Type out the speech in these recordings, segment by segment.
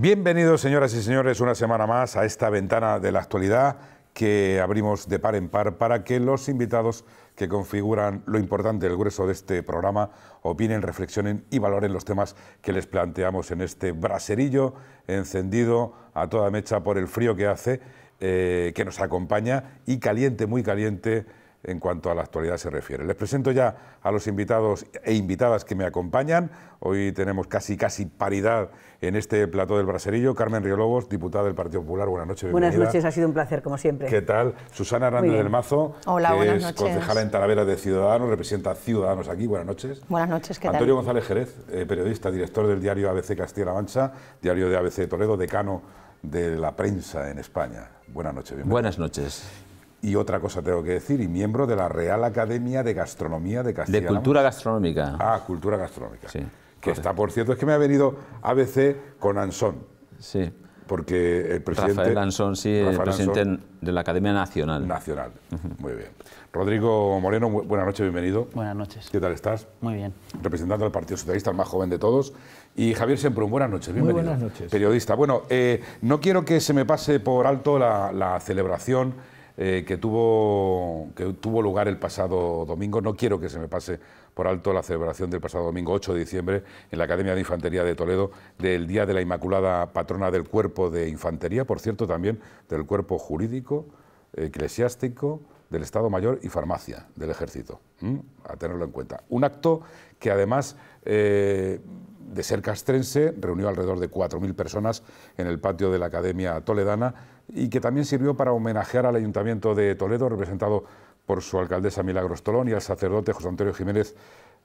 Bienvenidos, señoras y señores, una semana más a esta ventana de la actualidad que abrimos de par en par para que los invitados que configuran lo importante, el grueso de este programa, opinen, reflexionen y valoren los temas que les planteamos en este braserillo encendido a toda mecha por el frío que hace, eh, que nos acompaña y caliente, muy caliente en cuanto a la actualidad se refiere. Les presento ya a los invitados e invitadas que me acompañan. Hoy tenemos casi, casi paridad en este plató del Braserillo. Carmen Riolobos, diputada del Partido Popular. Buenas noches. Bienvenida. Buenas noches, ha sido un placer, como siempre. ¿Qué tal? Susana Hernández del Mazo, Hola, que concejala en Talavera de Ciudadanos, representa Ciudadanos aquí. Buenas noches. Buenas noches, ¿qué Antonio González Jerez, eh, periodista, director del diario ABC Castilla-La Mancha, diario de ABC de Toledo, decano de la prensa en España. Buenas noches, bienvenido. Buenas noches. Y otra cosa tengo que decir, y miembro de la Real Academia de Gastronomía de Castilla. De Cultura Gastronómica. Ah, Cultura Gastronómica. Sí. Que está, por cierto, es que me ha venido ABC con Ansón. Sí. Porque el presidente. Rafael Ansón, sí, el presidente de la Academia Nacional. Nacional. Muy bien. Rodrigo Moreno, buenas noches, bienvenido. Buenas noches. ¿Qué tal estás? Muy bien. representante del Partido Socialista, el más joven de todos. Y Javier Semprún, buenas noches, bienvenido. Muy buenas noches. Periodista. Bueno, eh, no quiero que se me pase por alto la, la celebración eh, que, tuvo, lugar el pasado domingo. No quiero que se me pase por alto la celebración del pasado domingo 8 de diciembre en la Academia de Infantería de Toledo del Día de la Inmaculada Patrona del Cuerpo de Infantería, por cierto también del Cuerpo Jurídico, Eclesiástico, del Estado Mayor y Farmacia del Ejército, a tenerlo en cuenta. Un acto que además... Eh, de ser castrense, reunió alrededor de 4.000 personas en el patio de la Academia Toledana, y que también sirvió para homenajear al Ayuntamiento de Toledo, representado por su alcaldesa Milagros Tolón y al sacerdote José Antonio Jiménez,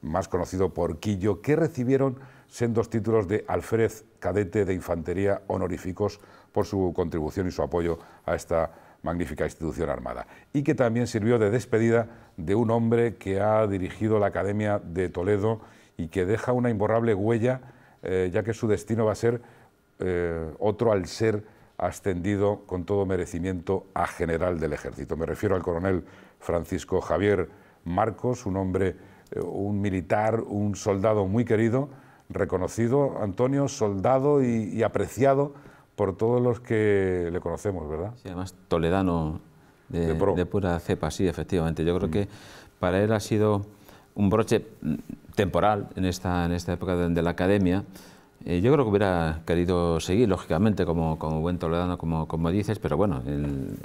más conocido por Quillo, que recibieron sendos títulos de alférez cadete de infantería honoríficos por su contribución y su apoyo a esta magnífica institución armada. Y que también sirvió de despedida de un hombre que ha dirigido la Academia de Toledo y que deja una imborrable huella, eh, ya que su destino va a ser eh, otro al ser ascendido con todo merecimiento a general del ejército. Me refiero al coronel Francisco Javier Marcos, un hombre, eh, un militar, un soldado muy querido, reconocido, Antonio, soldado y, apreciado por todos los que le conocemos, ¿verdad? Sí, además toledano de, pura cepa, sí, efectivamente. Yo creo mm. que para él ha sido un broche mm, temporal en esta, en esta época de la academia, eh, yo creo que hubiera querido seguir, lógicamente, como, buen toledano, como, dices, pero bueno,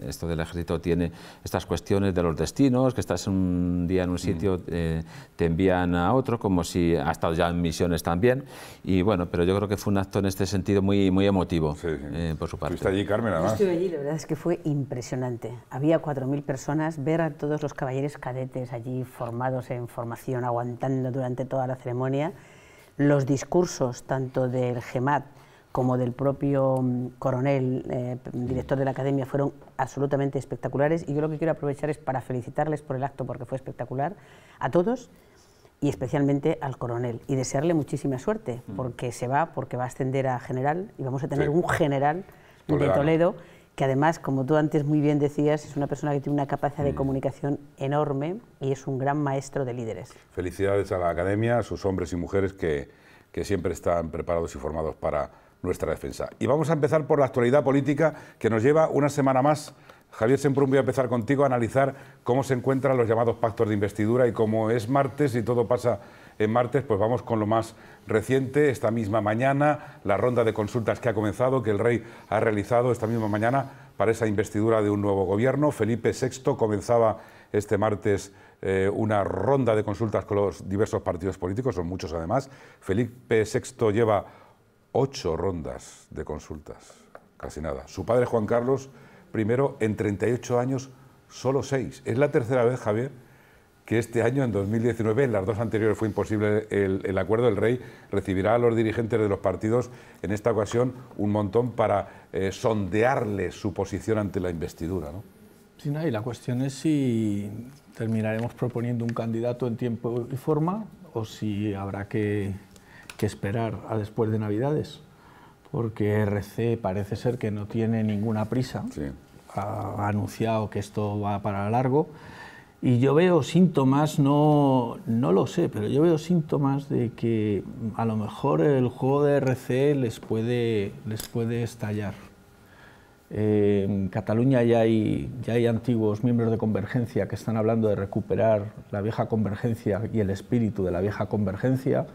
esto del ejército tiene estas cuestiones de los destinos, que estás un día en un mm. sitio, eh, te envían a otro, como si ha estado ya en misiones también, y bueno, pero yo creo que fue un acto en este sentido muy, muy emotivo, eh, por su parte. ¿Estuviste allí, Carmen, además? Yo estuve allí, la verdad es que fue impresionante. Había 4.000 personas, ver a todos los caballeros cadetes allí formados en formación, aguantando durante toda la ceremonia, los discursos tanto del GEMAT como del propio mm, coronel, eh, director de la academia, fueron absolutamente espectaculares. Y yo lo que quiero aprovechar es para felicitarles por el acto, porque fue espectacular, a todos y especialmente al coronel. Y desearle muchísima suerte, mm. porque se va, porque va a ascender a general y vamos a tener un general de Toledo que además, como tú antes muy bien decías, es una persona que tiene una capacidad de mm. comunicación enorme y es un gran maestro de líderes. Felicidades a la Academia, a sus hombres y mujeres que, siempre están preparados y formados para nuestra defensa. Y vamos a empezar por la actualidad política que nos lleva una semana más. Javier Semprún, voy a empezar contigo a analizar cómo se encuentran los llamados pactos de investidura y cómo es martes y todo pasa en martes, pues vamos con lo más reciente. Esta misma mañana, la ronda de consultas que ha comenzado, que el rey ha realizado esta misma mañana para esa investidura de un nuevo gobierno. Felipe VI comenzaba este martes eh, una ronda de consultas con los diversos partidos políticos, son muchos además. Felipe VI lleva ocho rondas de consultas, casi nada. Su padre Juan Carlos primero en 38 años, solo seis. Es la tercera vez, Javier, que este año, en 2019, en las dos anteriores fue imposible el, acuerdo, el rey recibirá a los dirigentes de los partidos en esta ocasión un montón para eh, sondearle su posición ante la investidura. ¿no? Sí, y la cuestión es si terminaremos proponiendo un candidato en tiempo y forma o si habrá que, esperar a después de Navidades, porque RC parece ser que no tiene ninguna prisa. ha anunciado que esto va para largo y yo veo síntomas, no, no lo sé, pero yo veo síntomas de que a lo mejor el juego de RC les puede, les puede estallar. Eh, en Cataluña ya hay, ya hay antiguos miembros de Convergencia que están hablando de recuperar la vieja Convergencia y el espíritu de la vieja Convergencia.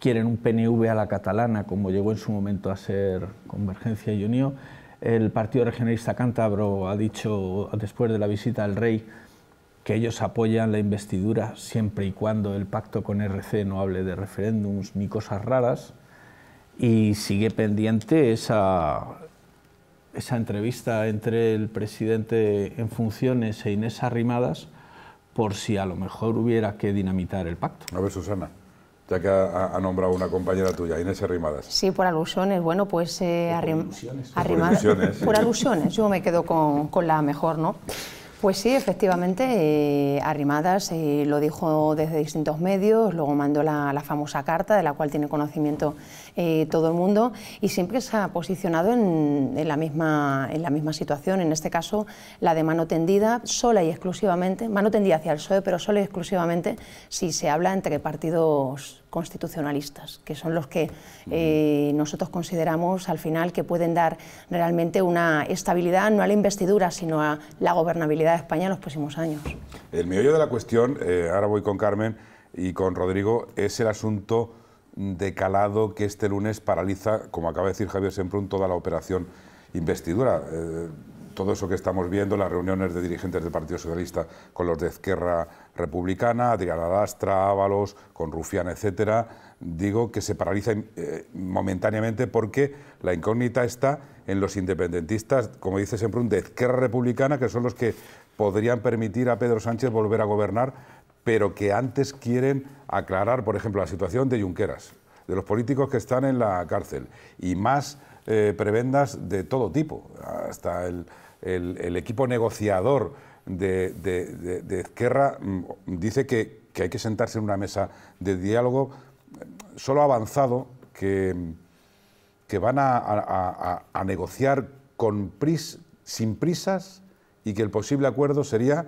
Quieren un PNV a la catalana, como llegó en su momento a ser Convergencia y Unión el Partido Regionalista Cántabro ha dicho, después de la visita al rey, que ellos apoyan la investidura siempre y cuando el pacto con RC no hable de referéndums ni cosas raras. Y sigue pendiente esa, esa entrevista entre el presidente en funciones e Inés Arrimadas por si a lo mejor hubiera que dinamitar el pacto. A ver, Susana ya que ha, nombrado una compañera tuya, Inés Arrimadas. Sí, por alusiones, bueno, pues eh, Arrimadas. Por alusiones, yo me quedo con, la mejor, ¿no? Pues sí, efectivamente, eh, Arrimadas eh, lo dijo desde distintos medios, luego mandó la, la famosa carta de la cual tiene conocimiento eh, todo el mundo, y siempre se ha posicionado en, la misma, en la misma situación, en este caso la de mano tendida, sola y exclusivamente, mano tendida hacia el PSOE, pero solo y exclusivamente si se habla entre partidos constitucionalistas, que son los que eh, nosotros consideramos al final que pueden dar realmente una estabilidad, no a la investidura, sino a la gobernabilidad de España en los próximos años. El meollo de la cuestión, eh, ahora voy con Carmen y con Rodrigo, es el asunto de calado que este lunes paraliza, como acaba de decir Javier Semprún, toda la operación investidura. Eh, todo eso que estamos viendo, las reuniones de dirigentes del Partido Socialista con los de izquierda Republicana, Adriana Lastra, Ábalos, con Rufián, etcétera, digo que se paraliza eh, momentáneamente porque la incógnita está en los independentistas, como dice Semprún, de izquierda Republicana, que son los que podrían permitir a Pedro Sánchez volver a gobernar pero que antes quieren aclarar, por ejemplo, la situación de Junqueras, de los políticos que están en la cárcel, y más eh, prebendas de todo tipo, hasta el, el, equipo negociador de, de, Esquerra mm, dice que, hay que sentarse en una mesa de diálogo mm, solo avanzado que, mm, van a, negociar con pris, sin prisas y que el posible acuerdo sería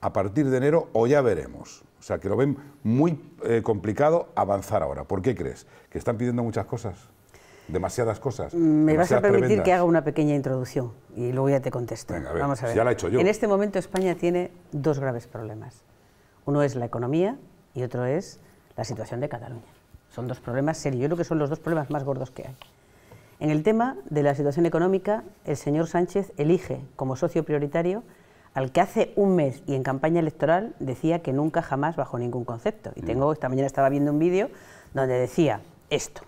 a partir de enero o ya veremos. O sea, que lo ven muy eh, complicado avanzar ahora. ¿Por qué crees? ¿Que están pidiendo muchas cosas? demasiadas cosas. Mm, me vas a permitir que haga una pequeña introducción y luego ya te contesto. Vamos a ver. Ya la he hecho yo. En este momento España tiene dos graves problemas. Uno es la economía y otro es la situación de Cataluña. Son dos problemas serios. Yo creo que son los dos problemas más gordos que hay. En el tema de la situación económica, el señor Sánchez elige como socio prioritario al que hace un mes y en campaña electoral decía que nunca jamás bajo ningún concepto. Y mm. tengo, esta mañana estaba viendo un vídeo donde decía esto.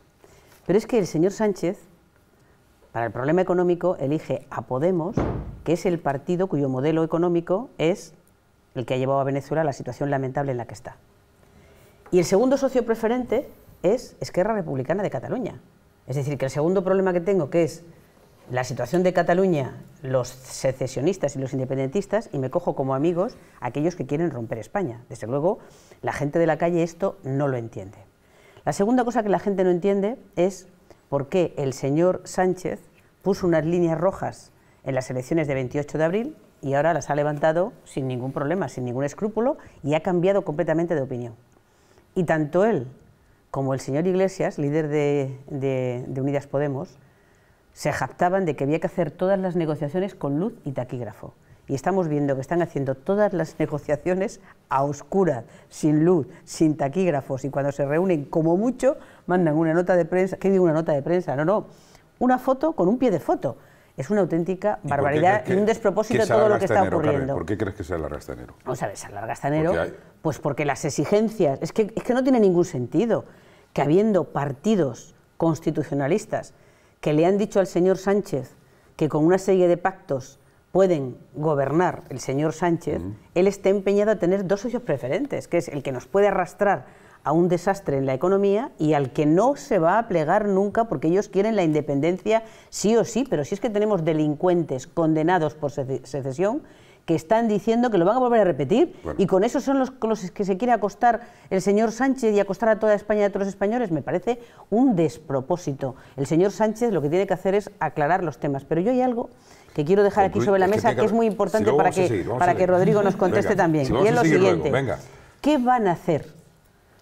Pero es que el señor Sánchez, para el problema económico, elige a Podemos, que es el partido cuyo modelo económico es el que ha llevado a Venezuela a la situación lamentable en la que está. Y el segundo socio preferente es Esquerra Republicana de Cataluña. Es decir, que el segundo problema que tengo, que es la situación de Cataluña, los secesionistas y los independentistas, y me cojo como amigos a aquellos que quieren romper España. Desde luego, la gente de la calle esto no lo entiende. La segunda cosa que la gente no entiende es por qué el señor Sánchez puso unas líneas rojas en las elecciones de 28 de abril y ahora las ha levantado sin ningún problema, sin ningún escrúpulo y ha cambiado completamente de opinión. Y tanto él como el señor Iglesias, líder de Unidas Podemos, se jactaban de que había que hacer todas las negociaciones con luz y taquígrafo. Y estamos viendo que están haciendo todas las negociaciones a oscuras, sin luz, sin taquígrafos, y cuando se reúnen, como mucho, mandan una nota de prensa. ¿Qué digo una nota de prensa? No, no. Una foto con un pie de foto. Es una auténtica barbaridad y un despropósito todo lo que este está ocurriendo. ¿Por qué crees que se alarga hasta este enero? Vamos a se este pues porque las exigencias... Es que, es que no tiene ningún sentido que habiendo partidos constitucionalistas que le han dicho al señor Sánchez que con una serie de pactos pueden gobernar el señor Sánchez, él está empeñado a tener dos socios preferentes, que es el que nos puede arrastrar a un desastre en la economía y al que no se va a plegar nunca porque ellos quieren la independencia sí o sí, pero si es que tenemos delincuentes condenados por secesión que están diciendo que lo van a volver a repetir y con eso son los, que se quiere acostar el señor Sánchez y acostar a toda España y a todos los españoles, me parece un despropósito. El señor Sánchez lo que tiene que hacer es aclarar los temas, pero yo hay algo que quiero dejar aquí sobre la mesa que, es muy importante para, que, para que Rodrigo nos conteste también. y es lo siguiente, ¿qué van a hacer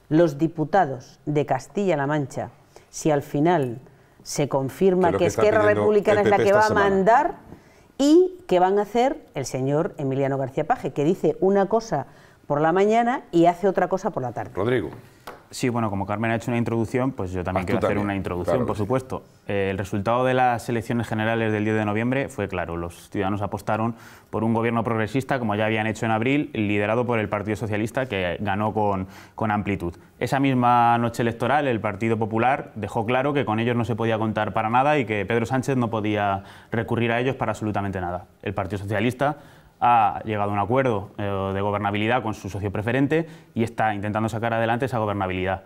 los diputados de Castilla-La Mancha si al final se confirma que, que Esquerra Republicana es la que va a mandar? y qué van a hacer el señor Emiliano García Paje, que dice una cosa por la mañana y hace otra cosa por la tarde. Sí, bueno, como Carmen ha hecho una introducción, pues yo también ah, quiero hacer una introducción, por supuesto. Eh, el resultado de las elecciones generales del 10 de noviembre fue claro. Los ciudadanos apostaron por un gobierno progresista, como ya habían hecho en abril, liderado por el Partido Socialista, que ganó con, con amplitud. Esa misma noche electoral, el Partido Popular dejó claro que con ellos no se podía contar para nada y que Pedro Sánchez no podía recurrir a ellos para absolutamente nada. El Partido Socialista ha llegado a un acuerdo eh, de gobernabilidad con su socio preferente y está intentando sacar adelante esa gobernabilidad.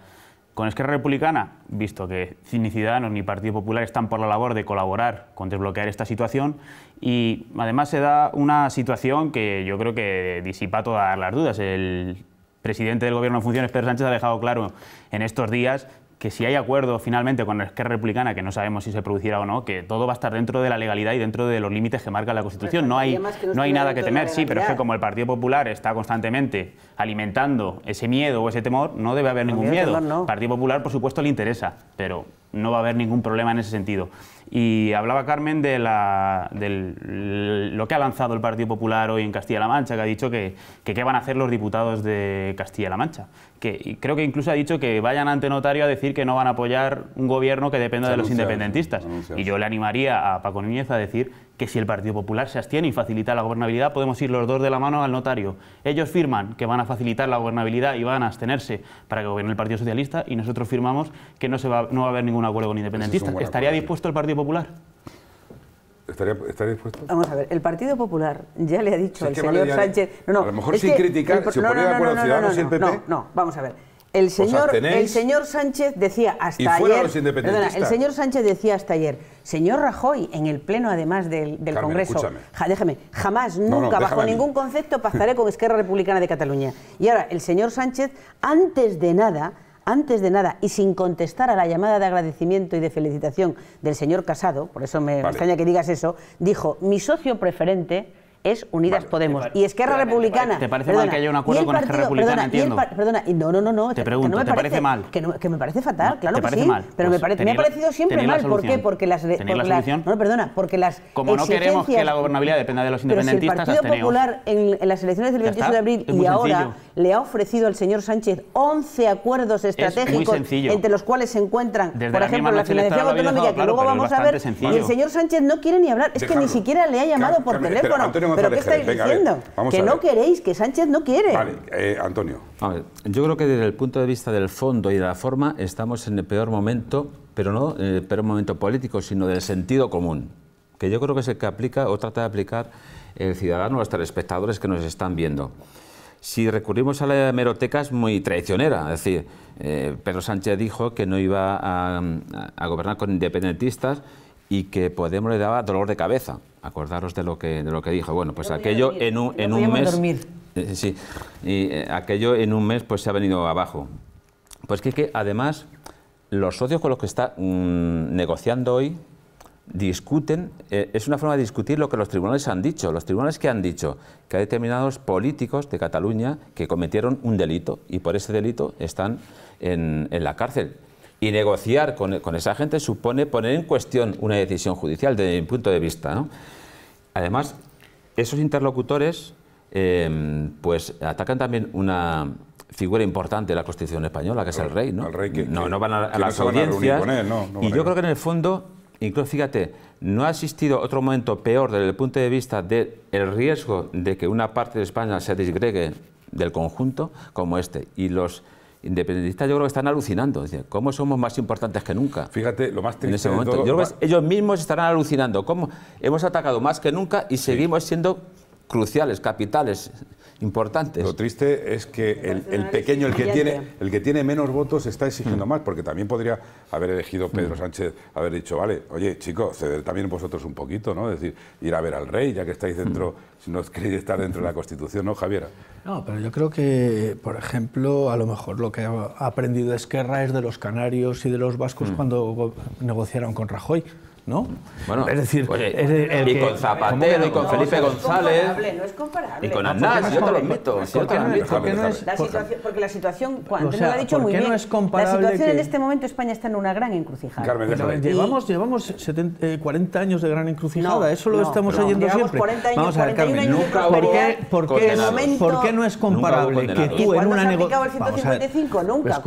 Con Esquerra Republicana, visto que ni Ciudadanos ni Partido Popular están por la labor de colaborar con desbloquear esta situación, y además se da una situación que yo creo que disipa todas las dudas. El presidente del Gobierno en funciones, Pedro Sánchez, ha dejado claro en estos días que si hay acuerdo finalmente con la Esquerra Republicana, que no sabemos si se producirá o no, que todo va a estar dentro de la legalidad y dentro de los límites que marca la Constitución. No hay, hay nada que temer, sí, pero es que como el Partido Popular está constantemente alimentando ese miedo o ese temor, no debe haber ningún miedo. El Partido Popular, por supuesto, le interesa, pero no va a haber ningún problema en ese sentido. Y hablaba Carmen de, la, lo que ha lanzado el Partido Popular hoy en Castilla-La Mancha, que ha dicho que, qué van a hacer los diputados de Castilla-La Mancha. Que, creo que incluso ha dicho que vayan ante notario a decir que no van a apoyar un gobierno que dependa de los independentistas. Y yo le animaría a Paco Núñez a decir que si el Partido Popular se abstiene y facilita la gobernabilidad, podemos ir los dos de la mano al notario. Ellos firman que van a facilitar la gobernabilidad y van a abstenerse para que gobierne el Partido Socialista y nosotros firmamos que no, se va, no va a haber ningún acuerdo con independentistas. ¿Estaría dispuesto el Partido Popular? ¿Estaría, dispuesto? Vamos a ver, el Partido Popular ya le ha dicho al señor Sánchez... a lo mejor sin criticar, no, no, vamos a ver. El pues señor, el señor Sánchez decía hasta ayer. el señor Sánchez decía hasta ayer. Señor Rajoy, en el pleno además del, Congreso. déjeme, jamás, nunca, bajo ningún concepto pasaré con Esquerra Republicana de Cataluña. Y ahora, el señor Sánchez, antes de nada, antes de nada y sin contestar a la llamada de agradecimiento y de felicitación del señor Casado, por eso me extraña que digas eso, dijo, mi socio preferente es Unidas Podemos. Y Esquerra Republicana. ¿Te parece mal que haya un acuerdo con Esquerra Republicana? Perdona, perdona, no, no, no, no. Te pregunto, ¿te parece, mal? Que, me parece fatal, claro que sí. Pero me, pues ha parecido siempre mal. ¿Por qué? Porque las. no, perdona, porque las. Como no queremos que la gobernabilidad dependa de los independentistas, pero el Partido Popular en, las elecciones del 28 de abril y ahora le ha ofrecido al señor Sánchez 11 acuerdos estratégicos entre los cuales se encuentran, por ejemplo, la financiación autonómica, que luego vamos a ver. Y el señor Sánchez no quiere ni hablar. Es que ni siquiera le ha llamado por teléfono. ¿Pero qué estáis diciendo? que no queréis, que Sánchez no quiere. Vale, eh, Antonio. yo creo que desde el punto de vista del fondo y de la forma estamos en el peor momento, pero no en el peor momento político, sino del sentido común, que yo creo que es el que aplica o trata de aplicar el ciudadano, los espectadores que nos están viendo si recurrimos a la hemeroteca es muy traicionera, es decir, eh, Pedro Sánchez dijo que no iba a, a, gobernar con independentistas y que Podemos le daba dolor de cabeza. Acordaros de lo que, de lo que dijo. Bueno, pues aquello en un, en un mes... Eh, sí, y eh, aquello en un mes pues se ha venido abajo. Pues que, que además los socios con los que está mm, negociando hoy discuten, eh, es una forma de discutir lo que los tribunales han dicho, los tribunales que han dicho que hay determinados políticos de Cataluña que cometieron un delito y por ese delito están en, en la cárcel. Y negociar con, esa gente supone poner en cuestión una decisión judicial desde mi punto de vista. Además, esos interlocutores em, pues atacan también una, figura importante de la Constitución española, que es el rey, ¿no? El rey que, no, van a, la las él, y yo creo que en el fondo, incluso fíjate, no ha existido otro momento peor desde el punto de vista del riesgo de que una parte de España se disgregue del conjunto como este. Y los independentistas yo creo que están alucinando. ¿cómo somos más importantes que nunca? Fíjate, lo más triste en ese momento. yo creo que ellos mismos estarán alucinando. hemos atacado más que nunca y seguimos siendo cruciales, capitales, lo triste es que el, pequeño, el que, tiene, el que tiene menos votos, está exigiendo más, porque también podría haber elegido mm. Pedro Sánchez, haber dicho, vale, oye, chicos, ceder también vosotros un poquito, ¿no? Es decir, ir a ver al rey, ya que estáis mm. dentro, si no queréis estar dentro de la Constitución, ¿no, Javiera? No, pero yo creo que, por ejemplo, a lo mejor lo que ha aprendido Esquerra es de los canarios y de los vascos mm. cuando negociaron con Rajoy. ¿no? Bueno, es decir, es el y con Zapatero, y con Felipe no, González. No es comparable. Y con András, ah, yo te lo admito. Porque la situación, cuando o lo ha dicho muy bien. la situación en este momento España está en una gran encrucijada. llevamos, llevamos 70, 40 eh, años de gran encrucijada, eso lo estamos oyendo siempre. 40 años, Vamos a ver, Carmen, nunca ¿por qué, por, qué ¿por qué no es comparable que tú en una negociación... 155? Nunca.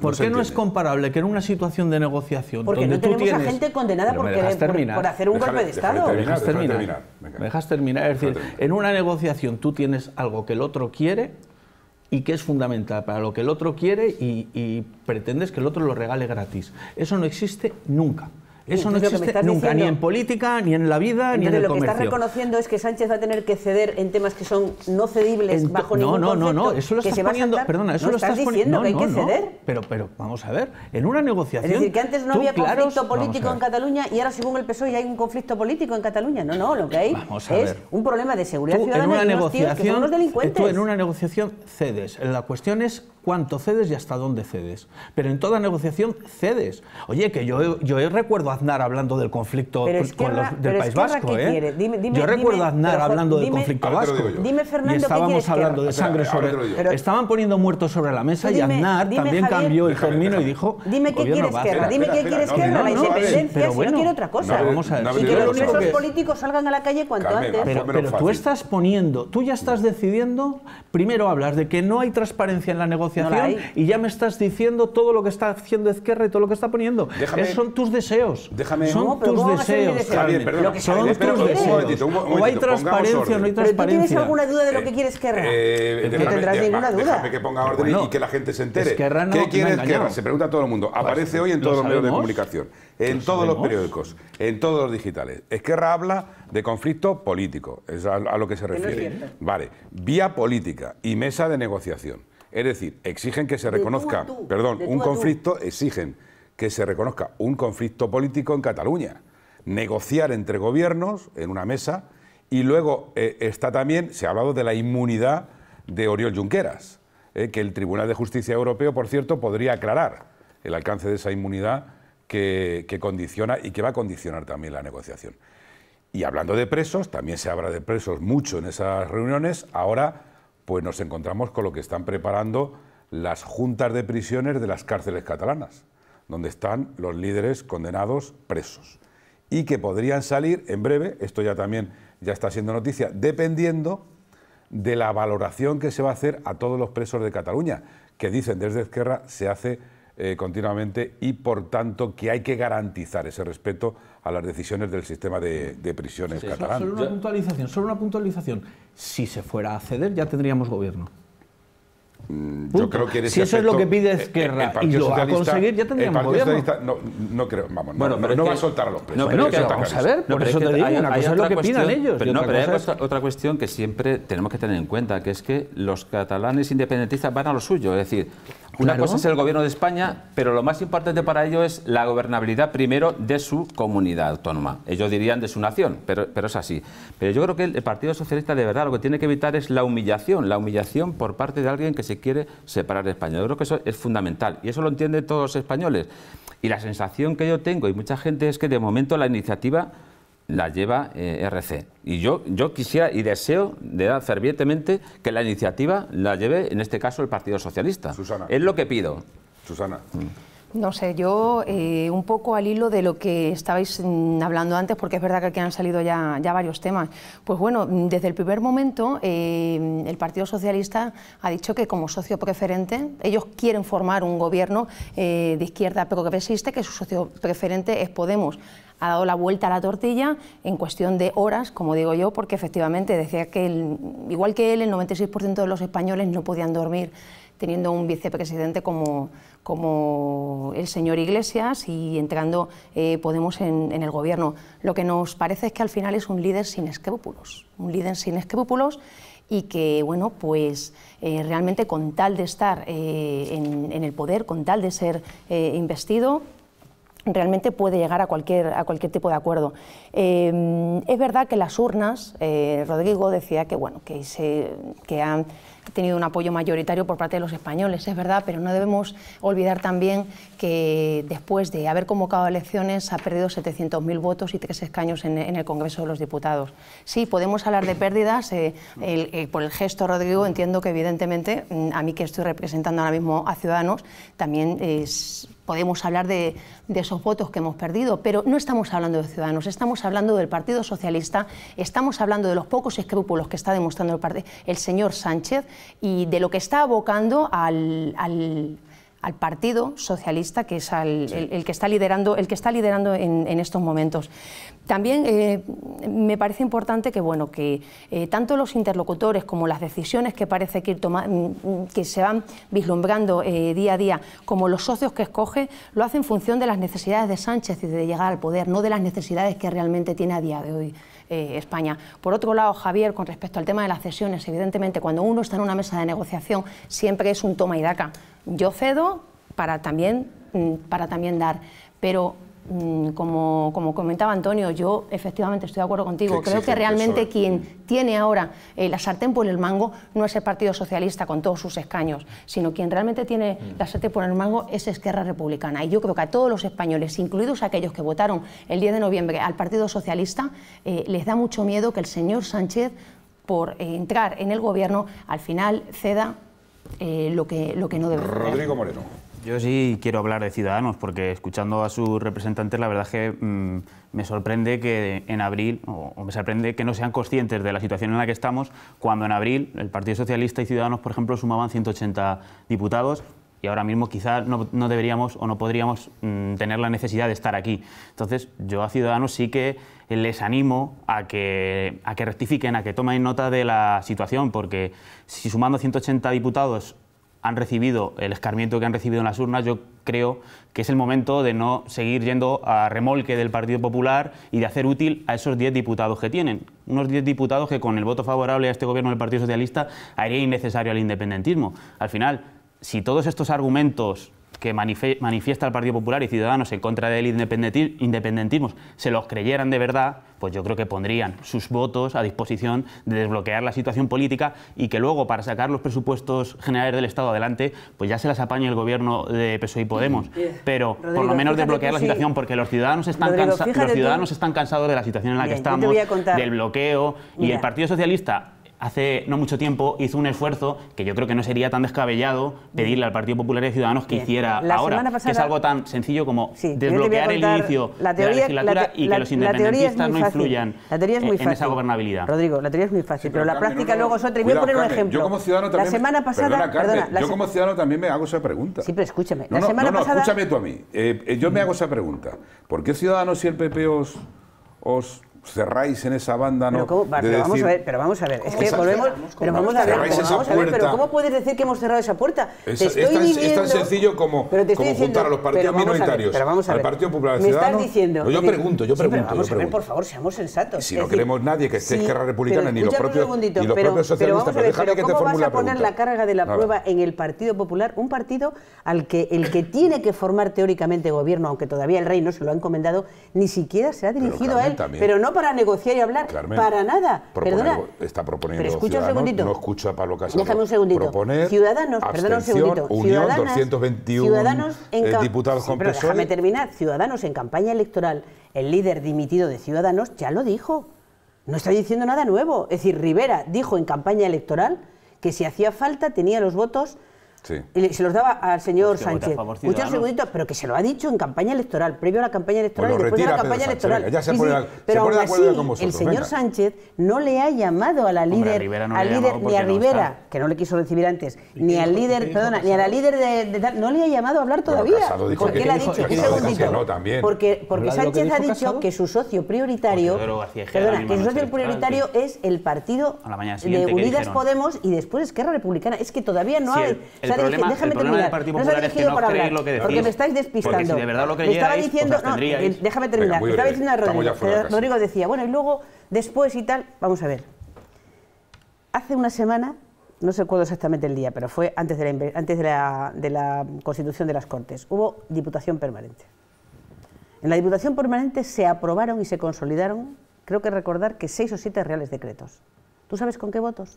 ¿Por qué no es comparable que en una situación de negociación porque no tenemos a gente condenada por, hacer un golpe de Estado. me dejas terminar. decir, en una negociación tú tienes algo que el otro quiere y que es fundamental para lo que el otro quiere y pretendes que el otro lo regale gratis. Eso no existe nunca. Eso no existe nunca, ni en política, ni en la vida, ni en el lo Lo que estás reconociendo es que Sánchez va a tener que ceder en temas que son no cedibles bajo ningún concepto. No, no, no, eso lo estás poniendo, perdona, eso lo estás, diciendo hay que ceder. pero, pero vamos a ver, en una negociación... Es decir, que antes no había conflicto político en Cataluña y ahora según el PSOE hay un conflicto político en Cataluña. No, no, lo que hay es un problema de seguridad ciudadana en una y negociación, Tú en una negociación cedes, la cuestión es cuánto cedes y hasta dónde cedes. Pero en toda negociación cedes. Oye, que yo, yo recuerdo a Aznar hablando del conflicto del País Vasco. yo recuerdo a Aznar hablando del conflicto vasco. Dime, Fernando, y estábamos hablando de sangre sobre. estaban poniendo muertos sobre la mesa y Aznar también cambió el término y dijo. Dime qué quiere Esquerra, dime qué quiere la independencia, si no quiere otra cosa. Y que los presos políticos salgan a la calle cuanto antes. Pero tú estás poniendo, tú ya estás decidiendo, primero hablas de que no hay transparencia en la negociación y ya me estás diciendo todo lo que está haciendo Esquerra y todo lo que está poniendo. son tus deseos. Déjame. Son tus deseos. hay transparencia no hay transparencia. ¿Tú tienes alguna duda de lo que eh, quiere Esquerra? Eh, no tendrás ninguna duda. que ponga orden y que la gente se entere. ¿Qué quiere Esquerra? Se pregunta a todo el mundo. Aparece hoy en todos los medios de comunicación, en todos los periódicos, en todos los digitales. Esquerra habla de conflicto político, es a, lo que se refiere. vale, vía política y mesa de negociación. Es decir, exigen que se reconozca, perdón, un conflicto, exigen que se reconozca un conflicto político en Cataluña, negociar entre gobiernos en una mesa y luego eh, está también, se ha hablado de la inmunidad de Oriol Junqueras, eh, que el Tribunal de Justicia Europeo, por cierto, podría aclarar el alcance de esa inmunidad que, que condiciona y que va a condicionar también la negociación. Y hablando de presos, también se habla de presos mucho en esas reuniones, ahora pues nos encontramos con lo que están preparando las juntas de prisiones de las cárceles catalanas, donde están los líderes condenados presos y que podrían salir en breve, esto ya también ya está siendo noticia, dependiendo de la valoración que se va a hacer a todos los presos de Cataluña, que dicen desde Izquierda se hace eh, continuamente y por tanto que hay que garantizar ese respeto a las decisiones del sistema de, prisiones sí, catalán. Solo una puntualización, solo una puntualización si se fuera a ceder ya tendríamos gobierno. Mm, yo creo que si eso es lo que pide eh, que el, a conseguir, ya tendríamos No, creo, vamos, pero no va a soltar los presos. No, pero, vamos a ver, por eso te digo, una es lo que ellos. Pero, hay otra cuestión que siempre tenemos que tener en cuenta, que es que los catalanes independentistas van a lo suyo, es decir, una cosa es el gobierno de España, pero lo más importante para ellos es la gobernabilidad primero de su comunidad autónoma. Ellos dirían de su nación, pero, pero es así. Pero yo creo que el Partido Socialista de verdad lo que tiene que evitar es la humillación, la humillación por parte de alguien que se quiere separar de España. Yo creo que eso es fundamental y eso lo entienden todos los españoles. Y la sensación que yo tengo y mucha gente es que de momento la iniciativa la lleva eh, RC. Y yo, yo quisiera y deseo de fervientemente que la iniciativa la lleve, en este caso, el Partido Socialista. Susana. Es lo que pido. Susana. Mm. No sé, yo eh, un poco al hilo de lo que estabais mm, hablando antes, porque es verdad que aquí han salido ya, varios temas. Pues bueno, mm, desde el primer momento eh, el Partido Socialista ha dicho que como socio preferente, ellos quieren formar un gobierno eh, de izquierda pero que que su socio preferente es Podemos ha dado la vuelta a la tortilla en cuestión de horas, como digo yo, porque efectivamente decía que, igual que él, el 96% de los españoles no podían dormir teniendo un vicepresidente como, como el señor Iglesias y entrando eh, Podemos en, el gobierno. Lo que nos parece es que al final es un líder sin escrúpulos, un líder sin escrúpulos y que, bueno, pues eh, realmente con tal de estar eh, en, el poder, con tal de ser investido, realmente puede llegar a cualquier, a cualquier tipo de acuerdo. Em, es verdad que las urnas, Rodrigo decía que, bueno, que, se, que han ha tenido un apoyo mayoritario por parte de los españoles, es verdad, pero no debemos olvidar también que después de haber convocado elecciones ha perdido 700.000 votos y tres escaños en, el Congreso de los Diputados. Sí, podemos hablar de pérdidas. Eh, eh, por el gesto, Rodrigo, entiendo que evidentemente mm, a mí que estoy representando ahora mismo a ciudadanos, también es podemos hablar de, esos votos que hemos perdido, pero no estamos hablando de Ciudadanos, estamos hablando del Partido Socialista, estamos hablando de los pocos escrúpulos que está demostrando el, señor Sánchez y de lo que está abocando al al Partido Socialista, que es el, que está liderando, el que está liderando en, estos momentos. También eh, me parece importante que, bueno, que eh, tanto los interlocutores como las decisiones que parece que, mm, mm, que se van vislumbrando eh, día a día, como los socios que escoge, lo hacen en función de las necesidades de Sánchez y de llegar al poder, no de las necesidades que realmente tiene a día de hoy. Eh, España. Por otro lado, Javier, con respecto al tema de las cesiones, evidentemente cuando uno está en una mesa de negociación siempre es un toma y daca. Yo cedo para también, mm, para también dar, pero Mm, como, como, comentaba Antonio, yo efectivamente estoy de acuerdo contigo. Creo que realmente quien mm. tiene ahora eh, la sartén por el mango no es el Partido Socialista con todos sus escaños, sino quien realmente tiene mm. la sartén por el mango es Esquerra Republicana. Y yo creo que a todos los españoles, incluidos aquellos que votaron el 10 de noviembre al Partido Socialista, eh, les da mucho miedo que el señor Sánchez, por eh, entrar en el gobierno, al final ceda lo, que, lo que no debe. Rodrigo Moreno. Yo sí quiero hablar de Ciudadanos, porque escuchando a sus representantes, la verdad es que mm, me sorprende que en abril, o, me sorprende que no sean conscientes de la situación en la que estamos, cuando en abril el Partido Socialista y Ciudadanos, por ejemplo, sumaban 180 diputados. Y ahora mismo quizás no, deberíamos o no podríamos mm, tener la necesidad de estar aquí. Entonces, yo a Ciudadanos sí que les animo a que, a que rectifiquen, a que tomen nota de la situación, porque si sumando 180 diputados han recibido el escarmiento que han recibido en las urnas, yo creo que es el momento de no seguir yendo a remolque del Partido Popular y de hacer útil a esos 10 diputados que tienen. Unos 10 diputados que con el voto favorable a este gobierno del Partido Socialista haría innecesario al independentismo. Al final, si todos estos argumentos que manifiesta el Partido Popular y Ciudadanos en contra del independentismo se los creyeran de verdad, pues yo creo que pondrían sus votos a disposición de desbloquear la situación política y que luego para sacar los presupuestos generales del Estado adelante, pues ya se las apañe el gobierno de PSOE y Podemos. Pero por lo menos desbloquear la situación, porque los ciudadanos están, los ciudadanos están cansados de la situación en la que estamos, del bloqueo, y el Partido Socialista hace no mucho tiempo hizo un esfuerzo que yo creo que no sería tan descabellado pedirle al Partido Popular y Ciudadanos que hiciera ahora, que es algo tan sencillo como desbloquear el inicio la teoría, de la legislatura y que los independentistas no influyan eh, en, esa gobernabilidad. Rodrigo, la teoría es muy fácil, pero, la práctica luego es otra. Y voy a poner un ejemplo. Yo como ciudadano también, la semana pasada, como ciudadano también me hago esa pregunta. Sí, pero escúchame. No, la semana no, escúchame tú a mí. Eh, eh, yo me mm. hago esa pregunta. ¿Por qué Ciudadanos y el PP os cerráis en esa banda, ¿no? Pero, vamos a ver, pero vamos a ver, es que volvemos, pero vamos a ver, vamos a ver, pero ¿cómo puedes decir que hemos cerrado esa puerta? Es, tan, sencillo como, como juntar a los partidos minoritarios, Partido Popular Me estás diciendo, no, yo pregunto, yo pregunto. por favor, seamos sensatos. Si no queremos nadie que esté sí, Republicana ni los propios, ni los propios socialistas, pero, ver, que ¿cómo vas a poner la carga de la prueba en el Partido Popular, un partido al que el que tiene que formar teóricamente gobierno, aunque todavía el rey no se lo ha encomendado, ni siquiera se ha dirigido a él, pero no para negociar y hablar. para nada. Perdona. Está proponiendo no escucha un segundito. No escucho a Pablo un segundito. Proponer Ciudadanos, perdona un segundito. Ciudadanos, 221 Ciudadanos en eh, pero déjame e. terminar. Ciudadanos en campaña electoral, el líder dimitido de Ciudadanos ya lo dijo. No está diciendo nada nuevo. Es decir, Rivera dijo en campaña electoral que si hacía falta tenía los votos y se los daba al señor pues Sánchez. Muchos segunditos, pero que se lo ha dicho en campaña electoral, previo a la campaña electoral pues y después de la campaña electoral. pero el señor Sánchez no le ha llamado a la líder, ni a Rivera, que no le quiso recibir antes, ni al líder, ni a la líder de, no le ha llamado a hablar todavía. porque él ha dicho, porque, Sánchez ha dicho que su socio prioritario, prioritario es el partido de Unidas Podemos y después Esquerra Republicana. Es que todavía no hay problema, déjame el problema del Partido Popular es que no creéis hablar, lo que decís. Porque me estáis despistando. Porque si de verdad lo creyerais, estaba diciendo, os No, eh, eh, déjame terminar. estaba diciendo a Rodrigo. Rodrigo decía, bueno, y luego, después y tal, vamos a ver. Hace una semana, no sé cuándo exactamente el día, pero fue antes de la, antes de la, de la constitución de las Cortes, hubo diputación permanente. En la Diputación Permanente se aprobaron y se consolidaron, creo que recordar que seis o siete reales decretos. ¿Tú sabes con qué votos?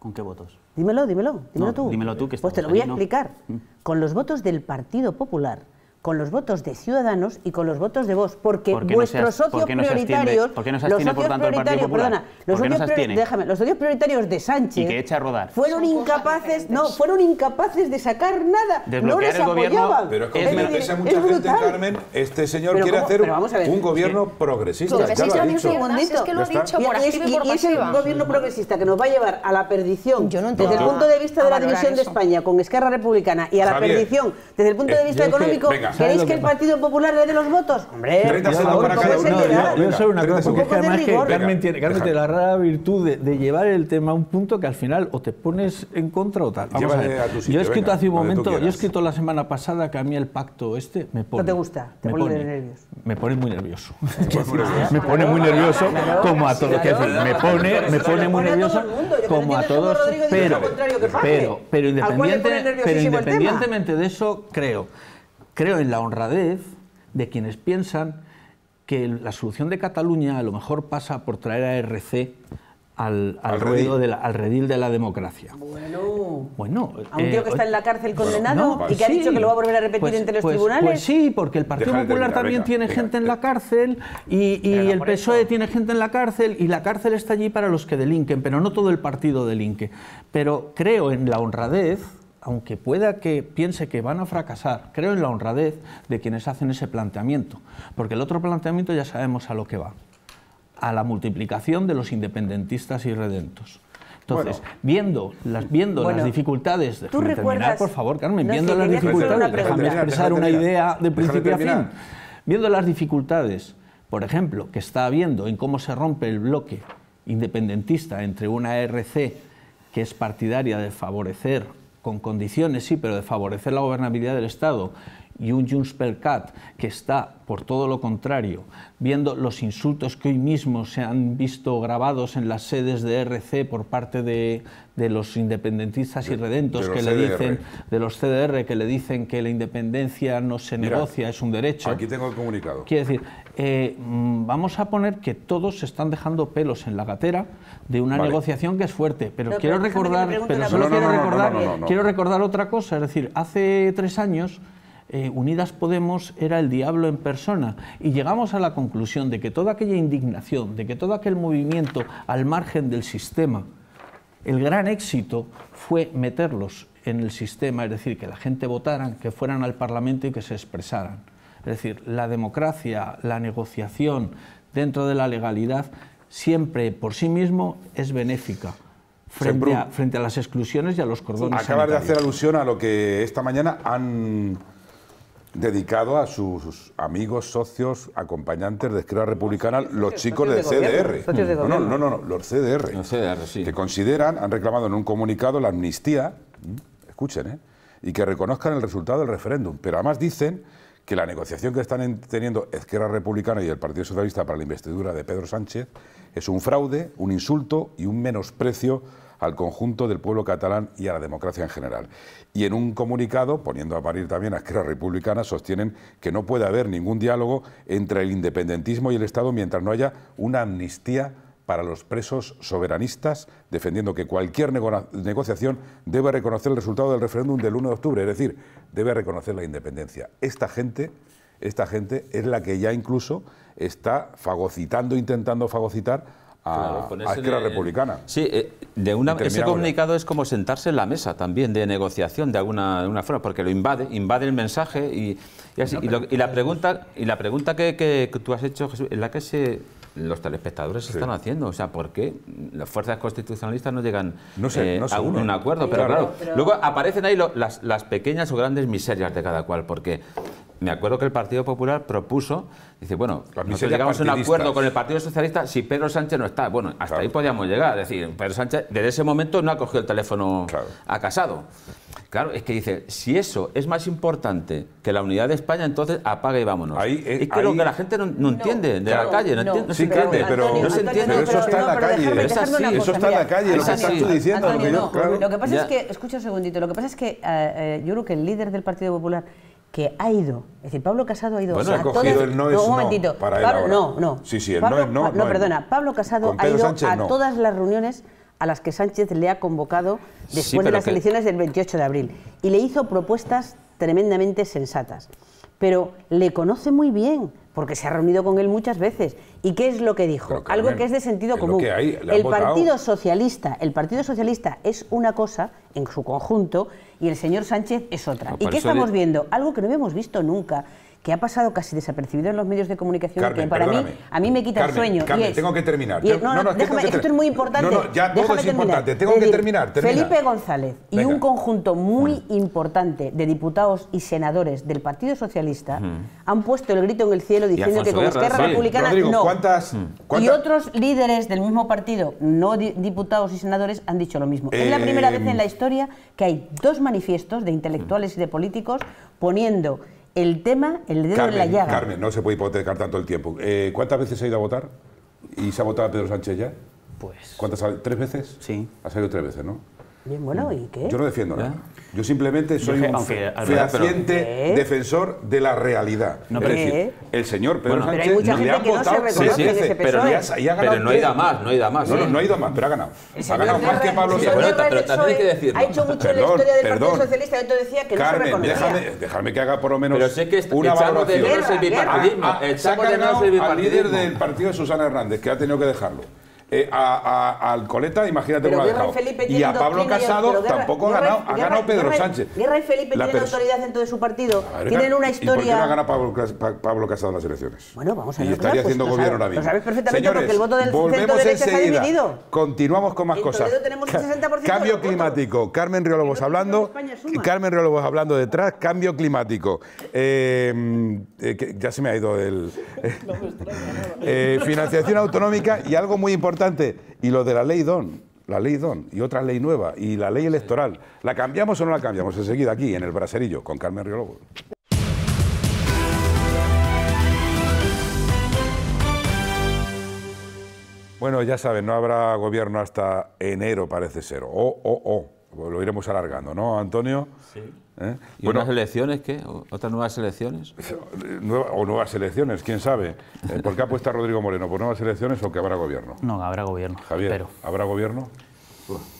¿Con qué votos? Dímelo, dímelo, dímelo tú. Dímelo tú que Pues te lo voy a explicar. Mm. Con los votos del Partido Popular, con los votos de Ciudadanos y con los votos de Vox, porque vuestros socios ¿por prioritarios, ¿por qué no se abstiene, los socios por tanto, prioritarios, perdona, los socios, no déjame, los socios prioritarios de Sánchez y que echa a rodar. fueron incapaces, no, fueron incapaces de sacar nada, no les apoyaban. Pero es, es, Carmen, este señor quiere hacer un, gobierno progresista, ya lo ha dicho. Es, es que lo ha dicho y, y, y es el gobierno progresista que nos va a llevar a la perdición desde el punto de vista de la división de España con Esquerra Republicana y a la perdición desde el punto de eh, vista económico ¿Queréis que el Partido Popular le dé los votos? Hombre, Yo soy una cosa, porque es que además que Carmen tiene, la rara virtud de, llevar el tema a un punto que al final o te pones en contra o tal. yo he escrito hace un momento, yo he escrito la semana pasada que a mí el pacto este me pone. No te gusta, te pone, nervioso. Me pone muy nervioso. me pone muy nervioso, como a todos. Me pone, me pone muy nervioso, como a todos. Pero, pero, pero independientemente de eso, creo creo en la honradez de quienes piensan que la solución de Cataluña a lo mejor pasa por traer a RC al, al, al, redil. De la, democracia. Bueno, a un tío eh, que está en la cárcel condenado y pues que ha dicho que lo va a volver a repetir pues, entre los pues, pues, sí, porque el Partido Popular también tiene gente en la cárcel y, y el PSOE e tiene gente en la cárcel y la cárcel está allí para los que delinquen, pero no todo el partido delinque. Pero creo en la honradez aunque pueda que piense que van a fracasar, creo en la honradez de quienes hacen ese planteamiento, porque el otro planteamiento ya sabemos a lo que va, a la multiplicación de los independentistas y redentos. Entonces, viendo las viendo las dificultades, de recuerdas, por favor, Carmen, viendo las dificultades, expresar una idea de principio a Viendo las dificultades, por ejemplo, que está habiendo en cómo se rompe el bloque independentista entre una RC que es partidaria de favorecer con condiciones, sí, pero de favorecer la gobernabilidad del Estado, y un Junts per que está por todo lo contrario, viendo los insultos que hoy mismo se han visto grabados en las sedes de RC por parte de, los independentistas y redentos que le dicen, de los CDR que le dicen que la independencia no se negocia, es un derecho. Aquí tengo el comunicado. Quiere decir, eh, mm, vamos a poner que todos se están dejando pelos en la gatera de una negociación que es fuerte. Pero, quiero recordar, quiero, recordar otra cosa. Es decir, hace tres años eh, Unidas Podemos era el diablo en persona y llegamos a la conclusión de que toda aquella indignación, de que todo aquel movimiento al margen del sistema, el gran éxito fue meterlos en el sistema, es decir, que la gente votaran, que fueran al Parlamento y que se expresaran. Es decir, la democracia, la negociación dentro de la legalidad, siempre por sí mismo es benéfica. Frente a, las exclusiones y a los cordones. Acabas de hacer alusión a lo que esta mañana han dedicado a sus amigos, socios, acompañantes de Esquerra Republicana, los chicos del CDR. no, no, no, los CDR. Los CDR Que consideran, han reclamado en un comunicado la amnistía, escuchen, ¿eh? y que reconozcan el resultado del referéndum. Pero además dicen que la negociación que están teniendo Esquerra Republicana y el Partido Socialista para la investidura de Pedro Sánchez es un fraude, un insulto y un menosprecio al conjunto del pueblo catalán y a la democracia en general. Y en un comunicado, poniendo a parir también a Esquerra Republicana, sostienen que no puede haber ningún diálogo entre el independentismo y el Estado mientras no haya una amnistía para los presos soberanistas, defendiendo que cualquier negociación debe reconocer el resultado del referéndum del 1 de octubre, es decir, debe reconocer la independencia. Esta gente, esta gente es la que ya incluso está fagocitando, intentando fagocitar a, la Republicana. Sí, eh, de una, ese comunicado es como sentarse en la mesa también de negociación de alguna, de una forma, porque lo invade, invade el mensaje y, y, la pregunta, y la pregunta que, que, tú has hecho, Jesús, en la que se los telespectadores se están haciendo. O sea, ¿por qué las fuerzas constitucionalistas no llegan no eh, a un, acuerdo? Pero, claro, luego aparecen ahí las, las, pequeñas o grandes miserias de cada cual, porque me acuerdo que el Partido Popular propuso, dice, bueno, nosotros llegamos a un acuerdo con el Partido Socialista si Pedro Sánchez no está. Bueno, hasta ahí podíamos llegar. Es decir, Pedro Sánchez desde ese momento no ha cogido el teléfono a Casado. Claro, es que dice, si eso es más importante que la unidad de España, entonces apaga y vámonos. Eh, es, que lo que la gente no, entiende de la calle, no, entiende. Sí, se pero, no se entiende. Pero eso está en la calle. eso está en la calle, lo que estás tú diciendo. lo, que lo pasa es que, escucha un segundito, lo que pasa es que eh, eh, yo creo que el líder del Partido Popular que ha ido. Es decir, Pablo Casado ha ido. Un no, no. no perdona. Pablo Casado ha ido a todas las reuniones a las que Sánchez le ha convocado después de las elecciones del 28 de abril y le hizo propuestas tremendamente sensatas. Pero le conoce muy bien, porque se ha reunido con él muchas veces. ¿Y qué es lo que dijo? Algo que es de sentido común. el Partido Socialista, el Partido Socialista es una cosa en su conjunto y el señor Sánchez es otra. ¿Y qué estamos viendo? Algo que no hemos visto nunca que ha pasado casi desapercibido en los medios de comunicación que para mí a mí me quita el sueño. tengo que terminar. esto es muy importante. No, no, ya es importante, tengo que terminar. Felipe González y un conjunto muy importante de diputados y senadores del Partido Socialista han puesto el grito en el cielo diciendo que con Esquerra Republicana no. Y otros líderes del mismo partido, no diputados y senadores, han dicho lo mismo. es la primera vez en la eh, historia que hay dos manifiestos de intelectuales y de políticos poniendo el tema, el dedo de la llaga. Carmen, no se puede hipotecar tanto el tiempo. Eh, ¿Cuántas veces ha ido a votar? ¿Y se ha votado a Pedro Sánchez ya? Pues. ¿Cuántas? ¿Tres veces? Sí. Ha salido tres veces, ¿no? Bien, bueno, mm. ¿y qué? Yo no defiendo nada. Yo simplemente soy un fehaciente defensor de la realidad. pero es decir, el señor Pedro bueno, Sánchez e. pero le han votado no sí, pero, no ha ido a más, no ha ido a más. No, no, ¿eh? no ha ido a más, pero ha ganado. Ha ganado más que Pablo Sánchez. Pero también hay que decirlo. Ha hecho mucho en la historia del Partido Socialista, yo te decía que no se reconocía. déjame que haga por lo menos pero sé que una valoración. De menos el bipartidismo. Ah, ah, se ha ganado al líder del partido de Susana Hernández, que ha tenido que dejarlo eh, a, imagínate cómo Y, a Pablo Casado tampoco ha ganado, ha ganado Pedro Sánchez. Guerra y Felipe tienen autoridad dentro de su partido, tienen una historia... ¿Y por Pablo, Casado en las elecciones? Bueno, vamos a ver. Y estaría haciendo pues, gobierno ahora pues, mismo. sabes perfectamente Señores, porque el voto del volvemos centro está dividido. Continuamos con más cosas. cambio climático. Carmen Riolobos hablando. Carmen Riolobos hablando detrás. Cambio climático. Eh, eh, ya se me ha ido el... Eh, financiación autonómica y algo muy importante y lo de la ley DON, la ley DON y otra ley nueva y la ley electoral, ¿la cambiamos o no la cambiamos? Enseguida aquí, en el Braserillo, con Carmen Riolobo. Bueno, ya saben, no habrá gobierno hasta enero, parece ser. O, o, o. Lo iremos alargando, ¿no, Antonio? Sí. ¿Eh? ¿Y unas elecciones qué? ¿Otras nuevas elecciones? o nuevas elecciones, quién sabe. Eh, ¿Por qué apuesta Rodrigo Moreno? ¿Por nuevas elecciones o que habrá gobierno? No, habrá gobierno. Javier, ¿habrá gobierno?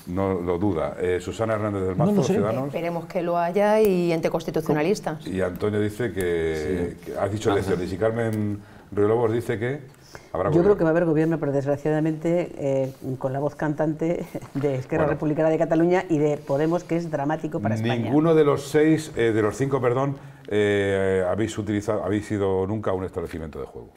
No lo duda. Eh, Susana Hernández del Mazo, Ciudadanos. Esperemos que lo haya y ente constitucionalistas. Y Antonio dice que, ha dicho elecciones. Y Carmen Riolobos dice que... Yo creo que va a haber gobierno, pero desgraciadamente eh, con la voz cantante de Esquerra Republicana de Cataluña y de Podemos, que es dramático para España. Ninguno de los seis, eh, de los cinco, perdón, eh, habéis utilizado, habéis sido nunca un establecimiento de juego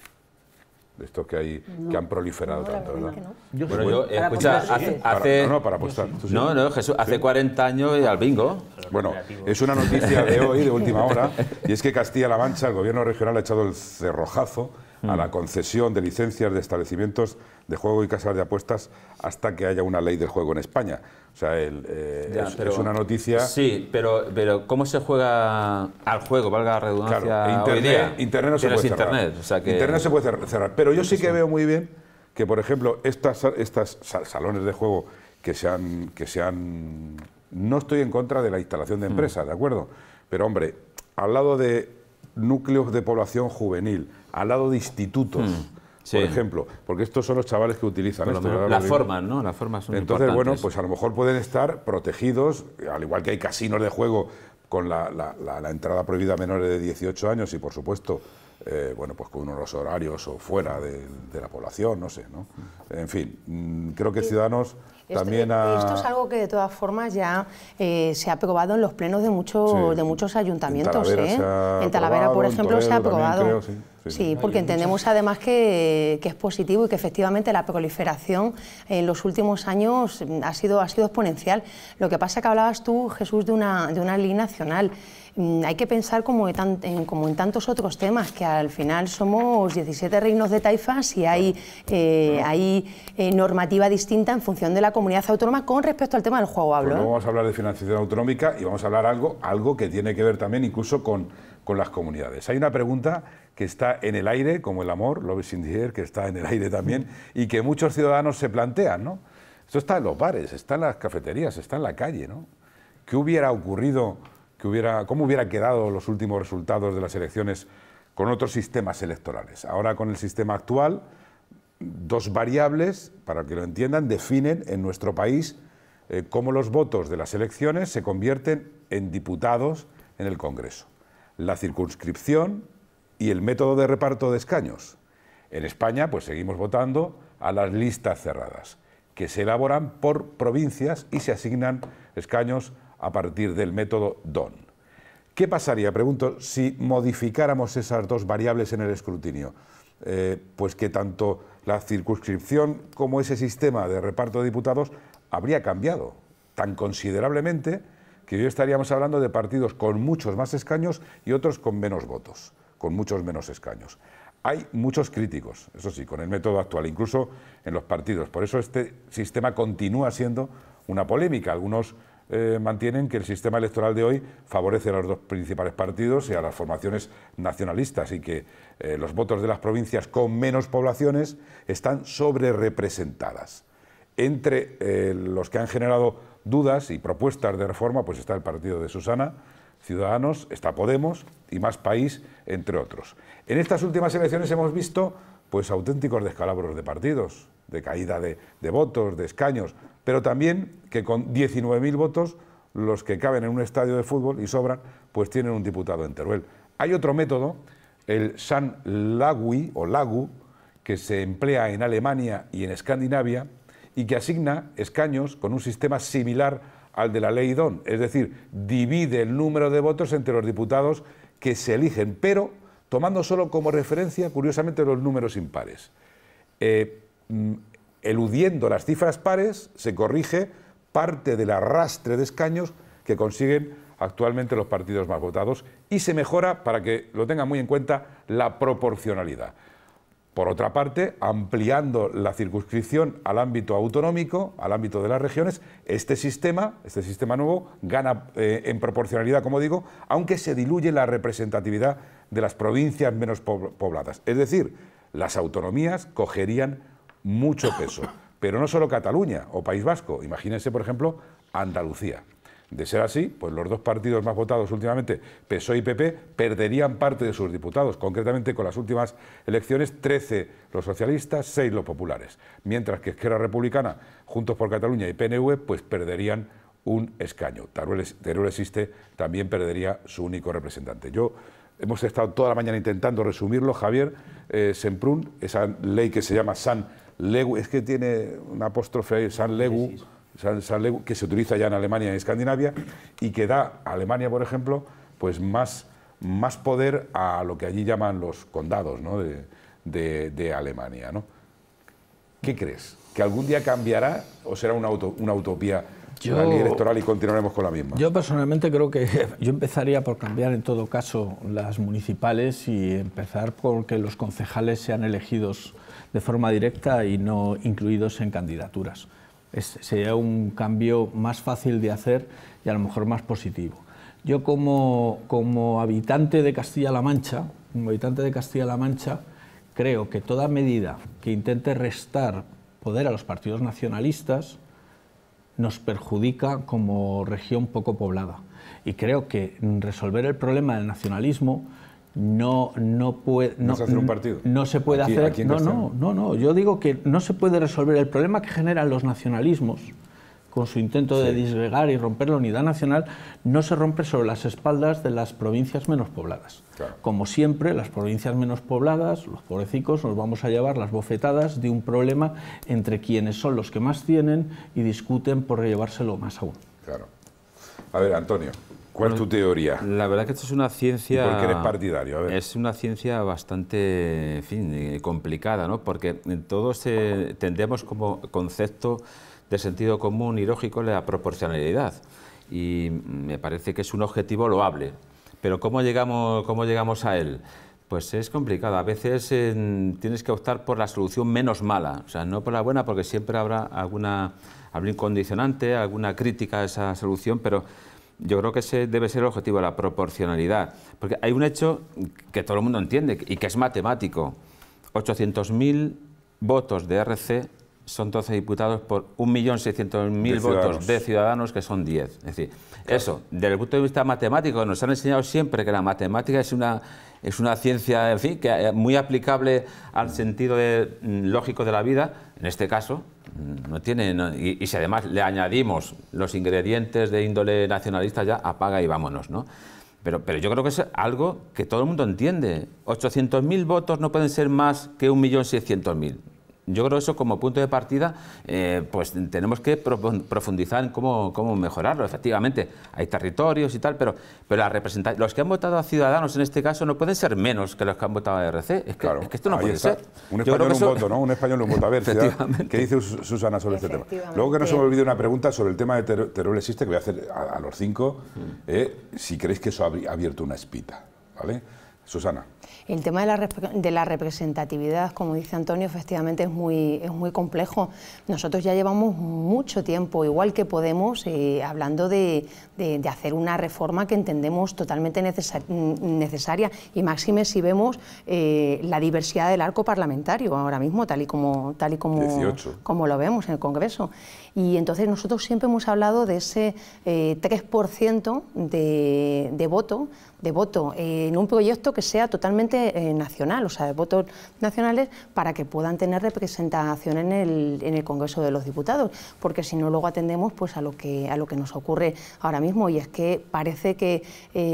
de estos que hay que han proliferado tanto, ¿verdad? Bueno, yo, escucha, hace, no, para apostar. No, no, hace 40 años y al bingo. Bueno, es una noticia de hoy, de última hora, y es que Castilla-La Mancha, el gobierno regional ha echado el cerrojazo a la mm. concesión de licencias de establecimientos de juego y casas de apuestas hasta que haya una ley del juego en España. O sea, eh, es, una noticia. Sí, pero, pero ¿cómo se juega al juego? Valga la redundancia. internet, hoy día? internet no se puede internet, cerrar. se puede cerrar. Pero yo sí que veo muy bien que, por ejemplo, estas, estas salones de juego que se han. Que se no estoy en contra de la instalación de mm. empresas, ¿de acuerdo? Pero hombre, al lado de núcleos de población juvenil, al lado de institutos. Hmm, por ejemplo, porque estos son los chavales que utilizan la formas, ¿no? Las formas son Entonces, bueno, pues a lo mejor pueden estar protegidos, al igual que hay casinos de juego con la, entrada prohibida a menores de 18 años y, por supuesto, eh, bueno, pues con unos horarios o fuera de, de, la población, no sé, ¿no? En fin, mm, creo que Ciudadanos esto, es algo que de todas formas ya eh, se ha aprobado en los plenos de, muchos de muchos ayuntamientos. ¿eh? En Talavera, por ejemplo, se ha aprobado. sí. porque entendemos además que, es positivo y que efectivamente la proliferación en los últimos años mm, ha sido, ha sido exponencial. Lo que pasa es que hablabas tú, Jesús, de una, de una ley nacional. Mm, hay que pensar como en, tantos otros temas, que al final somos 17 reinos de taifas y hay, eh, eh, normativa distinta en función de la comunidad autónoma con respecto al tema del juego pues hablo. ¿eh? vamos a hablar de financiación autonómica y vamos a hablar algo, algo que tiene que ver también incluso con, las comunidades. Hay una pregunta que está en el aire, como el amor, lo ves sin que está en el aire también, mm. y que muchos ciudadanos se plantean, ¿no? Esto está en los bares, está en las cafeterías, está en la calle, ¿Qué hubiera ocurrido hubiera, cómo hubiera quedado los últimos resultados de las elecciones con otros sistemas electorales. Ahora con el sistema actual, dos variables, para que lo entiendan, definen en nuestro país eh, cómo los votos de las elecciones se convierten en diputados en el Congreso. La circunscripción y el método de reparto de escaños. En España, pues seguimos votando a las listas cerradas, que se elaboran por provincias y se asignan escaños a partir del método DON. ¿Qué pasaría, pregunto, si modificáramos esas dos variables en el escrutinio? Eh, pues que tanto la circunscripción como ese sistema de reparto de diputados habría cambiado tan considerablemente que hoy estaríamos hablando de partidos con muchos más escaños y otros con menos votos, con muchos menos escaños. Hay muchos críticos, eso sí, con el método actual, incluso en los partidos. Por eso este sistema continúa siendo una polémica. Algunos eh, mantienen que el sistema electoral de hoy favorece a los dos principales partidos y a las formaciones nacionalistas y que eh, los votos de las provincias con menos poblaciones están sobre representadas. Entre eh, los que han generado dudas y propuestas de reforma, pues está el partido de Susana, Ciudadanos, está Podemos y Más País, entre otros. En estas últimas elecciones hemos visto pues auténticos descalabros de partidos, de caída de votos, de escaños pero también que con 19.000 votos los que caben en un estadio de fútbol y sobran, pues tienen un diputado en Teruel. Hay otro método, el San Lagui o Lagu, que se emplea en Alemania y en Escandinavia y que asigna escaños con un sistema similar al de la ley DON, es decir, divide el número de votos entre los diputados que se eligen, pero tomando solo como referencia, curiosamente, los números impares. Eh, mm, eludiendo las cifras pares, se corrige parte del arrastre de escaños que consiguen actualmente los partidos más votados y se mejora, para que lo tengan muy en cuenta, la proporcionalidad. Por otra parte, ampliando la circunscripción al ámbito autonómico, al ámbito de las regiones, este sistema, este sistema nuevo, gana eh, en proporcionalidad, como digo, aunque se diluye la representatividad de las provincias menos pobladas. Es decir, las autonomías cogerían mucho peso. Pero no solo Cataluña o País Vasco, imagínense, por ejemplo, Andalucía. De ser así, pues los dos partidos más votados últimamente, PSOE y PP, perderían parte de sus diputados, concretamente con las últimas elecciones 13 los socialistas, 6 los populares, mientras que Esquerra Republicana, Juntos por Cataluña y PNV, pues perderían un escaño. Teruel, existe, también perdería su único representante. Yo hemos estado toda la mañana intentando resumirlo, Javier eh, Semprún, esa ley que se llama San es que tiene un apóstrofe San Legu, que se utiliza ya en Alemania y en Escandinavia, y que da a Alemania, por ejemplo, pues más, más poder a lo que allí llaman los condados de, Alemania. ¿Qué crees? ¿Que algún día cambiará o será una, utopía? la electoral y continuaremos con la misma. Yo personalmente creo que yo empezaría por cambiar en todo caso las municipales y empezar por que los concejales sean elegidos de forma directa y no incluidos en candidaturas. Es, sería un cambio más fácil de hacer y a lo mejor más positivo. Yo como, habitante de Castilla-La Mancha, como habitante de Castilla-La Mancha, creo que toda medida que intente restar poder a los partidos nacionalistas nos perjudica como región poco poblada. Y creo que resolver el problema del nacionalismo no, no puede. No, hacer un partido? No se puede hacer. Aquí no, no, no, no. Yo digo que no se puede resolver el problema que generan los nacionalismos con su intento de disgregar y romper la unidad nacional, no se rompe sobre las espaldas de las provincias menos pobladas. Como siempre, las provincias menos pobladas, los pobrecitos nos vamos a llevar las bofetadas de un problema entre quienes son los que más tienen y discuten por llevárselo más aún. Claro. A ver, Antonio. ¿Cuál es tu teoría? La verdad que esto es una ciencia... Porque eres partidario, a ver. Es una ciencia bastante, eh, complicada, ¿no? Porque todos eh, este, tendemos como concepto de sentido común y lógico la proporcionalidad. Y me parece que es un objetivo loable. Pero ¿cómo llegamos, cómo llegamos a él? Pues es complicado. A veces tienes que optar por la solución menos mala, o sea, no por la buena, porque siempre habrá alguna, algún incondicionante, alguna crítica a esa solución, pero yo creo que ese debe ser el objetivo, la proporcionalidad. Porque hay un hecho que todo el mundo entiende y que es matemático. 800.000 votos de RC son 12 diputados por 1.600.000 votos de ciudadanos, que son 10. Es decir, eso, desde el punto de vista matemático, nos han enseñado siempre que la matemática es una, es una ciencia, en fin, que eh, muy aplicable al sentido mm, lógico de la vida, en este caso, mm, no tiene, y, si además le añadimos los ingredientes de índole nacionalista, ya apaga y vámonos, ¿no? Pero, pero yo creo que es algo que todo el mundo entiende. 800.000 votos no pueden ser más que 1.600.000 yo creo eso como punto de partida, eh, pues tenemos que profundizar en cómo, mejorarlo. Efectivamente, hay territorios y tal, pero, pero la los que han votado a Ciudadanos en este caso no pueden ser menos que los que han votado a RC. Es que, claro, esto no puede ser. Un español un voto, ¿no? Un español un voto. A ver, ¿qué dice Susana sobre este tema? Luego que no se me olvide una pregunta sobre el tema de terror Teruel existe, que voy a hacer a, los cinco, mm. eh, si creéis que eso ha abierto una espita, ¿vale? Susana. El tema de la, de la representatividad, como dice Antonio, efectivamente es muy, es muy complejo. Nosotros ya llevamos mucho tiempo, igual que Podemos, eh, hablando de, hacer una reforma que entendemos totalmente necesaria y máxime si vemos eh, la diversidad del arco parlamentario ahora mismo, tal y como, tal y como, como lo vemos en el Congreso. Y entonces nosotros siempre hemos hablado de ese 3% eh, de, voto, de voto eh, en un proyecto que sea totalmente eh, nacional, o sea, de votos nacionales para que puedan tener representación en el, en el Congreso de los Diputados, porque si no luego atendemos pues a lo que a lo que nos ocurre ahora mismo y es que parece que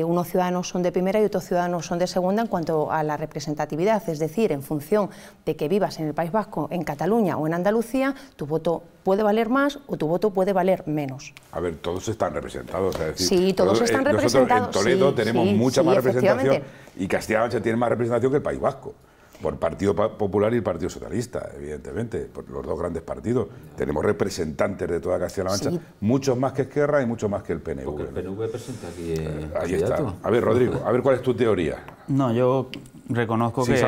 unos ciudadanos son de primera y otros ciudadanos son de segunda en cuanto a la representatividad, es decir, en función de que vivas en el País Vasco, en Cataluña o en Andalucía, tu voto puede valer más o tu voto puede valer menos. A ver, todos están representados. Es decir, sí, todos, eh, están representados. Nosotros en Toledo tenemos mucha más representación y Castilla-Mancha la tiene más representación que el País Vasco. Por Partido Popular y el Partido Socialista, evidentemente, por los dos grandes partidos. Tenemos representantes de toda Castilla-La Mancha, muchos más que Esquerra y muchos más que el PNV. el PNV presenta aquí. Eh, eh, ahí está. A ver, Rodrigo, a ver cuál es tu teoría. No, yo reconozco que,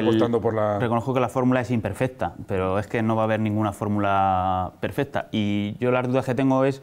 la... reconozco que la fórmula es imperfecta, pero es que no va a haber ninguna fórmula perfecta. Y yo las dudas que tengo es,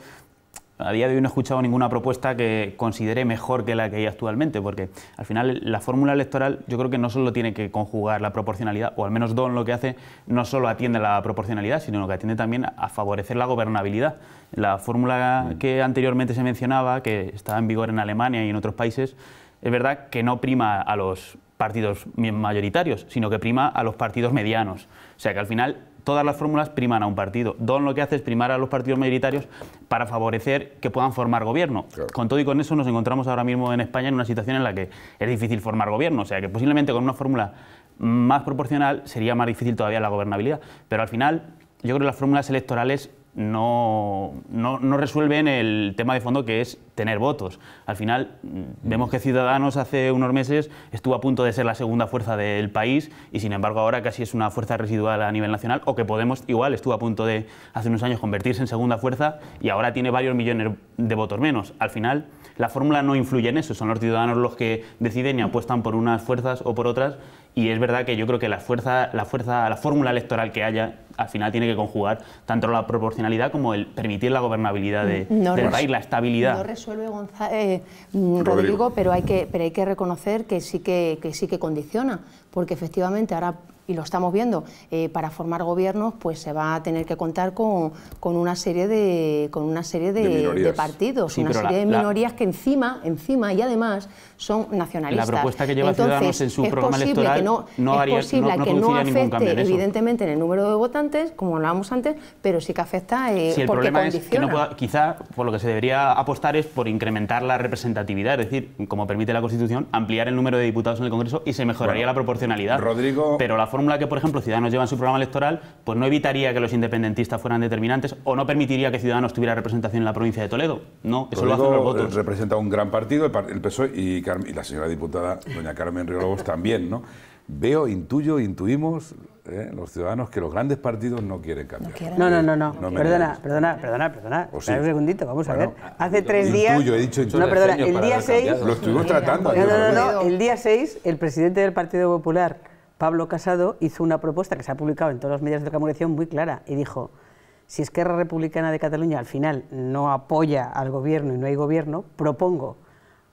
a día de hoy no he escuchado ninguna propuesta que considere mejor que la que hay actualmente, porque al final la fórmula electoral yo creo que no solo tiene que conjugar la proporcionalidad, o al menos Don lo que hace no solo atiende la proporcionalidad, sino que atiende también a favorecer la gobernabilidad. La fórmula mm. que anteriormente se mencionaba, que estaba en vigor en Alemania y en otros países, es verdad que no prima a los partidos mayoritarios, sino que prima a los partidos medianos. O sea que al final todas las fórmulas priman a un partido. Don lo que hace es primar a los partidos mayoritarios para favorecer que puedan formar gobierno. Con todo y con eso nos encontramos ahora mismo en España en una situación en la que es difícil formar gobierno. O sea que posiblemente con una fórmula más proporcional sería más difícil todavía la gobernabilidad. Pero al final yo creo que las fórmulas electorales no, no, resuelven el tema de fondo que es tener votos. Al final, mm, vemos mm. que Ciudadanos hace unos meses estuvo a punto de ser la segunda fuerza del país y sin embargo ahora casi es una fuerza residual a nivel nacional o que Podemos igual estuvo a punto de hace unos años convertirse en segunda fuerza y ahora tiene varios millones de votos menos. Al final, la fórmula no influye en eso, son los ciudadanos los que deciden y apuestan por unas fuerzas o por otras y es verdad que yo creo que la fuerza, la fuerza, la fórmula electoral que haya al final tiene que conjugar tanto la proporcionalidad como el permitir la gobernabilidad de, mm, del país, la estabilidad. No resuelve eh, mm, Rodrigo, pero hay que, reconocer que sí que, que sí que condiciona, porque efectivamente ahora y lo estamos viendo, eh, para formar gobiernos pues se va a tener que contar con, con una serie de, con una serie de, partidos, y una serie de minorías que encima, encima y además son nacionalistas. La propuesta que lleva Ciudadanos en su es programa electoral no, es haría, posible no, que no afecte evidentemente en el número de votantes, como hablábamos antes, pero sí que afecta eh, el problema Es quizá por lo que se debería apostar es por incrementar la representatividad, es decir, como permite la Constitución, ampliar el número de diputados en el Congreso y se mejoraría la proporcionalidad. Rodrigo, pero fórmula que, por ejemplo, Ciudadanos llevan su programa electoral, pues no evitaría que los independentistas fueran determinantes o no permitiría que Ciudadanos tuviera representación en la provincia de Toledo. No, eso lo hacen los votos. Eh, representa un gran partido, el PSOE, y, la señora diputada, doña Carmen Riolobos, también, ¿no? Veo, intuyo, intuimos eh, los ciudadanos que los grandes partidos no quieren cambiar. No, no, no, no. perdona, perdona, perdona, perdona, Un segundito, vamos a ver. Hace tres días. No, el día 6. Lo estuvimos tratando. No, no, no, no. El día 6, el presidente del Partido Popular, Pablo Casado hizo una propuesta que se ha publicado en todos los medios de comunicación muy clara y dijo, si Esquerra Republicana de Cataluña al final no apoya al gobierno y no hay gobierno, propongo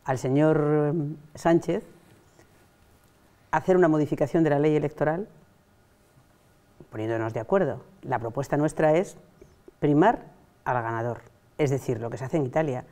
al señor eh, Sánchez hacer una modificación de la ley electoral poniéndonos de acuerdo. La propuesta nuestra es primar al ganador, es decir, lo que se hace en Italia.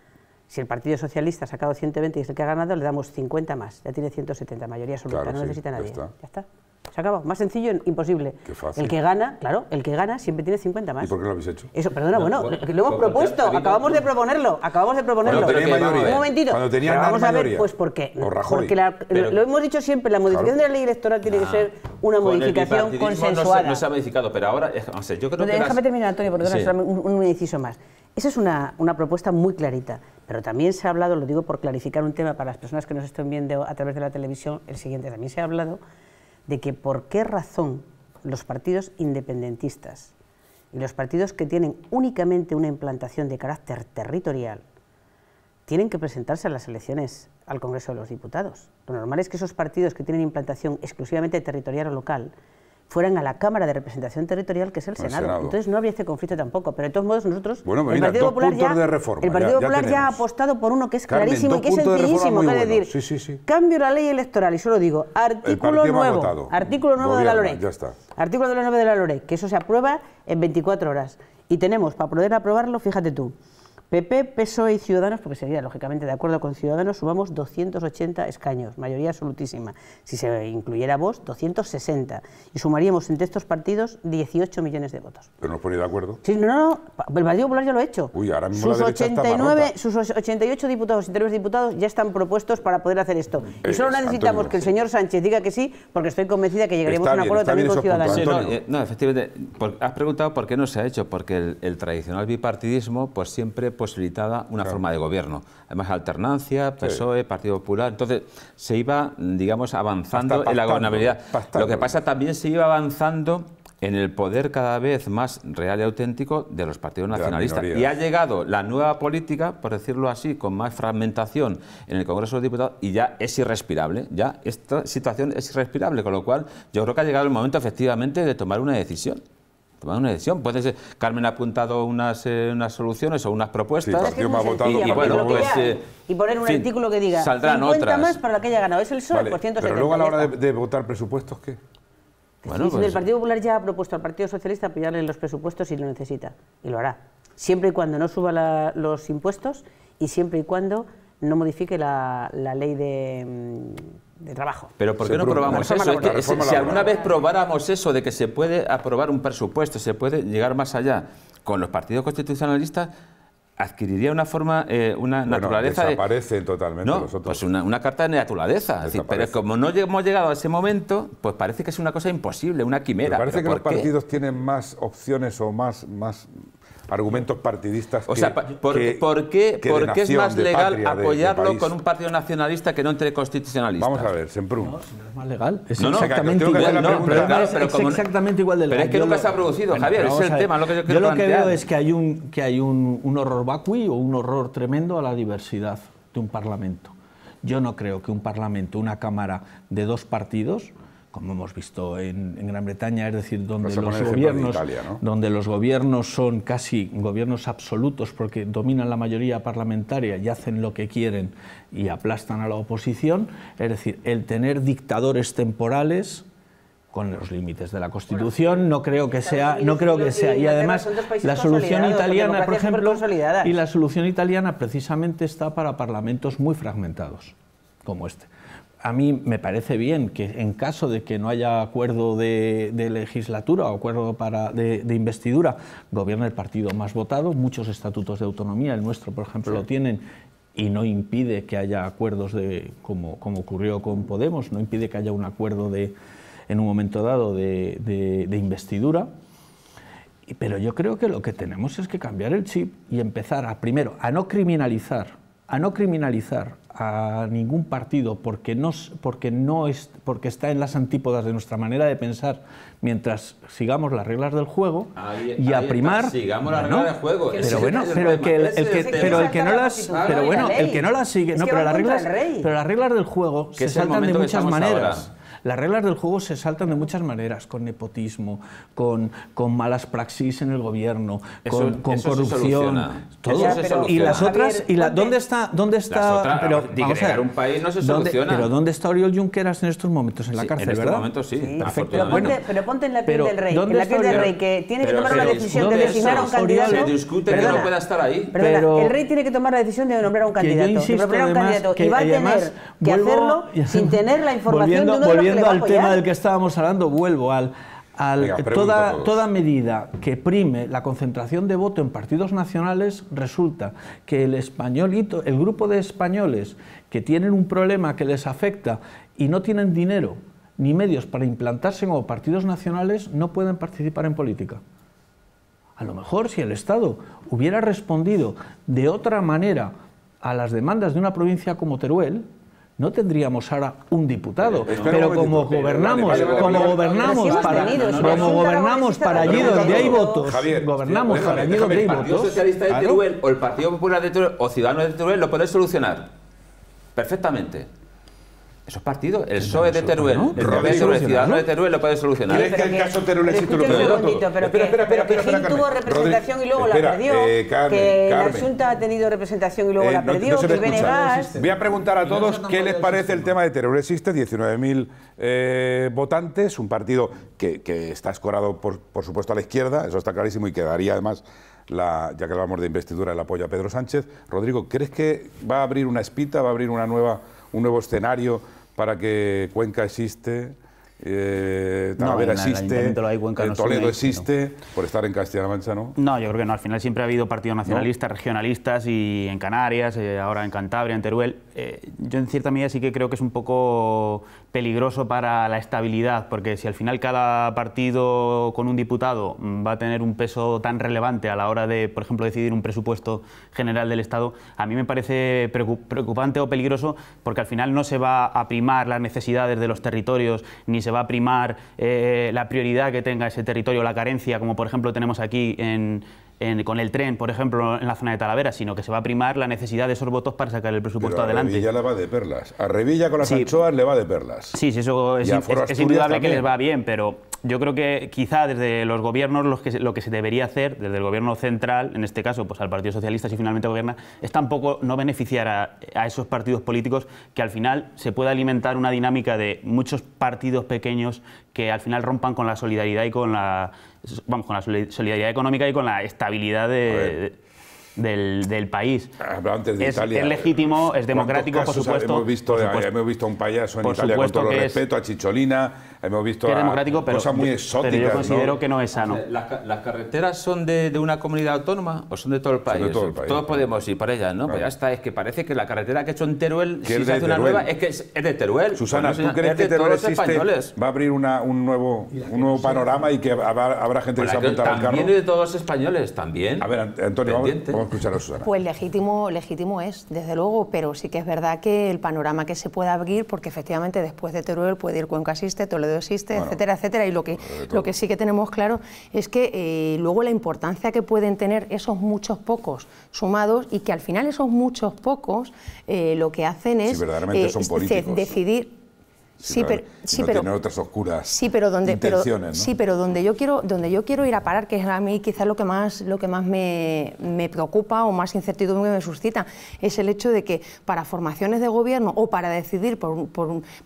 Si el Partido Socialista ha sacado 120 y es el que ha ganado, le damos 50 más. Ya tiene 170, mayoría absoluta, no necesita nadie. Ya está. Se acabó. Más sencillo, imposible. El que gana, claro, el que gana siempre tiene 50 más. ¿Y por qué lo habéis hecho? Eso, perdona, bueno, lo hemos propuesto, acabamos de proponerlo, acabamos de proponerlo. Cuando tenía mayoría. Un momentito. Cuando Pero vamos a ver, pues por qué. Porque la, lo hemos dicho siempre, la modificación de la ley electoral tiene que ah. ser una modificación consensuada. No se, ha modificado, pero ahora, no eh, sé, yo creo que... Déjame terminar, Antonio, porque un, un inciso más. Esa es una, una, propuesta muy clarita, pero también se ha hablado, lo digo por clarificar un tema para las personas que nos estén viendo a través de la televisión, el siguiente, también se ha hablado de que por qué razón los partidos independentistas y los partidos que tienen únicamente una implantación de carácter territorial tienen que presentarse a las elecciones al Congreso de los Diputados. Lo normal es que esos partidos que tienen implantación exclusivamente territorial o local fueran a la Cámara de Representación Territorial, que es el Senado. Entonces no habría este conflicto tampoco. Pero de todos modos, nosotros. el Partido Popular, ya, el Partido Popular ya ha apostado por uno que es clarísimo y que es sencillísimo. Que decir, cambio la ley electoral, y solo digo, artículo nuevo. Artículo nuevo de la LORE. Ya está. Artículo 9 de la LORE, que eso se aprueba en 24 horas. Y tenemos, para poder aprobarlo, fíjate tú, PP, PSOE y Ciudadanos, porque sería lógicamente de acuerdo con Ciudadanos, sumamos 280 escaños, mayoría absolutísima. Si se incluyera vos, 260. Y sumaríamos entre estos partidos 18 millones de votos. ¿Pero nos ponéis de acuerdo? Sí, no, no, el Partido Popular ya lo ha hecho. Uy, sus, 89, sus 88 diputados y tres diputados ya están propuestos para poder hacer esto. y eh, solo necesitamos que el señor Sánchez diga que sí, porque estoy convencida que llegaremos a un acuerdo también con Ciudadanos. Eh, no, efectivamente, has preguntado por qué no se ha hecho, porque el, tradicional bipartidismo pues siempre posibilitada una forma de gobierno. Además, alternancia, PSOE, Partido Popular. Entonces, se iba, digamos, avanzando en la gobernabilidad. Lo que pasa también se iba avanzando en el poder cada vez más real y auténtico de los partidos nacionalistas. Y ha llegado la nueva política, por decirlo así, con más fragmentación en el Congreso de Diputados y ya es irrespirable, ya esta situación es irrespirable, con lo cual yo creo que ha llegado el momento efectivamente de tomar una decisión tomar una decisión. Puede ser, Carmen ha apuntado unas, eh, unas soluciones o unas propuestas. y, y, pues, eh, y poner un artículo que diga saldrán otras. más para la que haya ganado. Es el sol, Pero luego a la hora de, votar presupuestos, ¿qué? Pues, el Partido Popular ya ha propuesto al Partido Socialista apoyarle los presupuestos si lo necesita, y lo hará. Siempre y cuando no suba los impuestos y siempre y cuando no modifique la ley de... Mm, de trabajo. Pero ¿por qué no probamos eso? si, alguna vez probáramos eso de que se puede aprobar un presupuesto, se puede llegar más allá con los partidos constitucionalistas, adquiriría una forma, eh, una bueno, naturaleza. Desaparecen totalmente ¿no? los otros. Pues una, carta de naturaleza. Es pero como no hemos llegado a ese momento, pues parece que es una cosa imposible, una quimera. parece que los partidos tienen más opciones o más, más argumentos partidistas. O sea, ¿por, qué, es más legal apoyarlo con un partido nacionalista que no entre constitucionalistas? Vamos a ver, Semprún. No, es más legal. Es exactamente igual. pero es exactamente igual del Pero es que nunca se ha producido, Javier, es el tema. yo, lo que veo es que hay, un, que hay un horror vacui o un horror tremendo a la diversidad de un parlamento. Yo no creo que un parlamento, una cámara de dos partidos, como hemos visto en, Gran Bretaña, es decir, donde pues los, gobiernos, donde los gobiernos son casi gobiernos absolutos porque dominan la mayoría parlamentaria y hacen lo que quieren y aplastan a la oposición, es decir, el tener dictadores temporales con los límites de la Constitución, no creo que sea, no creo que sea y además la solución italiana, por ejemplo, y la solución italiana precisamente está para parlamentos muy fragmentados como este a mí me parece bien que en caso de que no haya acuerdo de, legislatura o acuerdo para, de, investidura, gobierna el partido más votado. Muchos estatutos de autonomía, el nuestro, por ejemplo, lo tienen y no impide que haya acuerdos de, como, como ocurrió con Podemos, no impide que haya un acuerdo de, en un momento dado de, de investidura. Pero yo creo que lo que tenemos es que cambiar el chip y empezar a, primero, a no criminalizar a no criminalizar a ningún partido porque, no, porque, no es, porque está en las antípodas de nuestra manera de pensar mientras sigamos las reglas del juego y a primar sigamos las reglas del juego pero bueno pero el que pero no las bueno el que no sigue no pero las reglas pero las reglas del juego se saltan de muchas maneras las reglas del juego se saltan de muchas maneras, con nepotismo, con, con malas praxis en el gobierno, con, con corrupción. todo. y las otras, y la, ¿dónde está? ¿Dónde está? pero, ¿dónde, pero ¿dónde está Oriol Junqueras en estos momentos? En la cárcel, ¿verdad? En estos momentos sí, perfecto. pero ponte, en la piel del rey, en la piel del rey, que tiene que tomar la decisión de designar a un candidato. Se discute que no pueda estar ahí. el rey tiene que tomar la decisión de nombrar a un candidato. y va a tener que hacerlo sin tener la información de uno de Vuelvo al tema del que estábamos hablando, vuelvo al... toda, medida que prime la concentración de voto en partidos nacionales resulta que el españolito, el grupo de españoles que tienen un problema que les afecta y no tienen dinero ni medios para implantarse como partidos nacionales no pueden participar en política. A lo mejor si el Estado hubiera respondido de otra manera a las demandas de una provincia como Teruel, no tendríamos ahora un diputado. Eh, pero, como gobernamos, gobernamos para, para allí donde hay votos, gobernamos para donde hay votos. El Partido Socialista de Teruel o el Partido Popular de Teruel o Ciudadanos de Teruel lo pueden solucionar perfectamente. Esos partidos, El PSOE de Teruel, ¿no? el PSOE de de Teruel lo puede solucionar. ¿Crees que el caso Teruel existe lo todo? Pero que tuvo representación y luego la perdió. Eh, que la Junta ha tenido representación y luego eh, la perdió. que Benegas... Voy a preguntar a todos qué les parece el tema de Teruel. Existe 19.000 eh, votantes, un partido que, está escorado, por, por supuesto, a la izquierda, eso está clarísimo y quedaría además la, ya que hablamos de investidura, el apoyo a Pedro Sánchez. Rodrigo, ¿crees que va a abrir una espita, va a abrir una nueva un nuevo escenario para que Cuenca existe, eh, existe, eh, Toledo existe, por estar en Castilla-La Mancha, ¿no? No, yo creo que no. Al final siempre ha habido partidos nacionalistas, regionalistas y en Canarias, eh, ahora en Cantabria, en Teruel. yo en cierta medida sí que creo que es un poco peligroso para la estabilidad, porque si al final cada partido con un diputado mm, va a tener un peso tan relevante a la hora de, por ejemplo, decidir un presupuesto general del Estado, a mí me parece preocupante o peligroso porque al final no se va a primar las necesidades de los territorios, ni se va a primar eh, la prioridad que tenga ese territorio, la carencia, como por ejemplo tenemos aquí en, en, con el tren, por ejemplo, en la zona de Talavera, sino que se va a primar la necesidad de esos votos para sacar el presupuesto adelante. a adelante. Revilla le va de perlas. A Revilla con las anchoas le va de perlas. Sí, sí eso es, indudable que les va bien, pero yo creo que quizá desde los gobiernos lo que, lo que se debería hacer, desde el gobierno central, en este caso pues al Partido Socialista si finalmente gobierna, es tampoco no beneficiar a, a esos partidos políticos que al final se pueda alimentar una dinámica de muchos partidos pequeños que al final rompan con la solidaridad y con la vamos, con la solidaridad económica y con la estabilidad del, del, país. Ah, antes de es, Italia, es, legítimo, es democrático, por supuesto. Hemos visto, hemos visto un payaso en Italia con todo el respeto, a Chicholina, hemos visto cosas muy exóticas. Pero yo considero que no es sano. ¿Las, carreteras son de, una comunidad autónoma o son de todo el país? todo Todos podemos ir para ellas, ¿no? ...pero Pues ya está, es que parece que la carretera que ha hecho en Teruel, si se hace una nueva, es que es, de Teruel. Susana, pues, ¿tú, crees que Teruel existe? Españoles? Va a abrir un nuevo, un nuevo panorama y que habrá, gente que se apuntará al carro. También de todos los españoles, también. A ver, Antonio, vamos, a escuchar a Susana. Pues legítimo, legítimo es, desde luego, pero sí que es verdad que el panorama que se pueda abrir, porque efectivamente después de Teruel puede ir Cuenca Siste, Toledo existe, etcétera, etcétera. Y lo que, lo que sí que tenemos claro es que eh, luego la importancia que pueden tener esos muchos pocos sumados y que al final esos muchos pocos eh, lo que hacen es eh, decidir sí, pero, sí, pero, otras oscuras sí, pero donde, Sí, pero donde yo quiero, donde yo quiero ir a parar, que es a mí quizás lo que más, lo que más me, preocupa o más incertidumbre me suscita, es el hecho de que para formaciones de gobierno o para decidir por,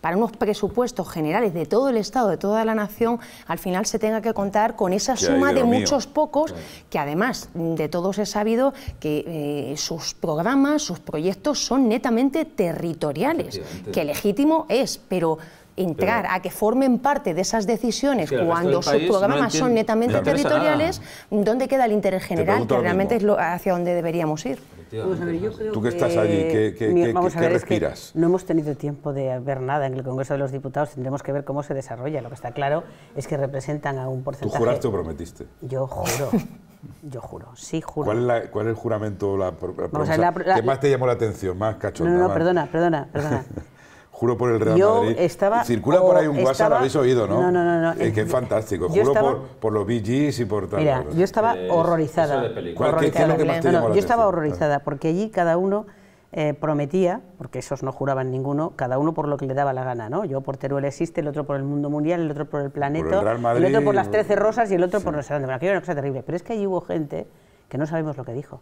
para unos presupuestos generales de todo el Estado, de toda la nación, al final se tenga que contar con esa suma de, muchos pocos, que además de todos he sabido que eh, sus programas, sus proyectos son netamente territoriales, que legítimo es, pero entrar, a que formen parte de esas decisiones cuando sus programas son netamente territoriales, ¿dónde queda el interés general? Que realmente es lo, hacia donde deberíamos ir. Pues, tú que estás allí, ¿qué, respiras? no hemos tenido tiempo de ver nada en el Congreso de los Diputados, tendremos que ver cómo se desarrolla. Lo que está claro es que representan a un porcentaje... ¿Tú juraste o prometiste? Yo juro. Yo juro, sí juro. ¿Cuál es, el juramento la, que más te llamó la atención, más No, no, perdona, perdona, perdona. Juro por el Real yo Madrid. Estaba, Circula por ahí un WhatsApp, lo habéis oído, ¿no? No, no, no. no. que es fantástico. Juro por, los BGs y por tal. Mira, yo estaba horrorizada. Yo estaba horrorizada, porque allí cada uno eh, prometía, porque esos no juraban ninguno, cada uno por lo que le daba la gana, ¿no? Yo por Teruel existe, el otro por el mundo mundial, el otro por el planeta, el, otro por las trece rosas y el otro por no sé dónde. Aquello era una cosa terrible. Pero es que allí hubo gente que no sabemos lo que dijo.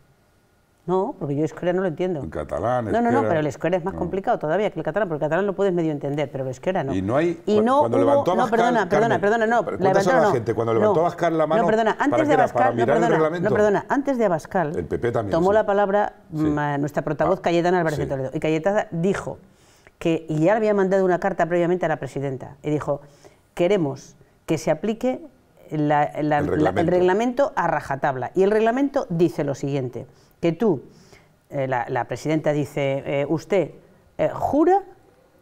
No, porque yo euskera no lo entiendo. En catalán, No, no, no, pero el euskera es más complicado todavía que el catalán, porque el catalán lo puedes medio entender, pero el euskera no. Y no hay... Y no cuando levantó a no, perdona, perdona, perdona, no. Levantó, a la gente, cuando levantó a la mano... No, perdona, antes de Abascal... mirar el reglamento. No, perdona, antes de Abascal... El PP también. Tomó la palabra mm, nuestra portavoz ah, Cayetana Álvarez de Toledo. Y Cayetana dijo que... Y ya le había mandado una carta previamente a la presidenta. Y dijo, queremos que se aplique La, el reglamento a rajatabla. Y el reglamento dice lo siguiente que tú, eh, la, presidenta dice, eh, usted eh, jura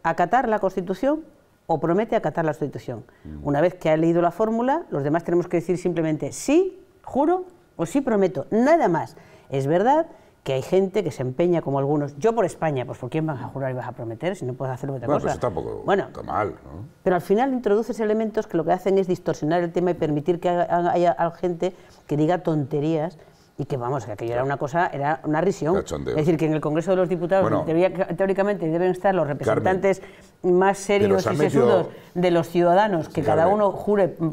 acatar la Constitución o promete acatar la Constitución. Mm. Una vez que ha leído la fórmula, los demás tenemos que decir simplemente sí, juro o sí prometo, nada más. Es verdad que hay gente que se empeña como algunos, yo por España, pues por quién vas a jurar y vas a prometer si no puedes hacer otra bueno, Pues tampoco bueno, está mal, Pero al final introduces elementos que lo que hacen es distorsionar el tema y permitir que haya gente que diga tonterías y que vamos, que aquello era una cosa, era una risión. Es decir, que en el Congreso de los Diputados teóricamente deben estar los representantes más serios y sesudos de los ciudadanos, que cada uno jure mm,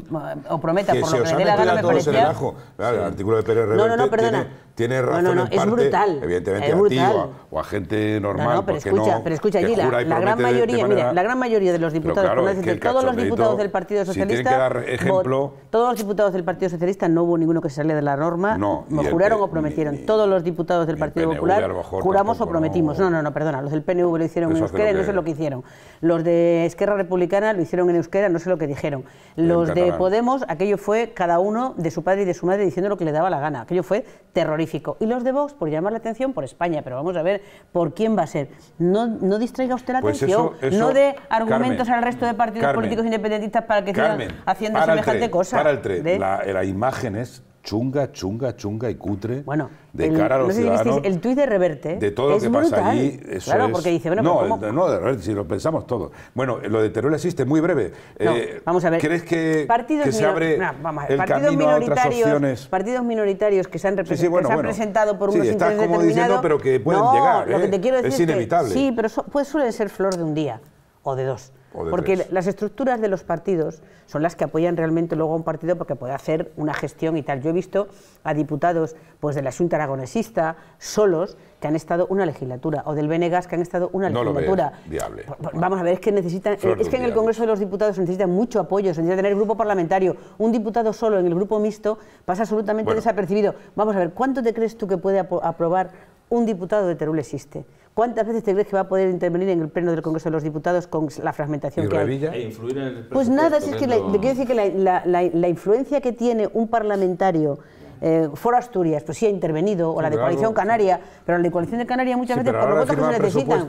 o prometa por lo que le dé la gana, me parecía... el artículo de no, no, no, tiene, tiene, razón en es parte, brutal, evidentemente a o a, gente normal, no, pero escucha, no, pero escucha allí la, gran mayoría, mira, la gran mayoría de los diputados, es todos los diputados del Partido Socialista, dar ejemplo, todos los diputados del Partido Socialista, no hubo ninguno que se saliera de la norma, no, juraron o prometieron, todos los diputados del Partido Popular juramos o prometimos, no, no, no, perdona, los del PNV lo hicieron en euskera y no sé lo que hicieron, los de Esquerra Republicana lo hicieron en euskera, no sé lo que dijeron. Los de Podemos, aquello fue cada uno de su padre y de su madre diciendo lo que le daba la gana. Aquello fue terrorífico. Y los de Vox, por llamar la atención, por España. Pero vamos a ver por quién va a ser. No, no distraiga usted la pues atención. no dé argumentos al resto de partidos políticos independentistas para que haciendo semejante cosa. Para el ¿eh? la imagen chunga, chunga, chunga y cutre bueno, de el, cara a los no sé ciudadanos. el tuit de Reverte. De todo es lo que brutal. pasa allí. Eso claro, es... porque dice, bueno, no, ¿cómo? El, no, de Reverte, si lo pensamos todo. Bueno, lo de Teruel existe, muy breve. No, eh, vamos a ver. ¿Crees que, que se abre no, vamos a ver, el camino a otras Partidos minoritarios que se han, sí, sí, bueno, que se han bueno. presentado por unos sí, intereses estás como diciendo, pero que pueden llegar. Lo eh, que te quiero decir es inevitable. Que, sí, pero su, pues, suelen ser flor de un día o de dos. Porque las estructuras de los partidos son las que apoyan realmente luego a un partido porque puede hacer una gestión y tal. Yo he visto a diputados pues, de la Junta Aragonesista solos que han estado una legislatura o del Venegas, que han estado una legislatura. viable. Pues, pues, vamos a ver, es que necesitan eh, es que en el Congreso de los Diputados necesita mucho apoyo, se necesita tener grupo parlamentario. Un diputado solo en el grupo mixto pasa absolutamente desapercibido. Vamos a ver, ¿cuánto te crees tú que puede aprobar un diputado de Teruel existe? ¿Cuántas veces te crees que va a poder intervenir en el Pleno del Congreso de los Diputados con la fragmentación que hay? E influir en el pues nada, es que la, quiero decir que la, influencia que tiene un parlamentario eh, Asturias, pues sí ha intervenido, o la de Coalición Canaria, pero la de Coalición de Canaria muchas veces por los votos que se necesitan.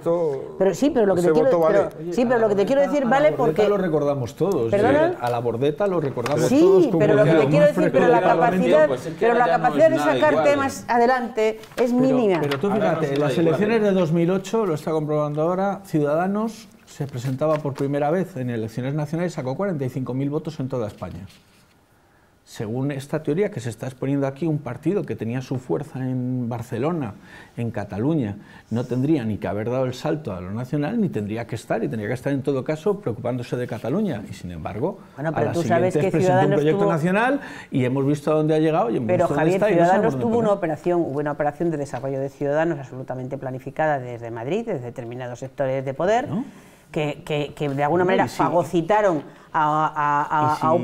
Pero sí, pero lo que te quiero, decir vale porque lo recordamos todos. Eh, a la bordeta lo recordamos todos. Sí, pero lo que te quiero decir, pero la pues capacidad, de sacar temas adelante es mínima. Pero tú fíjate, las elecciones de 2008 lo está comprobando ahora Ciudadanos se presentaba por primera vez en elecciones nacionales, y sacó 45.000 votos en toda España según esta teoría que se está exponiendo aquí, un partido que tenía su fuerza en Barcelona, en Cataluña, no tendría ni que haber dado el salto a lo nacional, ni tendría que estar, y tendría que estar en todo caso preocupándose de Cataluña. Y sin embargo, a tú que un proyecto nacional y hemos visto a dónde ha llegado. pero Javier, Ciudadanos tuvo una operación, operación de desarrollo de Ciudadanos absolutamente planificada desde Madrid, desde determinados sectores de poder, que, de alguna manera fagocitaron a, a, a,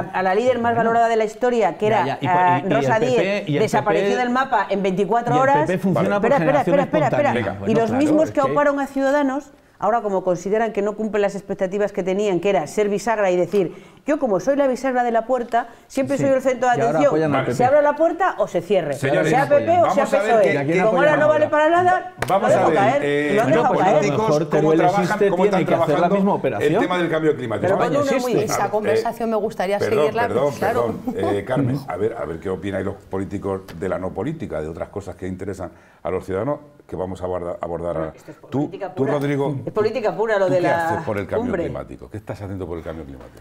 a, la, líder más valorada de la historia, que era eh, Rosa Díez, desapareció del mapa en 24 horas. espera, espera, espera, espera. y los mismos que oparon a Ciudadanos, ahora como consideran que no cumplen las expectativas que tenían, que era ser bisagra y decir yo, como soy la bisagra de la puerta, siempre soy el centro de atención. Se abre la puerta o se cierre. sea PP o sea PSOE. Que, como ahora no vale para nada, vamos lo a ver. Caer, eh, lo han dejado caer. que ¿cómo están trabajando el tema del cambio climático? Pero esa conversación me gustaría eh, seguirla. Perdón, perdón. Eh, Carmen, a ver, a ver qué opináis los políticos de la no política, de otras cosas que interesan a los ciudadanos que vamos a abordar. ahora. tú, tú, Rodrigo. Es política pura lo ¿tú de qué Haces por el cambio climático? ¿Qué estás haciendo por el cambio climático?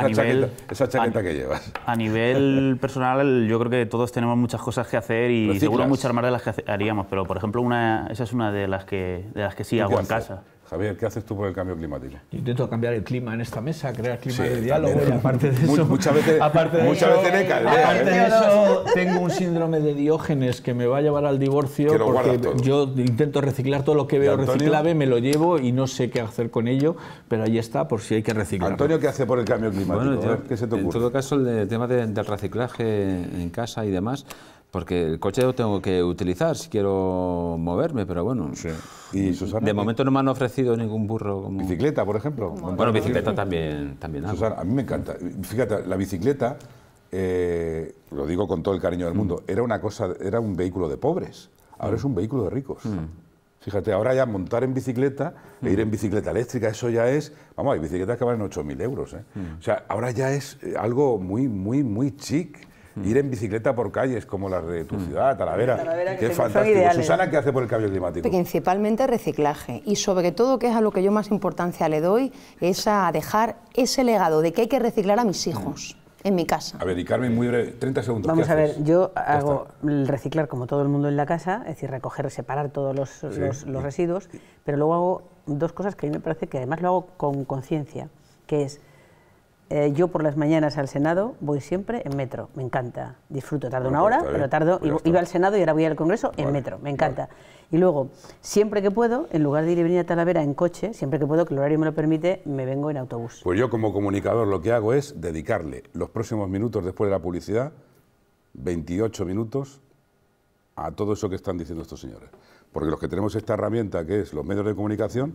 esa, a nivel, chaqueta, que llevas. A nivel personal, yo creo que todos tenemos muchas cosas que hacer y seguro muchas más de las que haríamos, pero por ejemplo, una, esa es una de las que, de las que sí hago en casa. Javier, ¿qué haces tú por el cambio climático? intento cambiar el clima en esta mesa, crear clima de diálogo aparte de eso... Muchas veces, tengo un síndrome de Diógenes que me va a llevar al divorcio porque yo intento reciclar todo lo que veo reciclable, me lo llevo y no sé qué hacer con ello, pero ahí está por si hay que reciclar. Antonio, ¿qué hace por el cambio climático? Bueno, ¿Qué se te ocurre? En todo caso, el tema del reciclaje en casa y demás porque el coche lo tengo que utilizar si quiero moverme, pero bueno. Sí. ¿Y de momento no me han ofrecido ningún burro. Como... ¿Bicicleta, por ejemplo? Bueno, bicicleta también, también a mí me encanta. Fíjate, la bicicleta, eh, lo digo con todo el cariño del mm. mundo, era una cosa, era un vehículo de pobres. Ahora mm. es un vehículo de ricos. Mm. Fíjate, ahora ya montar en bicicleta e ir en bicicleta eléctrica, eso ya es... Vamos, hay bicicletas que valen 8.000 euros. ¿eh? O sea, ahora ya es eh, algo muy, muy, muy chic. Mm. ir en bicicleta por calles como las de tu mm. ciudad, Talavera, Talavera que, es fantástico. Susana, ¿qué hace por el cambio climático? Principalmente reciclaje y sobre todo, que es a lo que yo más importancia le doy, es a dejar ese legado de que hay que reciclar a mis mm. hijos. En mi casa. A ver, y Carmen, muy breve, 30 segundos. Vamos a ver, yo hago el reciclar como todo el mundo en la casa, es decir, recoger, separar todos los residuos, pero luego hago dos cosas que a mí me parece que además lo hago con conciencia, que es eh, yo por las mañanas al Senado voy siempre en metro, me encanta. Disfruto, tardo una pues hora, pero tardo. Pues iba al Senado y ahora voy al Congreso en metro, me encanta. Y luego, siempre que puedo, en lugar de ir y venir a Talavera en coche, siempre que puedo, que el horario me lo permite, me vengo en autobús. Pues yo como comunicador lo que hago es dedicarle los próximos minutos después de la publicidad, 28 minutos, a todo eso que están diciendo estos señores. Porque los que tenemos esta herramienta que es los medios de comunicación,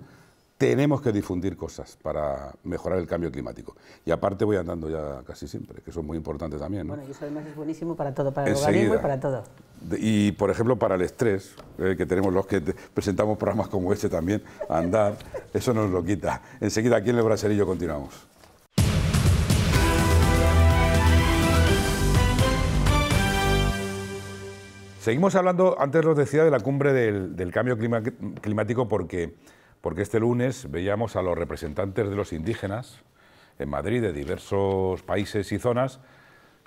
tenemos que difundir cosas para mejorar el cambio climático. Y aparte voy andando ya casi siempre, que eso es muy importante también. Bueno, y eso además es buenísimo para todo, para el organismo y para todo. Y, por ejemplo, para el estrés, eh, que tenemos los que presentamos programas como este también, andar, eso nos lo quita. Enseguida aquí en el Braserillo continuamos. Seguimos hablando, antes los decía, de la cumbre del cambio climático porque porque este lunes veíamos a los representantes de los indígenas en Madrid, de diversos países y zonas,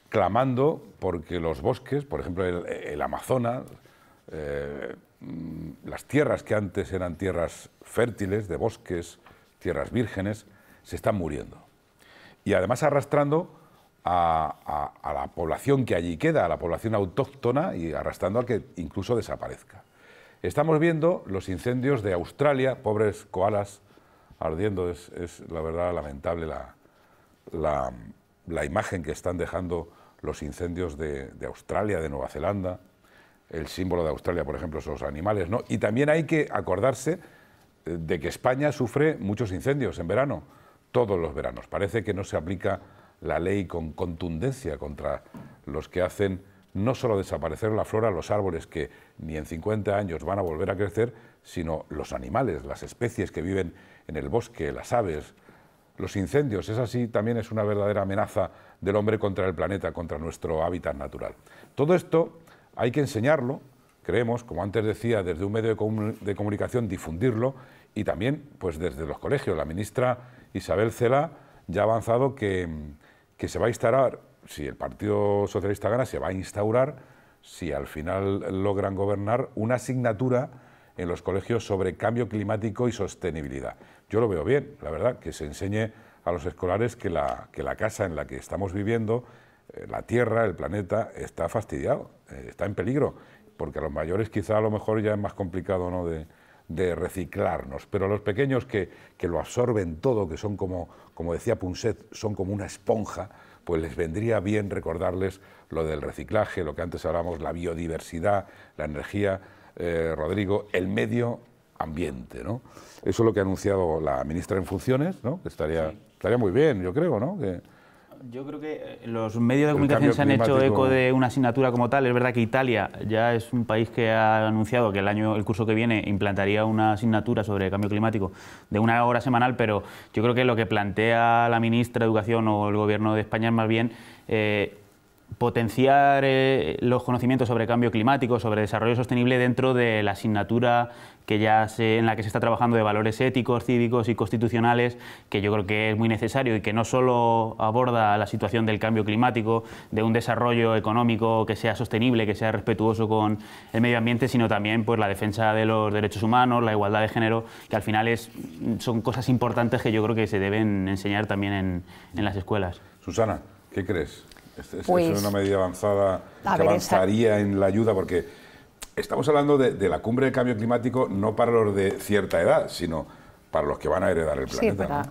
clamando porque los bosques, por ejemplo el, Amazonas, eh, las tierras que antes eran tierras fértiles, de bosques, tierras vírgenes, se están muriendo. Y además arrastrando a, a la población que allí queda, a la población autóctona y arrastrando a que incluso desaparezca. Estamos viendo los incendios de Australia, pobres koalas ardiendo, es, la verdad lamentable la, la, imagen que están dejando los incendios de, Australia, de Nueva Zelanda, el símbolo de Australia, por ejemplo, son los animales. ¿no? Y también hay que acordarse eh, de que España sufre muchos incendios en verano, todos los veranos. Parece que no se aplica la ley con contundencia contra los que hacen no solo desaparecer la flora, los árboles que ni en 50 años van a volver a crecer, sino los animales, las especies que viven en el bosque, las aves, los incendios. Es así, también es una verdadera amenaza del hombre contra el planeta, contra nuestro hábitat natural. Todo esto hay que enseñarlo, creemos, como antes decía, desde un medio de, comunicación difundirlo y también pues desde los colegios. La ministra Isabel Cela ya ha avanzado que, que se va a instalar, si el Partido Socialista gana, se va a instaurar si al final logran gobernar, una asignatura en los colegios sobre cambio climático y sostenibilidad. Yo lo veo bien, la verdad, que se enseñe a los escolares que la, casa en la que estamos viviendo, eh, la Tierra, el planeta, está fastidiado, eh, está en peligro, porque a los mayores quizá a lo mejor ya es más complicado ¿no? de, de reciclarnos, pero a los pequeños que, lo absorben todo, que son como, como decía Punset, son como una esponja, pues les vendría bien recordarles lo del reciclaje, lo que antes hablábamos, la biodiversidad, la energía, eh, Rodrigo, el medio ambiente, ¿no? Eso es lo que ha anunciado la ministra en funciones, ¿no? Que estaría, estaría muy bien, yo creo, ¿no? yo creo que eh, los medios de comunicación se han hecho eco de una asignatura como tal. Es verdad que Italia ya es un país que ha anunciado que el año, el curso que viene, implantaría una asignatura sobre cambio climático de una hora semanal, pero yo creo que lo que plantea la ministra de Educación o el Gobierno de España es más bien eh, potenciar eh, los conocimientos sobre cambio climático, sobre desarrollo sostenible dentro de la asignatura que ya en la que se está trabajando de valores éticos, cívicos y constitucionales, que yo creo que es muy necesario y que no solo aborda la situación del cambio climático, de un desarrollo económico que sea sostenible, que sea respetuoso con el medio ambiente, sino también pues, la defensa de los derechos humanos, la igualdad de género, que al final es, son cosas importantes que yo creo que se deben enseñar también en las escuelas. Susana, ¿qué crees? Es, pues, una medida avanzada que avanzaría en la ayuda porque estamos hablando de, la cumbre del cambio climático no para los de cierta edad, sino para los que van a heredar el planeta.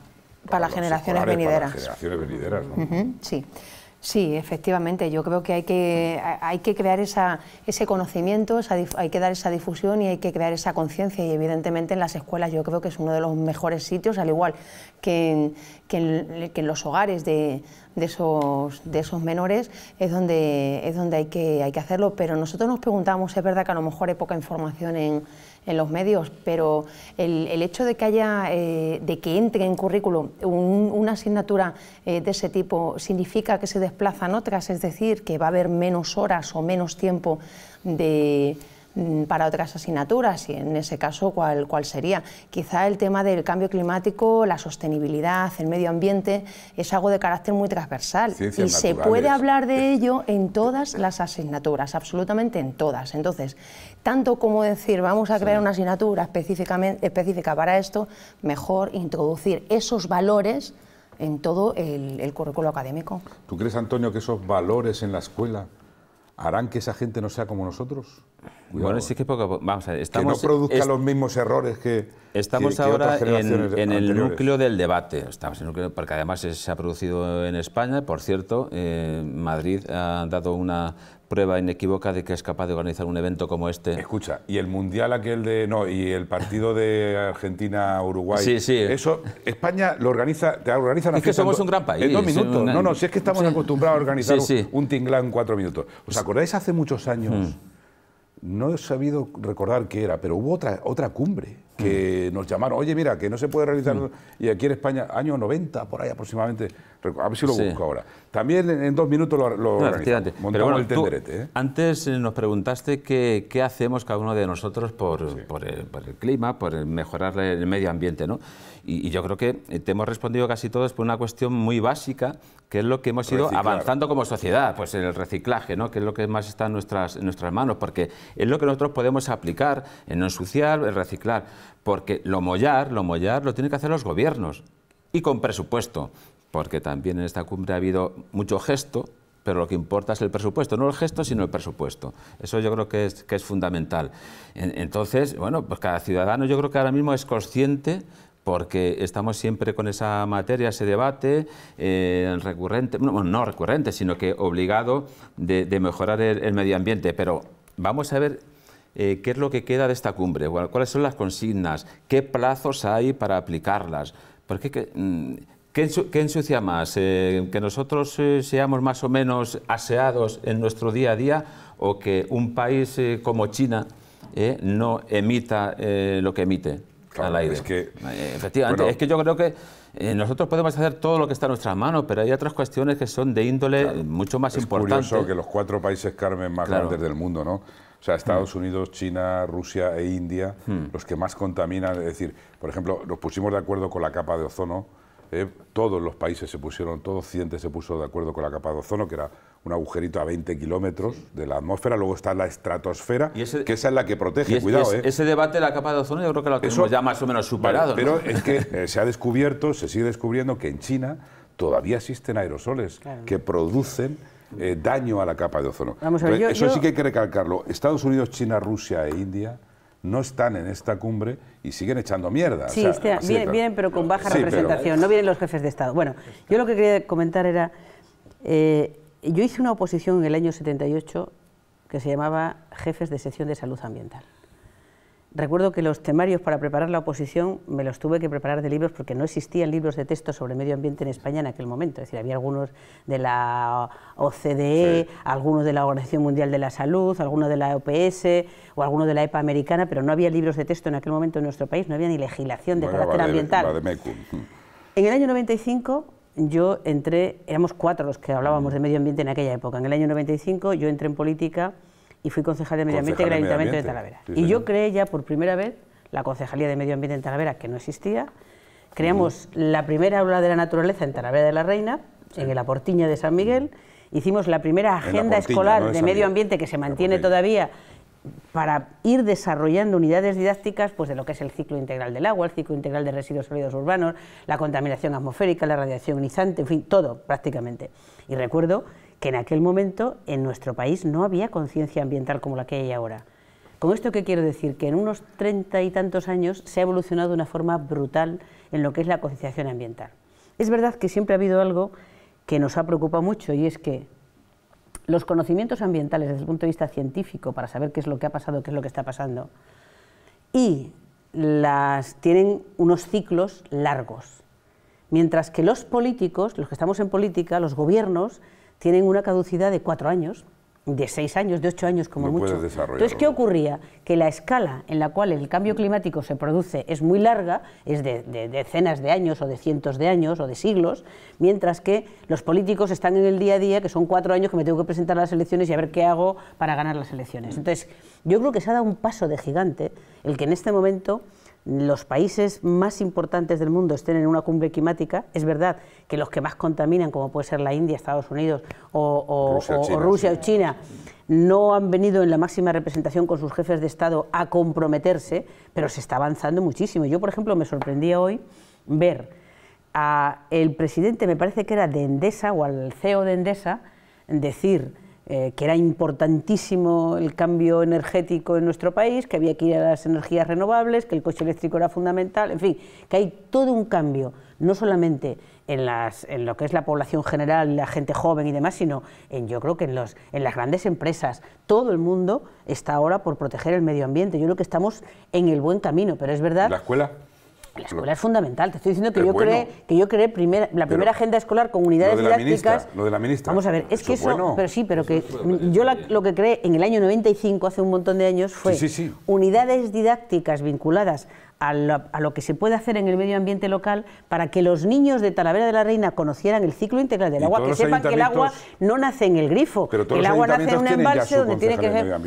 para, las generaciones venideras. generaciones venideras, ¿no? sí. Sí, efectivamente. Yo creo que hay que, hay que crear esa, ese conocimiento, hay que dar esa difusión y hay que crear esa conciencia. Y evidentemente en las escuelas yo creo que es uno de los mejores sitios, al igual que en, que en los hogares de, de, esos, de esos menores, es donde, es donde hay, que, hay que hacerlo. Pero nosotros nos preguntamos, es verdad que a lo mejor hay poca información en en los medios, pero el, hecho de que haya, eh, de que entre en currículum una asignatura eh, de ese tipo significa que se desplazan otras, es decir, que va a haber menos horas o menos tiempo de, mm, para otras asignaturas y en ese caso cuál, cuál sería. Quizá el tema del cambio climático, la sostenibilidad, el medio ambiente es algo de carácter muy transversal y se puede hablar de ello en todas las asignaturas, absolutamente en todas. Entonces, tanto como decir vamos a crear una asignatura específica para esto, mejor introducir esos valores en todo el, currículo académico. ¿Tú crees, Antonio, que esos valores en la escuela harán que esa gente no sea como nosotros? Bueno, sí que poco, vamos a estamos, que no produzca los mismos errores que estamos ahora en, el núcleo del debate, estamos en el núcleo, porque además se ha producido en España, por cierto, eh, Madrid ha dado una prueba inequívoca de que es capaz de organizar un evento como este. Escucha, y el mundial aquel de. No, y el partido de Argentina-Uruguay. Sí, sí. Eso, España lo organiza. Te organiza es que somos un gran país. En dos minutos. No, no, si es que estamos acostumbrados a organizar un tinglán en cuatro minutos. ¿Os acordáis hace muchos años? Mm no he sabido recordar qué era, pero hubo otra, otra cumbre que mm. nos llamaron, oye, mira, que no se puede realizar, mm. y aquí en España, año 90, por ahí aproximadamente, a ver si lo busco ahora. También en, dos minutos lo, lo el tenderete. ¿eh? Antes eh, nos preguntaste qué, hacemos cada uno de nosotros por, el, por el, clima, por mejorar el medio ambiente, ¿no? Y, yo creo que eh, te hemos respondido casi todos por una cuestión muy básica, que es lo que hemos ido avanzando como sociedad, pues en el reciclaje, ¿no? que es lo que más está en nuestras, nuestras manos, porque es lo que nosotros podemos aplicar en no ensuciar, en reciclar, porque lo mollar, lo mollar lo tienen que hacer los gobiernos y con presupuesto, porque también en esta cumbre ha habido mucho gesto, pero lo que importa es el presupuesto, no el gesto, sino el presupuesto. Eso yo creo que es, es fundamental. entonces, bueno, pues cada ciudadano yo creo que ahora mismo es consciente porque estamos siempre con esa materia, ese debate eh, recurrente, no recurrente, sino que obligado de, mejorar el, medio ambiente. Pero vamos a ver eh, qué es lo que queda de esta cumbre, cuáles son las consignas, qué plazos hay para aplicarlas. Porque mm, ¿Qué, ensucia más? Eh, ¿Que nosotros seamos más o menos aseados en nuestro día a día o que un país como China no emita lo que emite? claro, Es que, eh, Efectivamente, es que yo creo que eh, nosotros podemos hacer todo lo que está en nuestras manos, pero hay otras cuestiones que son de índole eh, mucho más importante. Es curioso que los cuatro países, Carmen, más grandes del mundo, ¿no? O sea, Estados mm. Unidos, China, Rusia e India, mm. los que más contaminan, es decir, por ejemplo, nos pusimos de acuerdo con la capa de ozono, eh, todos los países se pusieron, todo Occidente se puso de acuerdo con la capa de ozono, que era un agujerito a 20 kilómetros de la atmósfera, luego está la estratosfera, que esa es la que protege, cuidado. Eh. Ese debate de la capa de ozono yo creo que lo tenemos ya más o menos superado. pero es que eh, se ha descubierto, se sigue descubriendo que en China todavía existen aerosoles que producen... daño a la capa de ozono. eso sí que hay que recalcarlo. Estados Unidos, China, Rusia e India no están en esta cumbre y siguen echando mierda. Sí, vienen, pero con baja representación, no vienen los jefes de Estado. Bueno, yo lo que quería comentar era, eh, yo hice una oposición en el año 78 que se llamaba Jefes de Sección de Salud Ambiental. Recuerdo que los temarios para preparar la oposición me los tuve que preparar de libros porque no existían libros de texto sobre medio ambiente en España en aquel momento. Es decir, había algunos de la OCDE, algunos de la Organización Mundial de la Salud, algunos de la OPS e o algunos de la EPA americana, pero no había libros de texto en aquel momento en nuestro país, no había ni legislación de carácter ambiental. en el año 95 yo entré, éramos cuatro los que hablábamos de medio ambiente en aquella época. En el año 95 yo entré en política y fui concejal de Medio Ambiente Ayuntamiento de, Talavera. y yo creé ya por primera vez la Concejalía de Medio Ambiente en Talavera, que no existía. Creamos la primera aula de la naturaleza en Talavera de la Reina, en la Portiña de San Miguel. Hicimos la primera agenda escolar de, medio ambiente que se mantiene todavía para ir desarrollando unidades didácticas pues, de lo que es el ciclo integral del agua, el ciclo integral de residuos sólidos urbanos, la contaminación atmosférica, la radiación ionizante, en fin, todo prácticamente. Y recuerdo que en aquel momento en nuestro país no había conciencia ambiental como la que hay ahora. ¿Con esto qué quiero decir? Que en unos treinta y tantos años se ha evolucionado de una forma brutal en lo que es la concienciación ambiental. Es verdad que siempre ha habido algo que nos ha preocupado mucho y es que los conocimientos ambientales desde el punto de vista científico para saber qué es lo que ha pasado, qué es lo que está pasando, y las tienen unos ciclos largos. Mientras que los políticos, los que estamos en política, los gobiernos, tienen una caducidad de cuatro años, de seis años, de ocho años como no mucho. Entonces, ¿qué ocurría? Que la escala en la cual el cambio climático se produce es muy larga, es de, de, decenas de años o de cientos de años o de siglos, mientras que los políticos están en el día a día, que son cuatro años que me tengo que presentar a las elecciones y a ver qué hago para ganar las elecciones. Entonces, yo creo que se ha dado un paso de gigante el que en este momento los países más importantes del mundo estén en una cumbre climática, es verdad que los que más contaminan, como puede ser la India, Estados Unidos o, Rusia, o, China, no han venido en la máxima representación con sus jefes de Estado a comprometerse, pero se está avanzando muchísimo. Yo, por ejemplo, me sorprendía hoy ver al presidente, me parece que era de Endesa o al CEO de Endesa, decir eh, que era importantísimo el cambio energético en nuestro país, que había que ir a las energías renovables, que el coche eléctrico era fundamental, en fin, que hay todo un cambio, no solamente en, las, en lo que es la población general, la gente joven y demás, sino en, yo creo que en, los, en las grandes empresas. Todo el mundo está ahora por proteger el medio ambiente. Yo creo que estamos en el buen camino, pero es verdad... ¿La escuela? La escuela es fundamental. Te estoy diciendo que, yo, creo que yo creé la primera agenda escolar con unidades didácticas. lo de la ministra. Vamos a ver, es que eso. Pero sí, pero que yo lo que creé en el año 95, hace un montón de años, fue unidades didácticas vinculadas a lo, que se puede hacer en el medio ambiente local para que los niños de Talavera de la Reina conocieran el ciclo integral del agua, que sepan que el agua no nace en el grifo, el agua nace en un embalse donde tiene que ser...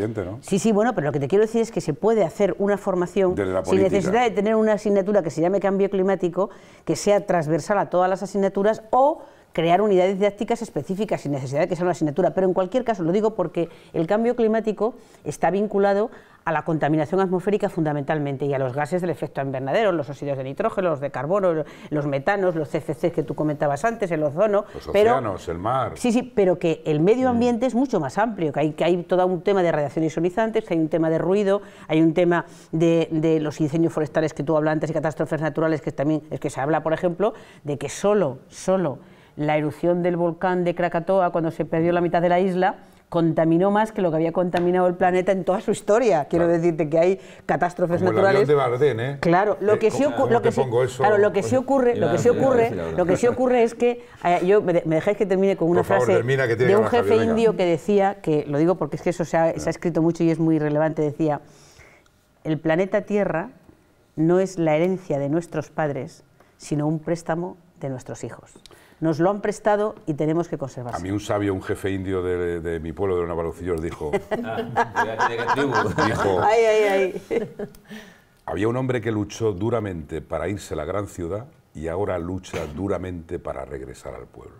Sí, sí, bueno, pero lo que te quiero decir es que se puede hacer una formación sin necesidad de tener una asignatura que se llame cambio climático, que sea transversal a todas las asignaturas o crear unidades didácticas específicas sin necesidad de que sea una asignatura, pero en cualquier caso lo digo porque el cambio climático está vinculado a la contaminación atmosférica fundamentalmente y a los gases del efecto invernadero, los óxidos de nitrógeno, los de carbono, los metanos, los CFC que tú comentabas antes, el ozono. Los océanos, el mar. Sí, sí, pero que el medio mm. ambiente es mucho más amplio, que hay, que hay todo un tema de radiaciones ionizantes, hay un tema de ruido, hay un tema de, de los incendios forestales que tú hablas antes y catástrofes naturales, que también es que se habla, por ejemplo, de que solo, solo la erupción del volcán de Krakatoa, cuando se perdió la mitad de la isla, contaminó más que lo que había contaminado el planeta en toda su historia. Quiero decirte que hay catástrofes naturales. de ¿eh? Claro, lo que sí ocurre, lo que sí, ocurre, lo que sí ocurre, es que ah, yo me, dejáis que termine con una frase de un jefe indio que decía que lo digo porque es que eso se ha, se ha escrito mucho y es muy relevante. Decía el planeta Tierra no es la herencia de nuestros padres, sino un préstamo de nuestros hijos nos lo han prestado y tenemos que conservarlo. A mí un sabio, un jefe indio de, mi pueblo, de Navarrocillos dijo... Ah, dijo Había un hombre que luchó duramente para irse a la gran ciudad y ahora lucha duramente para regresar al pueblo.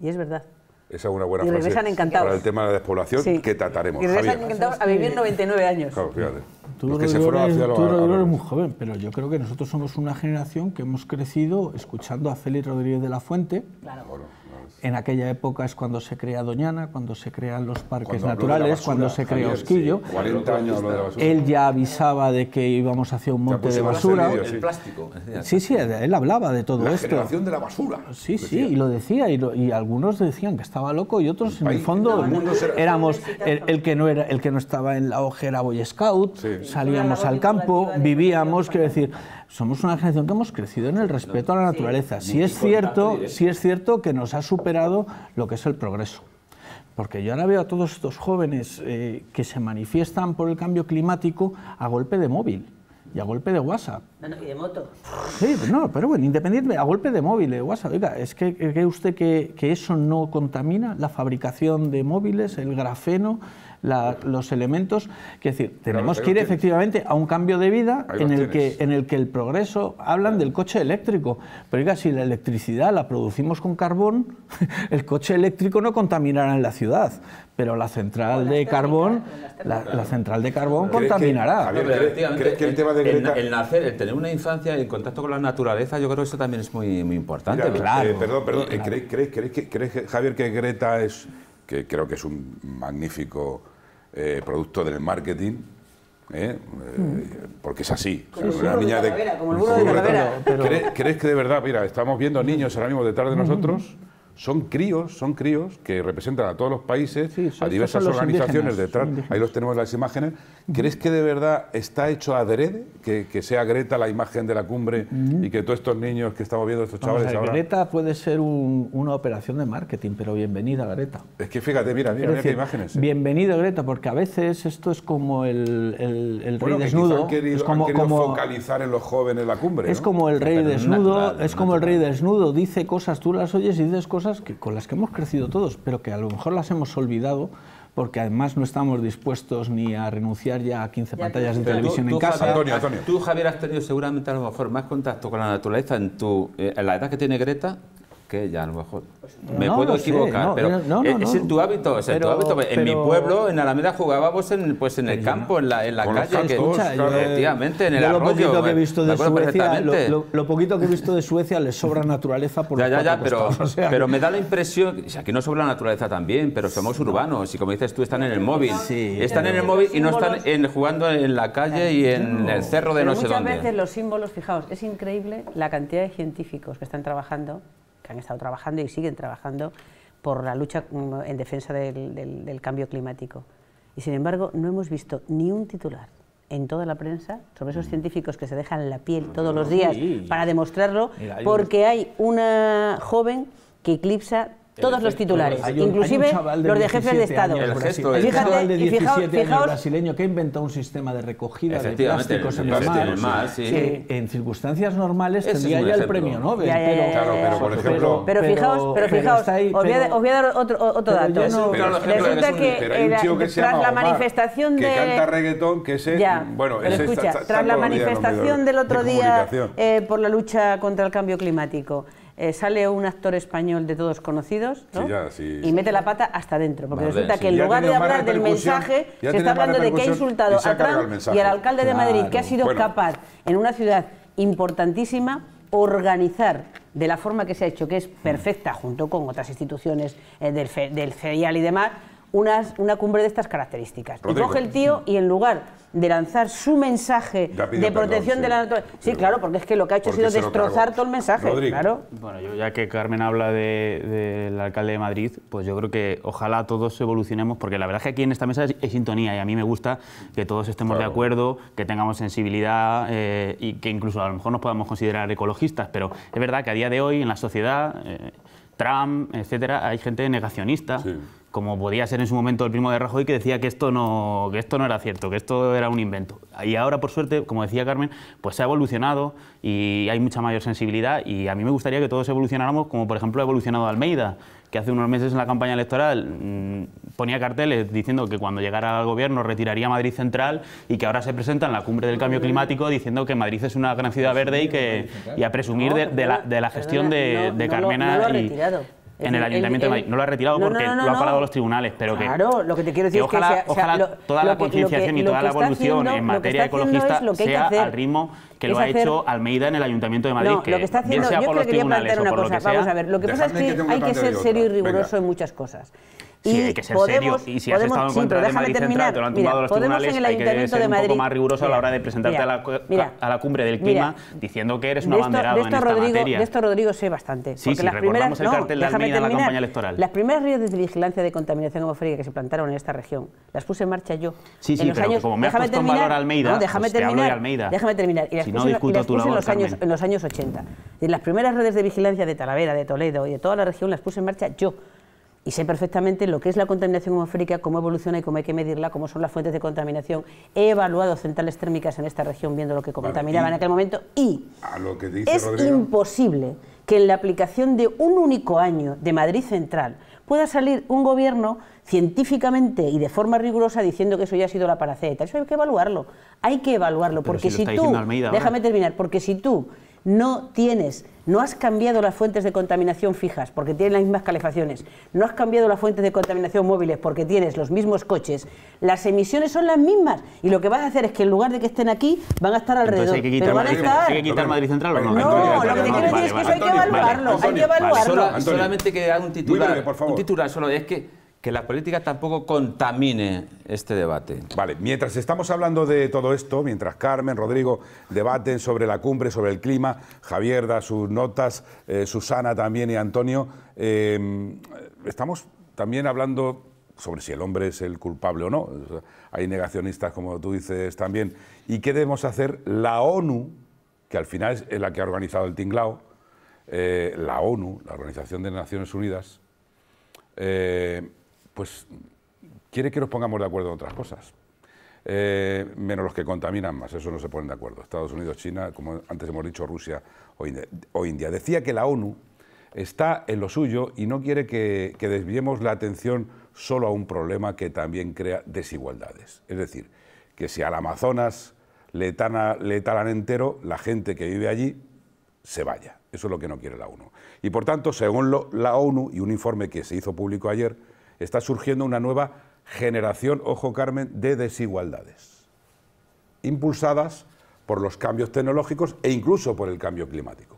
Y es verdad. Esa es una buena frase encantados. para el tema de la despoblación ¿qué que trataremos. Y regresan encantados a vivir 99 años. Claro, fíjate. Tú eres muy joven, pero yo creo que nosotros somos una generación que hemos crecido escuchando a Félix Rodríguez de la Fuente. Claro. En aquella época es cuando se crea Doñana, cuando se crean los parques naturales, cuando se crea Osquillo. Él ya avisaba de que íbamos hacia un monte de basura. sí. El plástico. Sí, sí, él hablaba de todo esto. La generación de la basura. Sí, sí, y lo decía, y, algunos decían que estaba loco y otros en el fondo éramos el, que no era el que no estaba en la hoja Boy Scout, salíamos al campo, vivíamos, quiero decir, somos una generación que hemos crecido en el respeto a la naturaleza. Sí, es cierto, es cierto que nos ha superado lo que es el progreso. Porque yo ahora veo a todos estos jóvenes eh, que se manifiestan por el cambio climático a golpe de móvil y a golpe de WhatsApp. No, y de moto. Sí, no, pero bueno, independientemente a golpe de móvil, de WhatsApp. Oiga, ¿es que cree usted que, que, eso no contamina la fabricación de móviles, el grafeno, los elementos. es decir, tenemos que ir efectivamente a un cambio de vida en el, que, en el que el progreso, hablan del coche eléctrico, pero diga si la electricidad la producimos con carbón, el coche eléctrico no contaminará en la ciudad, pero la central de carbón, la, central de carbón contaminará. el nacer, el tener una infancia en contacto con la naturaleza, yo creo que eso también es muy, muy importante. Eh, perdón, perdón. Eh, que, Javier, que Greta es, que creo que es un magnífico eh, producto del marketing, ¿eh? Eh, porque es así. ¿Crees, ¿Crees, que de verdad, mira, estamos viendo niños ahora mismo detrás de nosotros son críos, son críos que representan a todos los países, a diversas organizaciones detrás. Ahí los tenemos las imágenes. ¿Crees que de verdad está hecho adrede que, que sea Greta la imagen de la cumbre mm. y que todos estos niños que estamos viendo, estos chavales ahora... Greta puede ser una operación de marketing, pero bienvenida Greta. Es que fíjate, mira, mira, imágenes. ¿eh? Bienvenido Greta, porque a veces esto es como el, el, rey desnudo. Han querido, es como, focalizar en los jóvenes la cumbre. Es como el rey desnudo, es como el rey desnudo. Dice cosas, tú las oyes y dices cosas que, con las que hemos crecido todos, pero que a lo mejor las hemos olvidado porque además no estamos dispuestos ni a renunciar ya a 15 pantallas de televisión en casa. Tú, Javier, has tenido seguramente a lo mejor más contacto con la naturaleza en, tu, eh, en la edad que tiene Greta que ya a me puedo equivocar, pero es en tu hábito, es el tu hábito. En mi pueblo, en Alameda, jugábamos en, pues en el campo, en la, en la calle, que, en el lo Poquito que he visto de Suecia, lo, poquito que he visto de Suecia le sobra naturaleza por Ya, ya, ya, pero, pero me da la impresión, aquí no sobra naturaleza también, pero somos urbanos y como dices tú, están en el móvil. están en el móvil y no están jugando en la calle y en el cerro de no sé dónde. Muchas veces los símbolos, fijaos, es increíble la cantidad de científicos que están trabajando han estado trabajando y siguen trabajando por la lucha mm, en defensa del, del cambio climático. Y sin embargo, no hemos visto ni un titular en toda la prensa sobre esos mm. científicos que se dejan la piel mm. todos los días para demostrarlo, porque hay una joven que eclipsa todos los titulares, inclusive los de jefes de Estado. El fíjate, de 17 años brasileño que inventó un sistema de recogida de plásticos en el mar, que en circunstancias normales tendría ya el premio Nobel. pero, por ejemplo, fijaos, os, voy a, dar otro, dato. resulta que, tras la manifestación de... que ese... Bueno, tras la manifestación del otro día eh, por la lucha contra el cambio climático... Eh, sale un actor español de todos conocidos y mete la pata hasta dentro. Porque resulta que en lugar de hablar del mensaje, se está hablando de que ha insultado a Trump y al alcalde de Madrid, que ha sido capaz en una ciudad importantísima organizar de la forma que se ha hecho, que es perfecta, junto con otras instituciones eh, del, fe, y demás, unas, una cumbre de estas características. Te coge el tío y en lugar de lanzar su mensaje de protección de la naturaleza... Sí, claro, porque es que lo que ha hecho ha sido destrozar todo el mensaje. Claro. Bueno, ya que Carmen habla del de, alcalde de Madrid, pues yo creo que ojalá todos evolucionemos, porque la verdad es que aquí en esta mesa es, sintonía y a mí me gusta que todos estemos de acuerdo, que tengamos sensibilidad eh, y que incluso a lo mejor nos podamos considerar ecologistas, pero es verdad que a día de hoy en la sociedad... Eh, Trump, etcétera, hay gente negacionista como podía ser en su momento el primo de Rajoy, que decía que esto no, que esto no era cierto, que esto era un invento. Y ahora, por suerte, como decía Carmen, pues se ha evolucionado y hay mucha mayor sensibilidad y a mí me gustaría que todos evolucionáramos como, por ejemplo, ha evolucionado Almeida, que hace unos meses en la campaña electoral mm, ponía carteles diciendo que cuando llegara al gobierno retiraría Madrid Central y que ahora se presenta en la cumbre del cambio climático diciendo que Madrid es una gran ciudad verde y que y a presumir de, la, gestión de, de Carmena. y, en el, Ayuntamiento de Madrid. No lo ha retirado porque lo ha parado los tribunales, pero que... Claro, lo que te quiero decir ojalá, es que... toda la concienciación y toda la evolución en materia ecologista sea al ritmo que lo ha hecho Almeida en el Ayuntamiento de Madrid, que, lo que está haciendo, sea por los tribunales una cosa, Vamos a ver, lo que pasa es que hay que ser serio y riguroso en muchas cosas. Sí, y hay que ser podemos, serio. Y si has estado en contra de Madrid terminar. Central, te lo han tumbado los tribunales, hay que ser un poco más riguroso a la hora de presentarte a, la, a, la, cumbre del clima diciendo que eres un abanderado de esto, esto en esta Rodrigo, materia. De esto, Rodrigo, sé bastante. Sí, porque sí, las primeras, el no, de en la campaña electoral. Las primeras redes de vigilancia de contaminación atmosférica que se plantaron en esta región, las puse en marcha yo. Sí, sí, en los pero años, como me has puesto en valor Almeida, déjame pues terminar. Déjame terminar. Y las puse en los años 80. Las primeras redes de vigilancia de Talavera, de Toledo y de toda la región las puse en marcha yo y sé perfectamente lo que es la contaminación atmosférica, cómo evoluciona y cómo hay que medirla, cómo son las fuentes de contaminación. He evaluado centrales térmicas en esta región viendo lo que contaminaba en aquel momento y a lo que dice es imposible que en la aplicación de un único año de Madrid Central pueda salir un gobierno científicamente y de forma rigurosa diciendo que eso ya ha sido la paraceta. Eso hay que evaluarlo, hay que evaluarlo, porque si, tú, déjame terminar, porque si tú no tienes, no has cambiado las fuentes de contaminación fijas porque tienen las mismas calefacciones, no has cambiado las fuentes de contaminación móviles porque tienes los mismos coches, las emisiones son las mismas y lo que vas a hacer es que en lugar de que estén aquí van a estar alrededor. Entonces hay que quitar Madrid, Central o no? lo que te quiero decir es que eso hay que evaluarlo, hay que evaluarlo. solamente que haga un titular, un titular solo es que que la política tampoco contamine este debate. Vale, mientras estamos hablando de todo esto, mientras Carmen, Rodrigo debaten sobre la cumbre, sobre el clima, Javier da sus notas, eh, Susana también y Antonio, eh, estamos también hablando sobre si el hombre es el culpable o no. Hay negacionistas, como tú dices también. ¿Y qué debemos hacer? La ONU, que al final es la que ha organizado el tinglao, eh, la ONU, la Organización de Naciones Unidas, pues quiere que nos pongamos de acuerdo en otras cosas. Eh, menos los que contaminan más, eso no se ponen de acuerdo. Estados Unidos, China, como antes hemos dicho, Rusia o, India. Decía que la ONU está en lo suyo y no quiere que, desviemos la atención solo a un problema que también crea desigualdades. Es decir, que si al Amazonas le, talan entero, la gente que vive allí se vaya. Eso es lo que no quiere la ONU. Y por tanto, según la ONU y un informe que se hizo público ayer, está surgiendo una nueva generación, ojo Carmen, de desigualdades, impulsadas por los cambios tecnológicos e incluso por el cambio climático.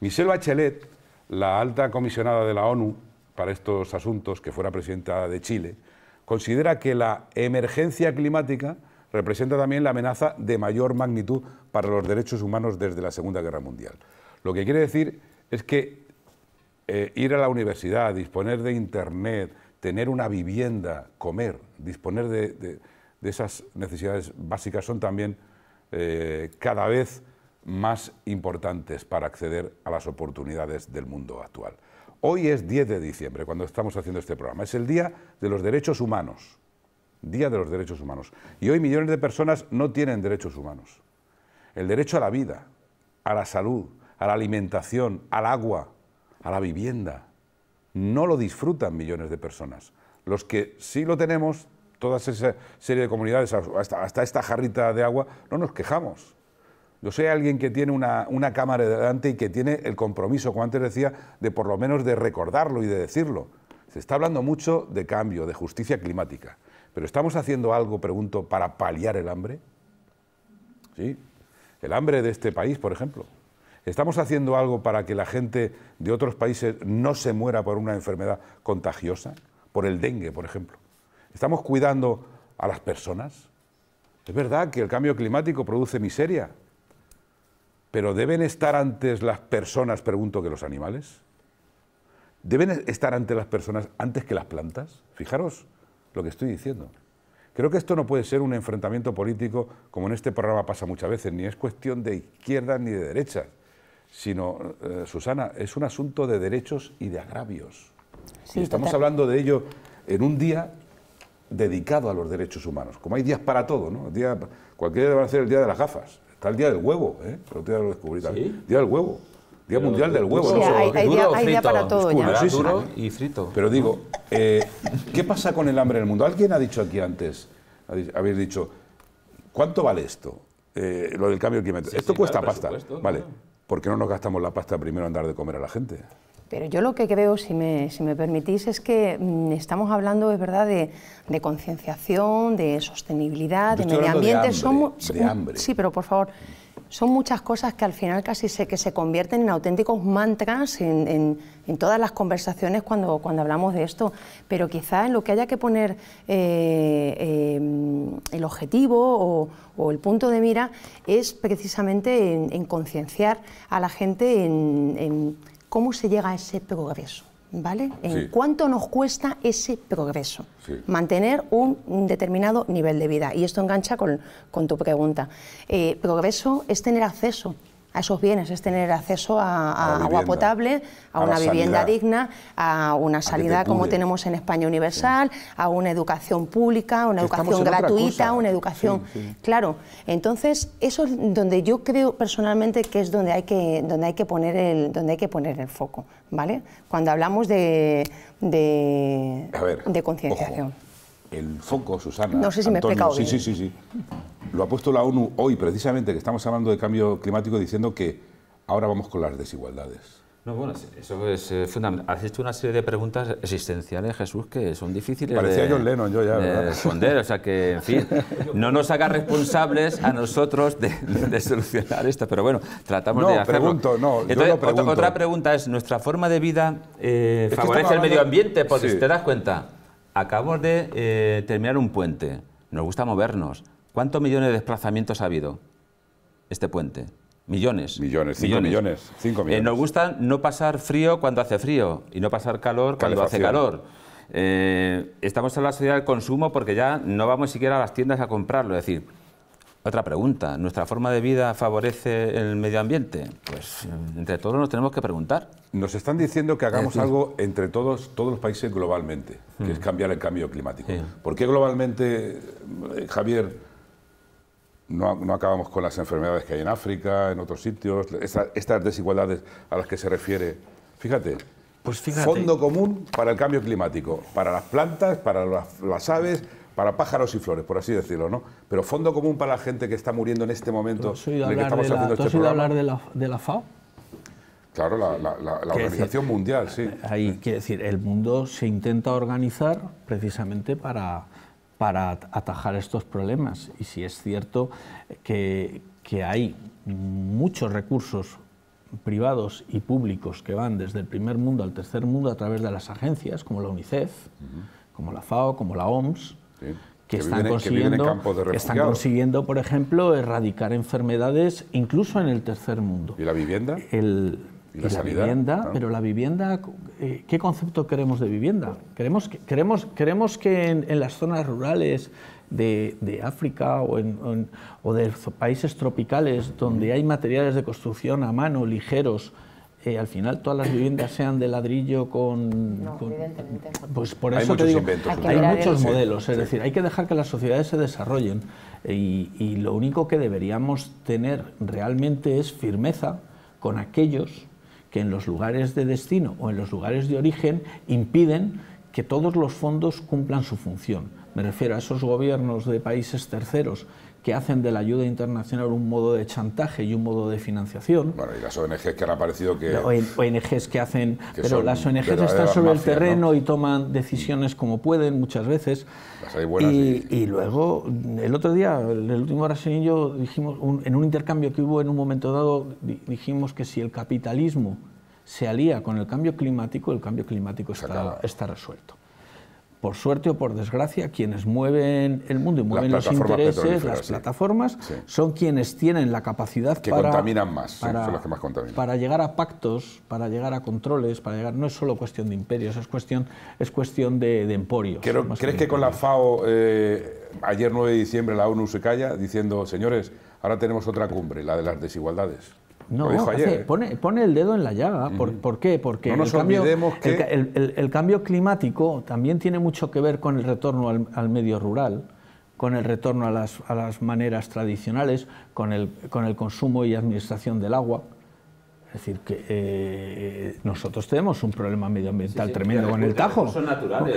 Michelle Bachelet, la alta comisionada de la ONU para estos asuntos, que fuera presidenta de Chile, considera que la emergencia climática representa también la amenaza de mayor magnitud para los derechos humanos desde la Segunda Guerra Mundial. Lo que quiere decir es que eh, ir a la universidad, disponer de Internet, tener una vivienda, comer, disponer de, esas necesidades básicas son también eh, cada vez más importantes para acceder a las oportunidades del mundo actual. Hoy es 10 de diciembre, cuando estamos haciendo este programa. Es el Día de los Derechos Humanos. Día de los Derechos Humanos. Y hoy millones de personas no tienen derechos humanos. El derecho a la vida, a la salud, a la alimentación, al agua, a la vivienda, no lo disfrutan millones de personas. Los que sí lo tenemos, toda esa serie de comunidades, hasta, esta jarrita de agua, no nos quejamos. Yo soy alguien que tiene una, una, cámara delante y que tiene el compromiso, como antes decía, de por lo menos de recordarlo y de decirlo. Se está hablando mucho de cambio, de justicia climática, pero ¿estamos haciendo algo, pregunto, para paliar el hambre? ¿Sí? El hambre de este país, por ejemplo. ¿Estamos haciendo algo para que la gente de otros países no se muera por una enfermedad contagiosa? Por el dengue, por ejemplo. ¿Estamos cuidando a las personas? Es verdad que el cambio climático produce miseria, pero ¿deben estar antes las personas, pregunto, que los animales? ¿Deben estar antes las personas antes que las plantas? Fijaros lo que estoy diciendo. Creo que esto no puede ser un enfrentamiento político como en este programa pasa muchas veces, ni es cuestión de izquierda ni de derecha sino, eh, Susana, es un asunto de derechos y de agravios. estamos hablando de ello en un día dedicado a los derechos humanos, como hay días para todo, ¿no? Día, cualquier día va a ser el día de las gafas, está el día del huevo, ¿eh? El día lo descubrí Día del huevo. Día Mundial del Huevo. ¿no? hay, día, para todo ya. duro y frito. Pero digo, eh, ¿qué pasa con el hambre en el mundo? Alguien ha dicho aquí antes, habéis dicho, ¿cuánto vale esto? Eh, lo del cambio climático. esto cuesta pasta. vale. ¿por qué no nos gastamos la pasta primero en dar de comer a la gente? Pero yo lo que creo, si me, permitís, es que mm, estamos hablando, es verdad, de, concienciación, de sostenibilidad, de medio ambiente. Somos, de hambre. Sí, pero por favor, son muchas cosas que al final casi se, que se convierten en auténticos mantras en, todas las conversaciones cuando, hablamos de esto, pero quizá en lo que haya que poner eh, eh, el objetivo o, el punto de mira es precisamente en concienciar a la gente en cómo se llega a ese progreso. ¿vale? En cuánto nos cuesta ese progreso, mantener un determinado nivel de vida. Y esto engancha con, tu pregunta. Eh, progreso es tener acceso a esos bienes, es tener acceso a, agua potable, a, una vivienda digna, a una salida como tenemos en España universal, a una educación pública, una educación gratuita, una educación... Claro, entonces eso es donde yo creo personalmente que es donde hay que, donde hay que, poner, el, donde hay que poner el foco, ¿vale? Cuando hablamos de, de, concienciación el foco, Susana. No sé si me he explicado sí, Sí, sí, sí. Lo ha puesto la ONU hoy, precisamente, que estamos hablando de cambio climático, diciendo que ahora vamos con las desigualdades. No, bueno, eso es eh, fundamental. Has hecho una serie de preguntas existenciales, Jesús, que son difíciles Parecía de, John Lennon, yo ya, responder. O sea que, en fin, no nos hagas responsables a nosotros de, solucionar esto. Pero bueno, tratamos de hacerlo. no, Otra, pregunta es, ¿nuestra forma de vida eh, favorece el medio ambiente? Porque te das cuenta acabamos de eh, terminar un puente, nos gusta movernos. ¿Cuántos millones de desplazamientos ha habido este puente? Millones. Millones, millones. cinco eh, millones. nos gusta no pasar frío cuando hace frío y no pasar calor cuando hace calor. Eh, estamos en la sociedad del consumo porque ya no vamos siquiera a las tiendas a comprarlo. Es decir, otra pregunta, ¿nuestra forma de vida favorece el medio ambiente? Pues eh, entre todos nos tenemos que preguntar. Nos están diciendo que hagamos algo entre todos, todos los países globalmente, que es hmm. cambiar el cambio climático. ¿Por qué globalmente, eh, Javier, no, acabamos con las enfermedades que hay en África, en otros sitios, estas desigualdades a las que se refiere? Fíjate, pues fondo común para el cambio climático, para las plantas, para las aves, para pájaros y flores, por así decirlo, ¿no? Pero fondo común para la gente que está muriendo en este momento has oído hablar de la, FAO? Claro, la, organización mundial, sí. hay eh, que decir, el mundo se intenta organizar precisamente para, para atajar estos problemas. Y si es cierto que, hay muchos recursos privados y públicos que van desde el primer mundo al tercer mundo a través de las agencias, como la UNICEF, como la FAO, como la OMS, que, están, consiguiendo, por ejemplo, erradicar enfermedades incluso en el tercer mundo. ¿Y la vivienda? la, vivienda, ah. pero la vivienda, eh, ¿qué concepto queremos de vivienda? ¿Queremos que, en, las zonas rurales de, África o, o de países tropicales donde hay materiales de construcción a mano ligeros, eh, al final todas las viviendas sean de ladrillo con... Pues por hay te hay, muchos modelos, es decir, hay que dejar que las sociedades se desarrollen eh, y lo único que deberíamos tener realmente es firmeza con aquellos que en los lugares de destino o en los lugares de origen impiden que todos los fondos cumplan su función. Me refiero a esos gobiernos de países terceros que hacen de la ayuda internacional un modo de chantaje y un modo de financiación. Bueno, y las ONGs que han aparecido que... ONGs que hacen... pero las ONGs están sobre el terreno y toman decisiones como pueden muchas veces. Las hay buenas y, luego, el otro día, el último rasenillo, dijimos, en un intercambio que hubo en un momento dado, dijimos que si el capitalismo se alía con el cambio climático, el cambio climático está resuelto por suerte o por desgracia, quienes mueven el mundo y mueven los intereses, las plataformas, son quienes tienen la capacidad que para, contaminan más, para, los que más contaminan. para llegar a pactos, para llegar a controles, para llegar no es solo cuestión de imperios, es cuestión es cuestión de, de emporios. ¿Crees que, con la FAO eh, ayer 9 de diciembre la ONU se calla diciendo señores ahora tenemos otra cumbre, la de las desigualdades? No, ¿eh? pone, el dedo en la llaga. ¿Por, qué? Porque el, cambio, que... el, cambio climático también tiene mucho que ver con el retorno al, al medio rural, con el retorno a las, a las maneras tradicionales, con el, con el consumo y administración del agua. Es decir, que eh, eh, nosotros tenemos un problema medioambiental tremendo con el Tajo.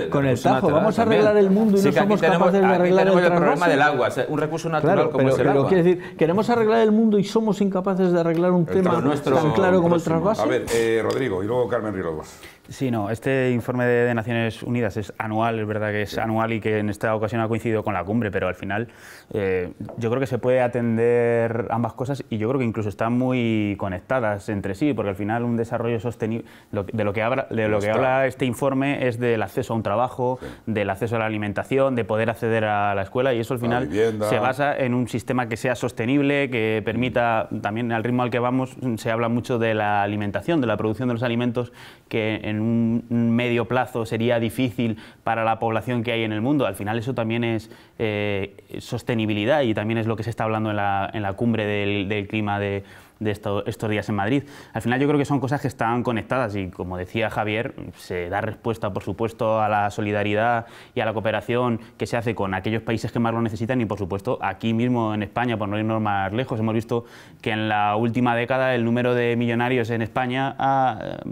con, el Tajo, vamos a arreglar el mundo y no somos capaces de arreglar el, problema del agua, un recurso natural como es el pero agua. Quiere decir, queremos arreglar el mundo y somos incapaces de arreglar un tema tan claro como el trasvase. A ver, eh, Rodrigo y luego Carmen Ríos. Sí, no, este informe de, Naciones Unidas es anual, es verdad que es anual y que en esta ocasión ha coincidido con la cumbre, pero al final eh, yo creo que se puede atender ambas cosas y yo creo que incluso están muy conectadas entre sí, porque al final un desarrollo sostenible, de lo que, habla, de lo que habla este informe es del acceso a un trabajo, del acceso a la alimentación, de poder acceder a la escuela y eso al final se basa en un sistema que sea sostenible, que permita, también al ritmo al que vamos, se habla mucho de la alimentación, de la producción de los alimentos, que en en un medio plazo sería difícil para la población que hay en el mundo. Al final eso también es eh, sostenibilidad y también es lo que se está hablando en la, en la cumbre del, del clima de, de estos días en Madrid. Al final yo creo que son cosas que están conectadas y como decía Javier, se da respuesta por supuesto a la solidaridad y a la cooperación que se hace con aquellos países que más lo necesitan y por supuesto aquí mismo en España, por no irnos más lejos, hemos visto que en la última década el número de millonarios en España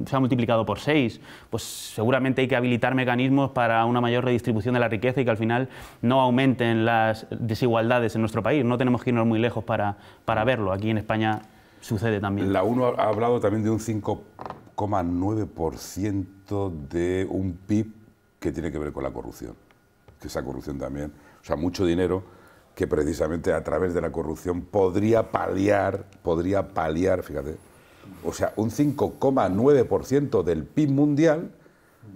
se ha multiplicado por seis. Pues seguramente hay que habilitar mecanismos para una mayor redistribución de la riqueza y que al final no aumenten las desigualdades en nuestro país. No tenemos que irnos muy lejos para, para verlo. Aquí en España sucede también. La UNO ha hablado también de un 5,9% de un PIB que tiene que ver con la corrupción. Que esa corrupción también, o sea, mucho dinero que precisamente a través de la corrupción podría paliar, podría paliar, fíjate, o sea, un 5,9% del PIB mundial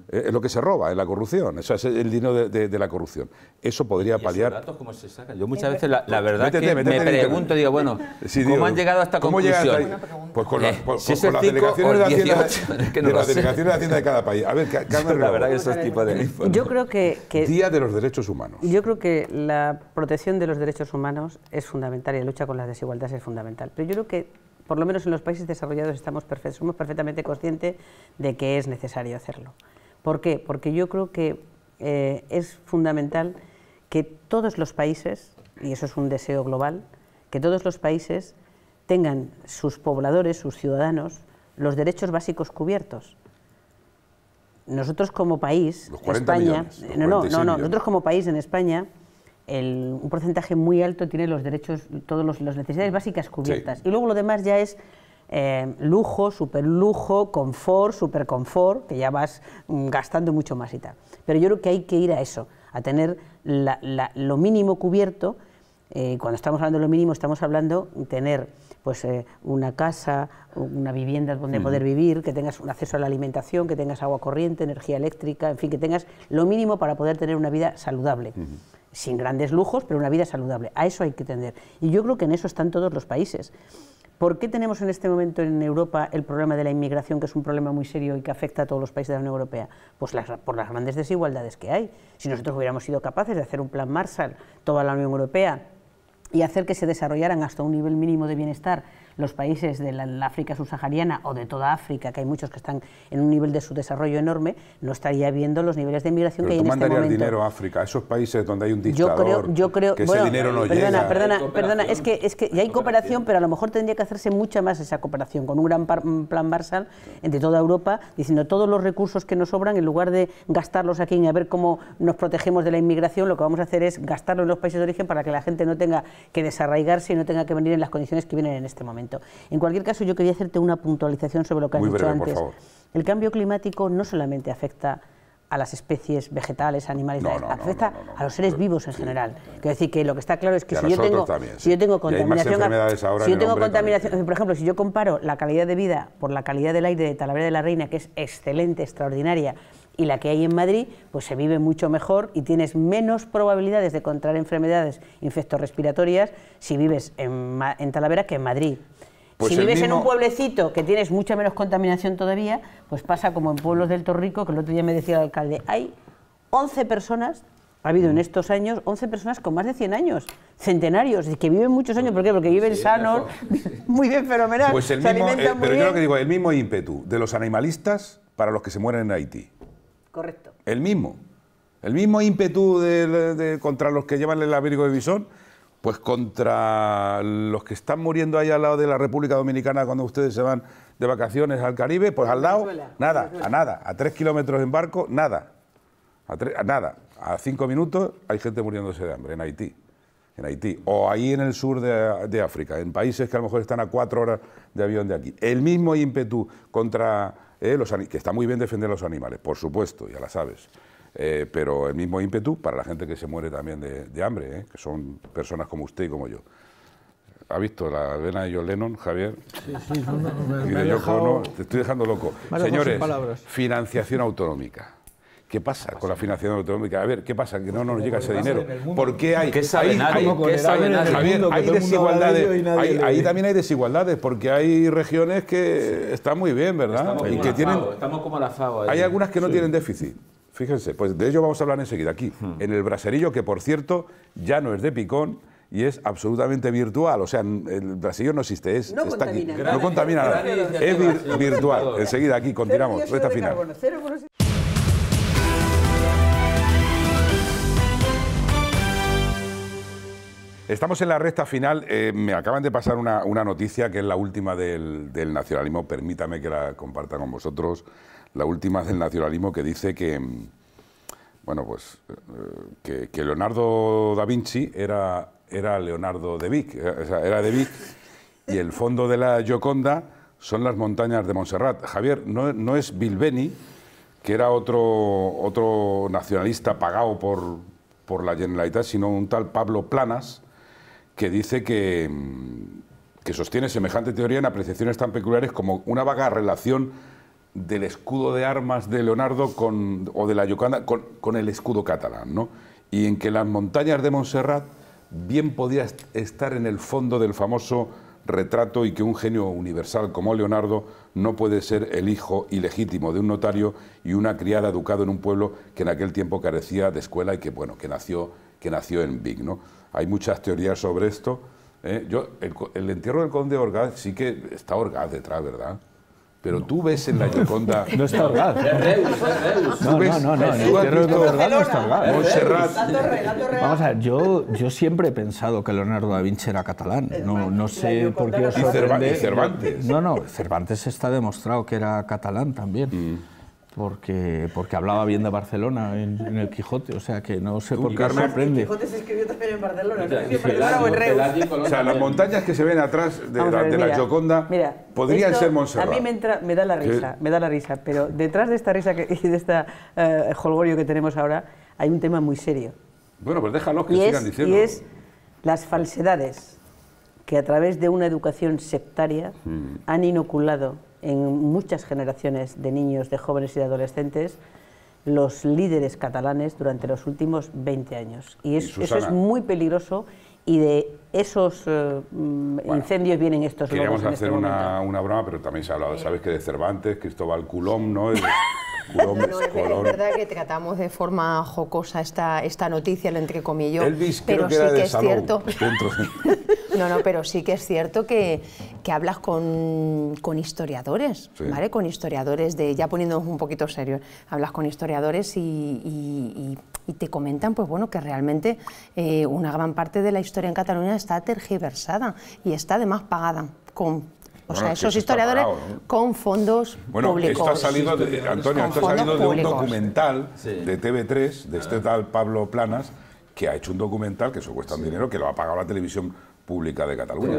es lo que se roba, es la corrupción, eso es el dinero de, la corrupción. Eso podría paliar. Yo muchas eh, veces la, pues verdad que me pregunto, digo, bueno, ¿cómo han llegado hasta esta conclusión? Pues con, eh, pues con las delegaciones, de, Hacienda, de Hacienda de cada país. A ver, la verdad que esos tipos de Yo creo que, Día de los Derechos Humanos. Yo creo que la protección de los derechos humanos es fundamental y la lucha con las desigualdades es fundamental. Pero yo creo que por lo menos en los países desarrollados estamos somos perfectamente conscientes de que es necesario hacerlo. ¿Por qué? Porque yo creo que eh, es fundamental que todos los países, y eso es un deseo global, que todos los países tengan sus pobladores, sus ciudadanos, los derechos básicos cubiertos. Nosotros como país, España, no, no, no, nosotros como país en España, un porcentaje muy alto tiene los derechos, todas las necesidades básicas cubiertas. Y luego lo demás ya es super eh, lujo, superlujo, confort, superconfort, que ya vas mm, gastando mucho más y tal. Pero yo creo que hay que ir a eso, a tener lo mínimo cubierto. Eh, cuando estamos hablando de lo mínimo, estamos hablando de tener pues, eh, una casa, una vivienda donde poder vivir, que tengas un acceso a la alimentación, que tengas agua corriente, energía eléctrica, en fin, que tengas lo mínimo para poder tener una vida saludable. sin grandes lujos, pero una vida saludable. A eso hay que tender. Y yo creo que en eso están todos los países. ¿Por qué tenemos en este momento en Europa el problema de la inmigración, que es un problema muy serio y que afecta a todos los países de la Unión Europea? Pues por las grandes desigualdades que hay. Si nosotros hubiéramos sido capaces de hacer un plan Marshall, toda la Unión Europea, y hacer que se desarrollaran hasta un nivel mínimo de bienestar los países de la, África subsahariana o de toda África, que hay muchos que están en un nivel de su desarrollo enorme, no estaría viendo los niveles de inmigración que hay en este momento. dinero a África, a esos países donde hay un dictador, yo creo, que ese dinero no llega. Perdona, perdona, es que, es que hay cooperación, pero a lo mejor tendría que hacerse mucha más esa cooperación, con un gran plan Marshall entre toda Europa, diciendo todos los recursos que nos sobran, en lugar de gastarlos aquí y a ver cómo nos protegemos de la inmigración, lo que vamos a hacer es gastarlos en los países de origen para que la gente no tenga que desarraigarse y no tenga que venir en las condiciones que vienen en este momento. En cualquier caso, yo quería hacerte una puntualización sobre lo que has dicho antes. El cambio climático no solamente afecta a las especies vegetales, animales, afecta a los seres vivos en general. Quiero decir que lo que está claro es que si yo, tengo, si yo tengo contaminación, si yo tengo contaminación, por ejemplo, si yo comparo la calidad de vida por la calidad del aire de Talavera de la Reina, que es excelente, extraordinaria, y la que hay en Madrid, pues se vive mucho mejor y tienes menos probabilidades de contraer enfermedades respiratorias si vives en, Talavera que en Madrid. Pues si vives en un pueblecito que tienes mucha menos contaminación todavía, pues pasa como en pueblos del Torrico, que el otro día me decía el alcalde, hay 11 personas, ha habido en mm. estos años 11 personas con más de 100 años, centenarios, que viven muchos años, ¿por qué? Porque viven sanos, muy bien, fenomenal. Pues se alimentan eh, muy pero yo lo que digo, el mismo ímpetu de los animalistas para los que se mueren en Haití. Correcto. El mismo. El mismo ímpetu de, contra los que llevan el abrigo de visón, pues contra los que están muriendo ahí al lado de la República Dominicana cuando ustedes se van de vacaciones al Caribe, pues al lado, nada, a nada, a tres kilómetros en barco, nada. A, nada, a cinco minutos hay gente muriéndose de hambre en Haití en Haití, o ahí en el sur de, de, África, en países que a lo mejor están a cuatro horas de avión de aquí. El mismo ímpetu contra eh, los que está muy bien defender a los animales, por supuesto, ya la sabes, eh, pero el mismo ímpetu para la gente que se muere también de, hambre, eh, que son personas como usted y como yo. ¿Ha visto la vena de John Lennon, Javier? Sí, sí, no, me, y de te estoy dejando loco. Señores, financiación autonómica. ¿Qué pasa con la financiación autonómica? A ver, ¿qué pasa? Que no, nos llega ese dinero. ¿Por qué hay? ¿Qué sabe nadie? hay desigualdades. ahí también hay desigualdades, porque hay regiones que están muy bien, ¿verdad? Estamos como que la FAO. Hay algunas que no tienen déficit. Fíjense, pues de ello vamos a hablar enseguida aquí, hmm. en el braserillo, que por cierto ya no es de picón, y es absolutamente virtual. O sea, el Braserillo no existe, no contamina. no contamina nada. es virtual. Enseguida aquí, continuamos. Esta final. Estamos en la recta final. Eh, me acaban de pasar una, noticia que es la última del, nacionalismo. Permítame que la comparta con vosotros. La última del nacionalismo que dice que, mm, bueno, pues, eh, que, Leonardo da Vinci era, era Leonardo de Vic. Eh, era de Vic. Y el fondo de la Gioconda son las montañas de Montserrat. Javier, no, es Bilbeni, que era otro, otro nacionalista pagado por, por la Generalitat, sino un tal Pablo Planas que dice que, sostiene semejante teoría en apreciaciones tan peculiares como una vaga relación del escudo de armas de Leonardo con, o de la yucanda con, el escudo catalán, Y en que las montañas de Montserrat bien podía estar en el fondo del famoso retrato y que un genio universal como Leonardo no puede ser el hijo ilegítimo de un notario y una criada educado en un pueblo que en aquel tiempo carecía de escuela y que bueno, que nació que nació en Vic, hay muchas teorías sobre esto. ¿eh? Yo, el, el, entierro del conde Orgaz sí que está Orgaz detrás, ¿verdad? Pero tú ves en la Yoconda... No está Orgaz. No, no, no, no. El entierro del conde Orgaz no está Orgaz. Montserrat. Vamos a ver, yo, yo siempre he pensado que Leonardo da Vinci era catalán. No, no sé por qué os sorprende... Y Cervantes. No, no, Cervantes está demostrado que era catalán también. Mm porque, porque hablaba bien de Barcelona en, el Quijote, o sea que no sé por qué Carmen, sorprende. El Quijote se escribió también en Barcelona, o O sea, las montañas que se ven atrás de, la, Gioconda podrían ser Montserrat. A mí me, me da la risa, me da la risa, pero detrás de esta risa y de este jolgorio que tenemos ahora hay un tema muy serio. Bueno, pues déjalo que sigan diciendo. Y es las falsedades que a través de una educación sectaria mm. han inoculado en muchas generaciones de niños, de jóvenes y de adolescentes los líderes catalanes durante los últimos 20 años. Y, eso es muy peligroso y de esos eh, mm, incendios vienen estos Queríamos este hacer una, una, broma, pero también se ha hablado, sabes que de Cervantes, Cristóbal Colón, ¿no? Es verdad que tratamos de forma jocosa esta, esta noticia, entre entrecomillo. pero sí que es cierto. no, no, pero sí que es cierto que, que hablas con, historiadores, ¿vale? Con historiadores de, ya poniéndonos un poquito serios, hablas con historiadores y, te comentan, pues bueno, que realmente eh, una gran parte de la historia en Cataluña está tergiversada y está además pagada con o sea, esos historiadores con fondos bueno, públicos. Esto ha salido, Antonio, esto ha salido de un documental de TV3, de este ah. tal Pablo Planas, que ha hecho un documental que eso cuesta un dinero, que lo ha pagado la televisión pública de Cataluña.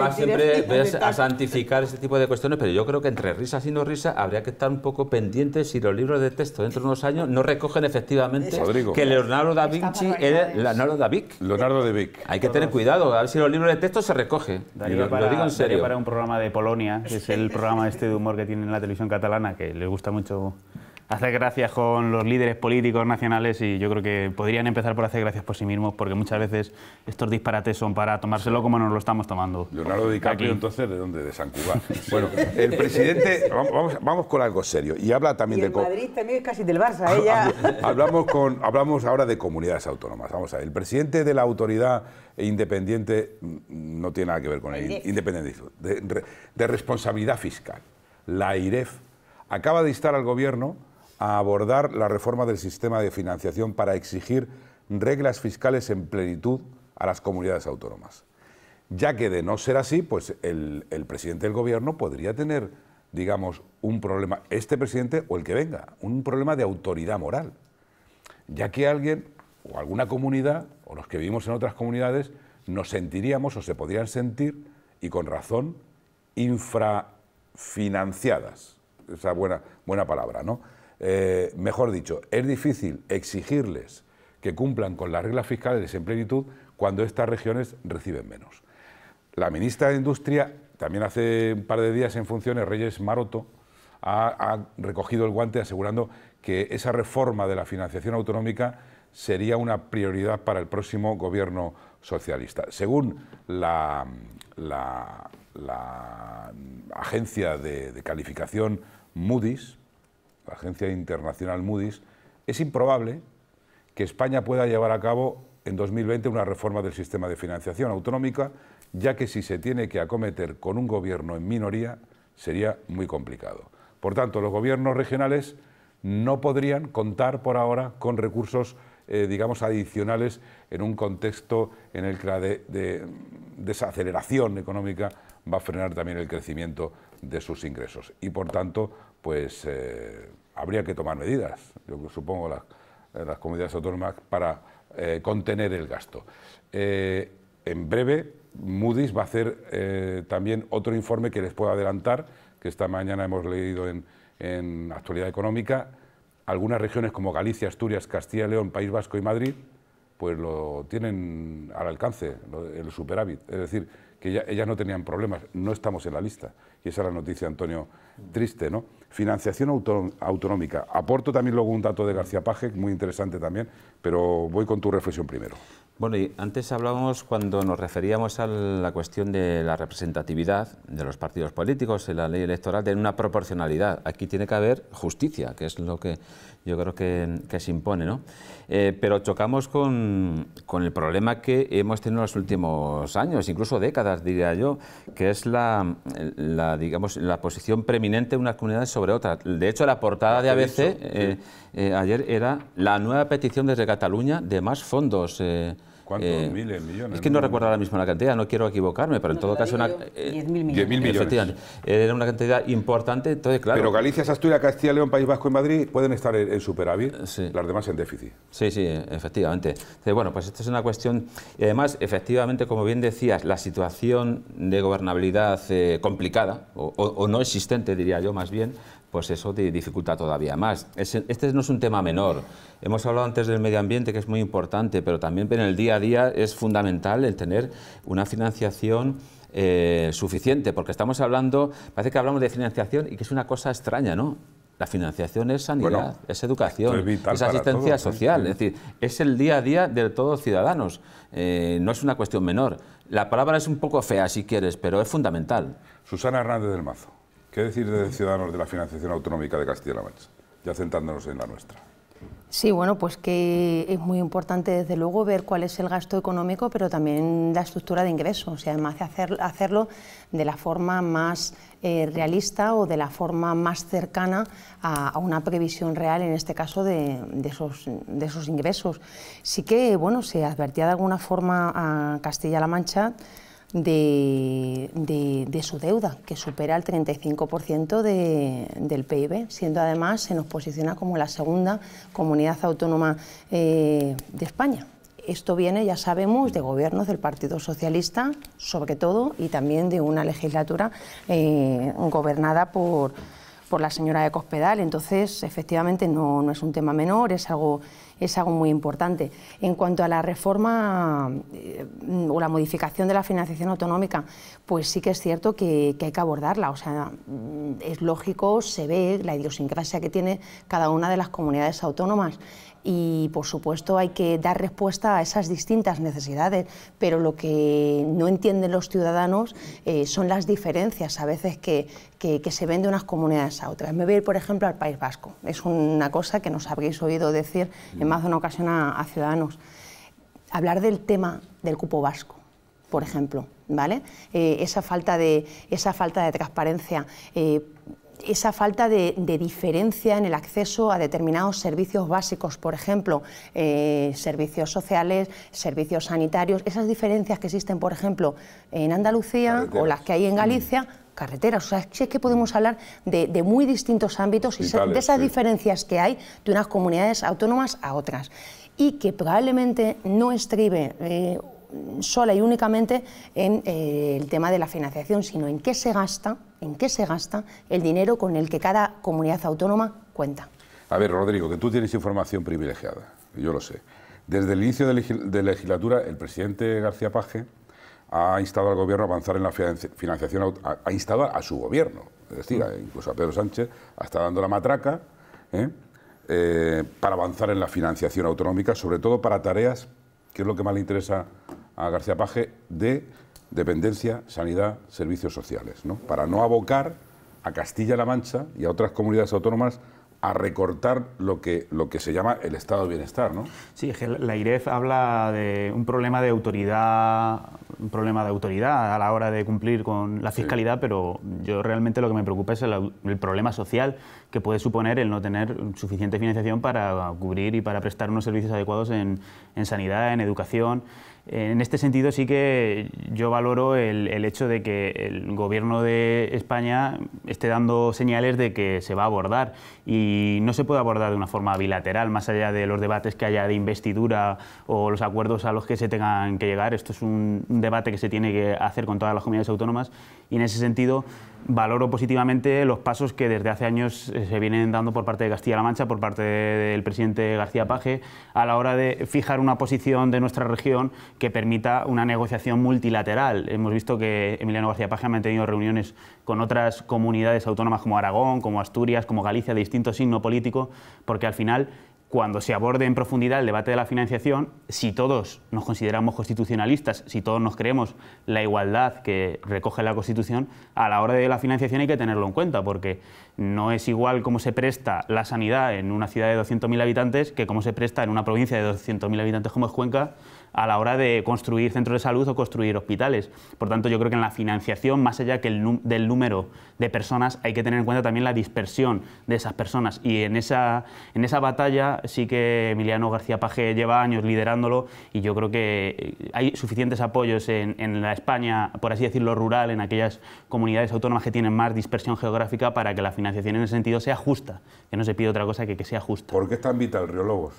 Va siempre a santificar ese tipo de cuestiones, pero yo creo que entre risas y no risas habría que estar un poco pendiente si los libros de texto dentro de unos años no recogen efectivamente que Leonardo da Vinci era Leonardo da Vic. Leonardo de Hay que tener cuidado, a ver si los libros de texto se recogen. en serio. para un programa de Polonia, que es el programa este de humor que tienen en la televisión catalana, que les gusta mucho hacer gracias con los líderes políticos nacionales y yo creo que podrían empezar por hacer gracias por sí mismos porque muchas veces estos disparates son para tomárselo como nos lo estamos tomando. Leonardo DiCaprio, entonces, ¿de dónde? De San Cuba. bueno, el presidente, vamos, con algo serio y habla también de... El Madrid también es casi del Barça, ¿eh? hablamos, hablamos ahora de comunidades autónomas. Vamos a ver, el presidente de la autoridad independiente mm, no tiene nada que ver con el independiente, de, de responsabilidad fiscal. La IREF acaba de instar al gobierno a abordar la reforma del sistema de financiación para exigir reglas fiscales en plenitud a las comunidades autónomas. Ya que de no ser así, pues el, presidente del gobierno podría tener, digamos, un problema, este presidente o el que venga, un problema de autoridad moral. Ya que alguien o alguna comunidad o los que vivimos en otras comunidades nos sentiríamos o se podrían sentir, y con razón, infrafinanciadas. Esa buena, buena palabra, ¿no? Eh, mejor dicho, es difícil exigirles que cumplan con las reglas fiscales en plenitud cuando estas regiones reciben menos. La ministra de Industria, también hace un par de días en funciones, Reyes Maroto, ha, recogido el guante asegurando que esa reforma de la financiación autonómica sería una prioridad para el próximo gobierno socialista. Según la, agencia de calificación Moody's, la agencia internacional Moody's, es improbable que España pueda llevar a cabo en 2020 una reforma del sistema de financiación autonómica, ya que si se tiene que acometer con un gobierno en minoría sería muy complicado. Por tanto, los gobiernos regionales no podrían contar por ahora con recursos, eh, digamos, adicionales en un contexto en el que la de, desaceleración económica va a frenar también el crecimiento de sus ingresos. Y, por tanto, pues eh, habría que tomar medidas, yo supongo las, comunidades autónomas, para eh, contener el gasto. Eh, en breve, Moody's va a hacer también otro informe que les puedo adelantar, que esta mañana hemos leído en, Actualidad Económica. Algunas regiones como Galicia, Asturias, Castilla y León, País Vasco y Madrid, pues lo tienen al alcance, el superávit. Es decir, que ellas no tenían problemas, no estamos en la lista. Y esa es la noticia, Antonio, triste, ¿no? Financiación autonómica. Aporto también luego un dato de García Paje, muy interesante también, pero voy con tu reflexión primero. Bueno, y antes hablábamos cuando nos referíamos a la cuestión de la representatividad de los partidos políticos en la ley electoral, de una proporcionalidad. Aquí tiene que haber justicia, que es lo que yo creo que, se impone. ¿no? Eh, pero chocamos con, el problema que hemos tenido en los últimos años, incluso décadas, diría yo, que es la, digamos, la posición preeminente de unas comunidades sobre otras. De hecho, la portada de ABC eh, eh, ayer era la nueva petición desde Cataluña de más fondos. ¿Cuántos eh, miles, eh, millones? Es que no, recuerdo ahora mismo la cantidad, no quiero equivocarme, pero en todo caso... 10.000 eh, millones. millones. era una cantidad importante, entonces claro... Pero Galicia, Asturias, Castilla, León, País Vasco y Madrid pueden estar en, superávit, las demás en déficit. Sí, sí, efectivamente. Entonces, bueno, pues esta es una cuestión... Y además, efectivamente, como bien decías, la situación de gobernabilidad complicada, o no existente, diría yo más bien, pues eso dificulta todavía más. Este no es un tema menor. Hemos hablado antes del medio ambiente, que es muy importante, pero también en el día a día es fundamental el tener una financiación eh, suficiente, porque estamos hablando, parece que hablamos de financiación y que es una cosa extraña, ¿no? La financiación es sanidad, es educación, es, asistencia social, es decir, es el día a día de todos los ciudadanos, eh, no es una cuestión menor. La palabra es un poco fea si quieres, pero es fundamental. Susana Hernández del Mazo. ¿Qué decir de Ciudadanos de la financiación autonómica de Castilla-La Mancha? Ya centrándonos en la nuestra. Sí, bueno, pues que es muy importante desde luego ver cuál es el gasto económico, pero también la estructura de ingresos y además hacerlo de la forma más eh, realista o de la forma más cercana a, una previsión real, en este caso, de, esos, de, esos, ingresos. Sí que, bueno, se advertía de alguna forma a Castilla-La Mancha de, su deuda, que supera el 35% de, del PIB, siendo además se nos posiciona como la segunda comunidad autónoma eh, de España. Esto viene, ya sabemos, de gobiernos del Partido Socialista, sobre todo, y también de una legislatura eh, gobernada por, por la señora de Cospedal. Entonces, efectivamente, no, no es un tema menor, es algo es algo muy importante. En cuanto a la reforma eh, o la modificación de la financiación autonómica, pues sí que es cierto que, que, hay que abordarla. O sea, mm, es lógico, se ve la idiosincrasia que tiene cada una de las comunidades autónomas y por supuesto hay que dar respuesta a esas distintas necesidades, pero lo que no entienden los ciudadanos eh, son las diferencias a veces que, se ven de unas comunidades a otras. Me voy a ir, por ejemplo, al País Vasco. Es una cosa que nos habréis oído decir en más de una ocasión a, ciudadanos. Hablar del tema del cupo vasco por ejemplo, ¿vale? Eh, esa, falta de, esa falta de transparencia. Eh, esa falta de, diferencia en el acceso a determinados servicios básicos, por ejemplo, eh, servicios sociales, servicios sanitarios, esas diferencias que existen, por ejemplo, en Andalucía o las que hay en mm. Galicia. Carreteras, o sea, es que podemos hablar de, muy distintos ámbitos y de esas diferencias que hay de unas comunidades autónomas a otras y que probablemente no estribe eh, sola y únicamente en eh, el tema de la financiación, sino en qué se gasta, en qué se gasta el dinero con el que cada comunidad autónoma cuenta. A ver, Rodrigo, que tú tienes información privilegiada, yo lo sé. Desde el inicio de, la legislatura, el presidente García Page ha instado al gobierno a avanzar en la financiación, ha instado a su gobierno, es decir, incluso a Pedro Sánchez, hasta dando la matraca ¿eh? Eh, para avanzar en la financiación autonómica, sobre todo para tareas, que es lo que más le interesa a García Page de dependencia, sanidad, servicios sociales, ¿no? para no abocar a Castilla-La Mancha y a otras comunidades autónomas a recortar lo que, lo que se llama el estado de bienestar, ¿no? Sí, la IREF habla de un problema de autoridad, un problema de autoridad a la hora de cumplir con la fiscalidad, pero yo realmente lo que me preocupa es el, problema social que puede suponer el no tener suficiente financiación para cubrir y para prestar unos servicios adecuados en, en sanidad, en educación. En este sentido sí que yo valoro el, el, hecho de que el gobierno de España esté dando señales de que se va a abordar y no se puede abordar de una forma bilateral, más allá de los debates que haya de investidura o los acuerdos a los que se tengan que llegar. Esto es un, debate que se tiene que hacer con todas las comunidades autónomas y en ese sentido valoro positivamente los pasos que desde hace años eh, se vienen dando por parte de Castilla-La Mancha, por parte del presidente García Paje, a la hora de fijar una posición de nuestra región que permita una negociación multilateral. Hemos visto que Emiliano García Paje ha mantenido reuniones con otras comunidades autónomas como Aragón, como Asturias, como Galicia, de signo político, porque al final cuando se aborde en profundidad el debate de la financiación, si todos nos consideramos constitucionalistas, si todos nos creemos la igualdad que recoge la Constitución, a la hora de la financiación hay que tenerlo en cuenta, porque no es igual cómo se presta la sanidad en una ciudad de 200.000 habitantes que cómo se presta en una provincia de 200.000 habitantes como es Cuenca a la hora de construir centros de salud o construir hospitales. Por tanto, yo creo que en la financiación, más allá que del número de personas, hay que tener en cuenta también la dispersión de esas personas. Y en esa, en esa batalla sí que Emiliano García Paje lleva años liderándolo y yo creo que eh, hay suficientes apoyos en, en la España, por así decirlo, rural, en aquellas comunidades autónomas que tienen más dispersión geográfica para que la financiación en ese sentido sea justa, que no se pide otra cosa que que sea justa. ¿Por qué es tan vital Río Lobos?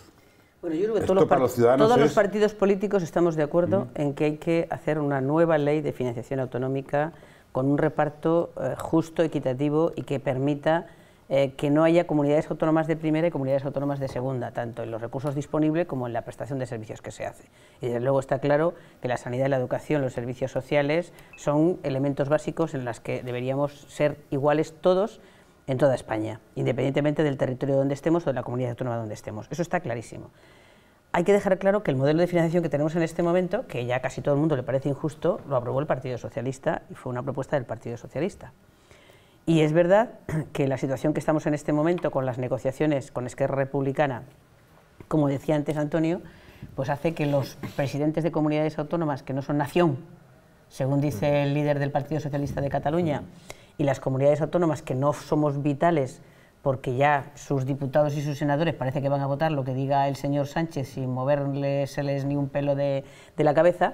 todos, los, todos los partidos políticos estamos de acuerdo en que hay que hacer una nueva ley de financiación autonómica con un reparto eh, justo, equitativo y que permita eh, que no haya comunidades autónomas de primera y comunidades autónomas de segunda, tanto en los recursos disponibles como en la prestación de servicios que se hace. Y desde luego está claro que la sanidad, la educación, los servicios sociales son elementos básicos en los que deberíamos ser iguales todos en toda España, independientemente del territorio donde estemos o de la comunidad autónoma donde estemos. Eso está clarísimo. Hay que dejar claro que el modelo de financiación que tenemos en este momento, que ya casi todo el mundo le parece injusto, lo aprobó el Partido Socialista y fue una propuesta del Partido Socialista. Y es verdad que la situación que estamos en este momento con las negociaciones con Esquerra Republicana, como decía antes Antonio, pues hace que los presidentes de comunidades autónomas que no son nación, según dice el líder del Partido Socialista de Cataluña, y las comunidades autónomas que no somos vitales porque ya sus diputados y sus senadores parece que van a votar lo que diga el señor Sánchez sin moverles ni un pelo de, la cabeza,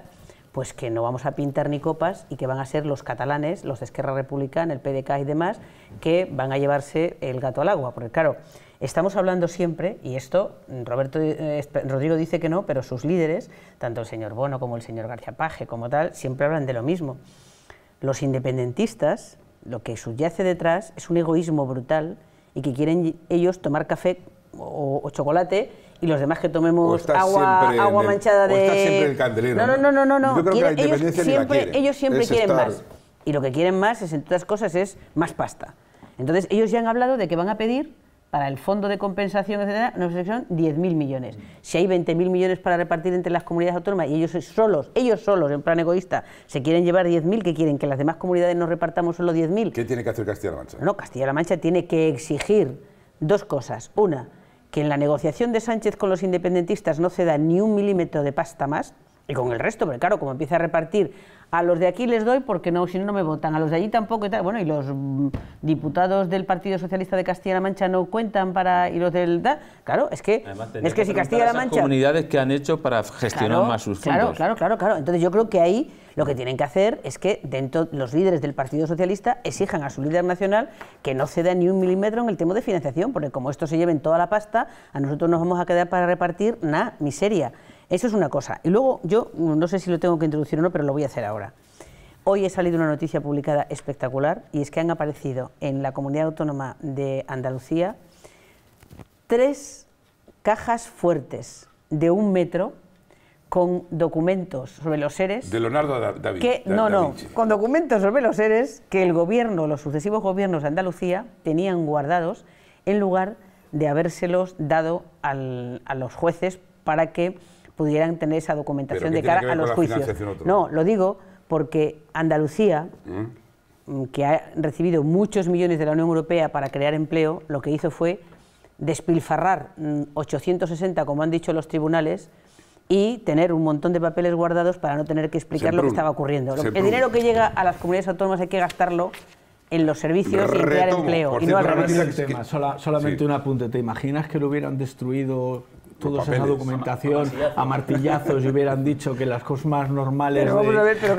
pues que no vamos a pintar ni copas y que van a ser los catalanes, los de Esquerra Republicana, el PDK y demás, que van a llevarse el gato al agua. Porque claro, estamos hablando siempre, y esto Roberto, eh, Rodrigo dice que no, pero sus líderes, tanto el señor Bono como el señor García Paje como tal, siempre hablan de lo mismo. Los independentistas lo que subyace detrás es un egoísmo brutal y que quieren ellos tomar café o, chocolate y los demás que tomemos agua, manchada de... No, no, no, no. no. ellos siempre, ellos siempre quieren más. Y lo que quieren más, es, entre otras cosas, es más pasta. Entonces, ellos ya han hablado de que van a pedir para el fondo de compensación, etcétera, si son 10.000 millones. Si hay 20.000 millones para repartir entre las comunidades autónomas y ellos solos, ellos solos, en plan egoísta, se quieren llevar 10.000, que quieren? ¿Que las demás comunidades nos repartamos solo 10.000? ¿Qué tiene que hacer Castilla-La Mancha? No, Castilla-La Mancha tiene que exigir dos cosas. Una, que en la negociación de Sánchez con los independentistas no ceda ni un milímetro de pasta más, y con el resto, porque claro, como empieza a repartir a los de aquí les doy porque no, si no, no me votan, a los de allí tampoco y Bueno, y los mm, diputados del Partido Socialista de Castilla-La Mancha no cuentan para, y los del... claro, es que, es que, si Castilla-La Mancha... comunidades que han hecho para gestionar más sus fondos. Claro, claro, claro, Entonces yo creo que ahí lo que tienen que hacer es que dentro los líderes del Partido Socialista exijan a su líder nacional que no ceda ni un milímetro en el tema de financiación, porque como esto se en toda la pasta, a nosotros nos vamos a quedar para repartir nada, miseria. Eso es una cosa. Y luego yo, mm, no sé si lo tengo que introducir o no, pero lo voy a hacer ahora. Hoy ha salido una noticia publicada espectacular y es que han aparecido en la comunidad autónoma de Andalucía tres cajas fuertes de un metro con documentos sobre los seres. De Leonardo David, que, no, no, con documentos sobre los seres que el gobierno, los sucesivos gobiernos de Andalucía tenían guardados en lugar de habérselos dado a los jueces para que pudieran tener esa documentación de cara a los juicios. No, lo digo porque Andalucía, ¿Mm? Mm, que ha recibido muchos millones de la Unión Europea para crear empleo, lo que hizo fue despilfarrar 860, mm, como han dicho los tribunales, y tener un montón de papeles guardados para no tener que explicar lo que estaba ocurriendo. El dinero que llega a las comunidades autónomas hay que gastarlo en los servicios y crear empleo. Y no al revés. Tema, solamente un apunte. ¿Te imaginas que lo hubieran destruido toda esa documentación a martillazos y hubieran dicho que las cosas más normales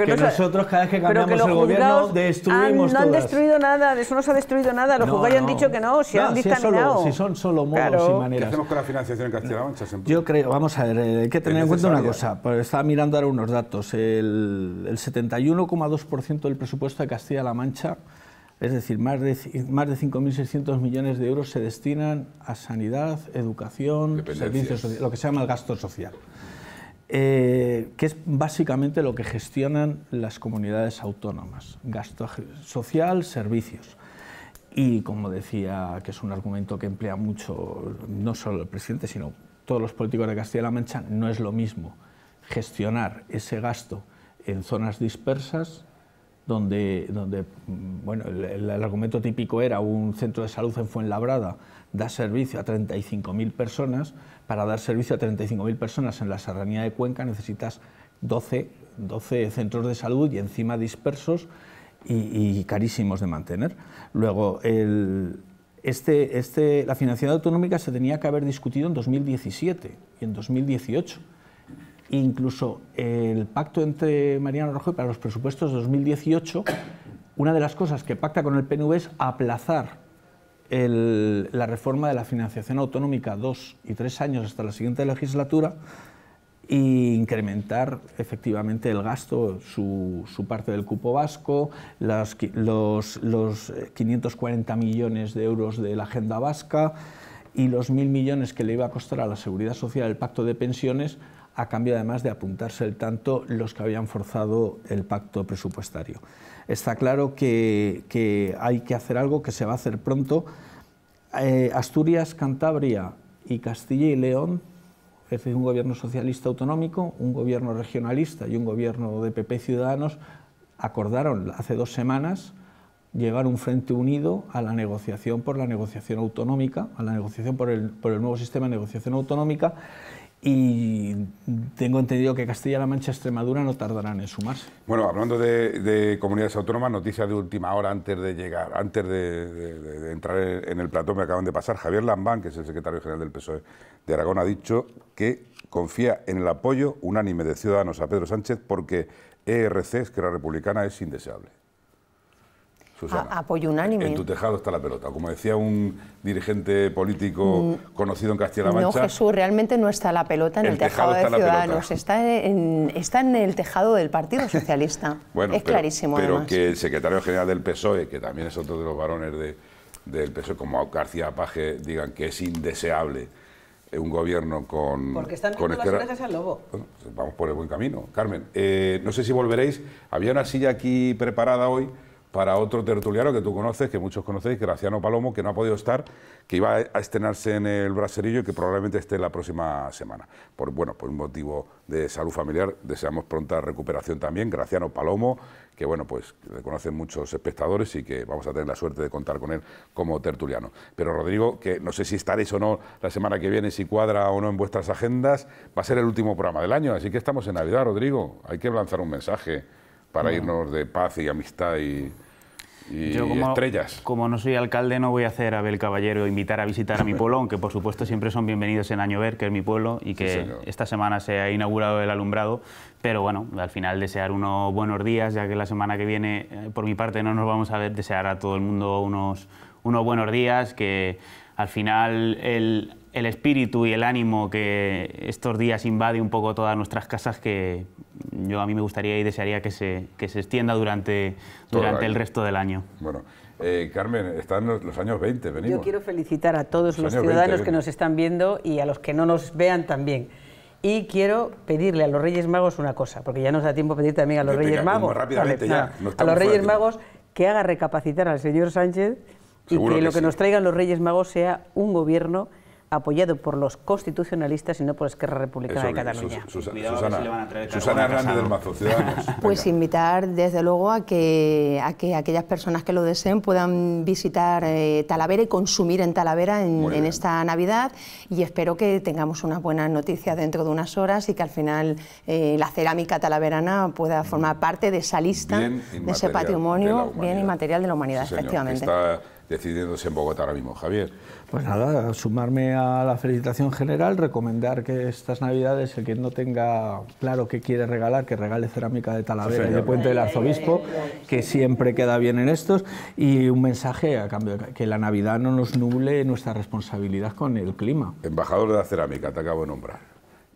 que, nosotros cada vez que cambiamos el gobierno destruimos no han destruido nada eso no se ha destruido nada los no, juzgados han dicho que no si han dictaminado si, son solo modos y maneras ¿qué hacemos con la financiación en Castilla-La Mancha? yo creo vamos a ver eh, hay que tener en cuenta una cosa pues, estaba mirando ahora unos datos el, el 71,2% del presupuesto de Castilla-La Mancha es decir, más de, más de 5.600 millones de euros se destinan a sanidad, educación, servicios sociales, lo que se llama el gasto social, eh, que es básicamente lo que gestionan las comunidades autónomas, gasto social, servicios. Y como decía, que es un argumento que emplea mucho no solo el presidente, sino todos los políticos de Castilla-La Mancha, no es lo mismo gestionar ese gasto en zonas dispersas donde, donde mm, bueno, el, argumento típico era un centro de salud en Fuenlabrada da servicio a 35.000 personas, para dar servicio a 35.000 personas en la serranía de Cuenca necesitas 12, 12 centros de salud y encima dispersos y, carísimos de mantener. Luego, el, este, este, la financiación autonómica se tenía que haber discutido en 2017 y en 2018 Incluso el pacto entre Mariano Rajoy para los presupuestos de 2018, una de las cosas que pacta con el PNV es aplazar la reforma de la financiación autonómica dos y tres años hasta la siguiente legislatura e incrementar efectivamente el gasto, su, parte del cupo vasco, los, los 540 eh, millones de euros de la agenda vasca y los mil millones que le iba a costar a la seguridad social el pacto de pensiones a cambio además de apuntarse el tanto los que habían forzado el pacto presupuestario. Está claro que, hay que hacer algo que se va a hacer pronto. Eh, Asturias, Cantabria y Castilla y León, es decir, un gobierno socialista autonómico, un gobierno regionalista y un gobierno de PP Ciudadanos, acordaron hace dos semanas llevar un frente unido a la negociación por la negociación autonómica, a la negociación por el, por el nuevo sistema de negociación autonómica y tengo entendido que Castilla-La Mancha y Extremadura no tardarán en sumarse. Bueno, hablando de, comunidades autónomas, noticias de última hora antes de llegar, antes de, entrar en el plató, me acaban de pasar. Javier Lambán, que es el secretario general del PSOE de Aragón, ha dicho que confía en el apoyo unánime de Ciudadanos a Pedro Sánchez porque ERC, Esquerra Republicana, es indeseable apoyo ah, ah, pues unánime. En tu tejado está la pelota. Como decía un dirigente político mm. conocido en Castilla-La Mancha. No, Jesús, realmente no está la pelota en el, tejado, de Ciudadanos. Está en, está en el tejado del Partido Socialista. bueno, es clarísimo. Pero que el secretario general del PSOE, que también es otro de los varones del PSOE, como García Paje, digan que es indeseable un gobierno con... Porque están con las orejas al lobo. Pues vamos por el buen camino. Carmen, eh, no sé si volveréis. Había una silla aquí preparada hoy para otro tertuliano que tú conoces, que muchos conocéis, Graciano Palomo, que no ha podido estar, que iba a estrenarse en el Braserillo y que probablemente esté la próxima semana. Por, bueno, por un motivo de salud familiar, deseamos pronta recuperación también. Graciano Palomo, que bueno, pues le conocen muchos espectadores y que vamos a tener la suerte de contar con él como tertuliano. Pero Rodrigo, que no sé si estaréis o no la semana que viene, si cuadra o no en vuestras agendas, va a ser el último programa del año, así que estamos en Navidad, Rodrigo. Hay que lanzar un mensaje para irnos de paz y amistad y, como, estrellas. Como no soy alcalde, no voy a hacer a Abel Caballero invitar a visitar a mi pueblo, aunque por supuesto siempre son bienvenidos en Año Ver... que es mi pueblo, y que esta semana se ha inaugurado el alumbrado. Pero bueno, al final desear unos buenos días, ya que la semana que viene, eh, por mi parte, no nos vamos a ver, desear a todo el mundo unos, unos buenos días, que al final el el espíritu y el ánimo que estos días invade un poco todas nuestras casas que yo a mí me gustaría y desearía que se, que se extienda durante, durante el resto del año. Bueno, eh, Carmen, están los, años 20, venimos. Yo quiero felicitar a todos los, ciudadanos que nos están viendo y a los que no nos vean también. Y quiero pedirle a los Reyes Magos una cosa, porque ya nos da tiempo pedir también a los Reyes Magos. Rápidamente a los Reyes Magos que haga recapacitar al señor Sánchez y que, lo que nos traigan los Reyes Magos sea un gobierno apoyado por los constitucionalistas y no por Esquerra Republicana de Cataluña. Susana, del Mazo, Ciudadanos. Pues invitar desde luego a que, a que aquellas personas que lo deseen puedan visitar eh, Talavera y consumir en Talavera en, esta Navidad y espero que tengamos unas buenas noticias dentro de unas horas y que al final eh, la cerámica talaverana pueda mm. formar parte de esa lista, de ese patrimonio, bien y material de la humanidad, sí, efectivamente. Está decidiéndose en Bogotá ahora mismo, Javier. Pues nada, sumarme a la felicitación general, recomendar que estas navidades el que no tenga claro qué quiere regalar, que regale cerámica de Talavera y de Puente del Arzobispo, que siempre queda bien en estos, y un mensaje a cambio, que la Navidad no nos nuble nuestra responsabilidad con el clima. Embajador de la cerámica, te acabo de nombrar.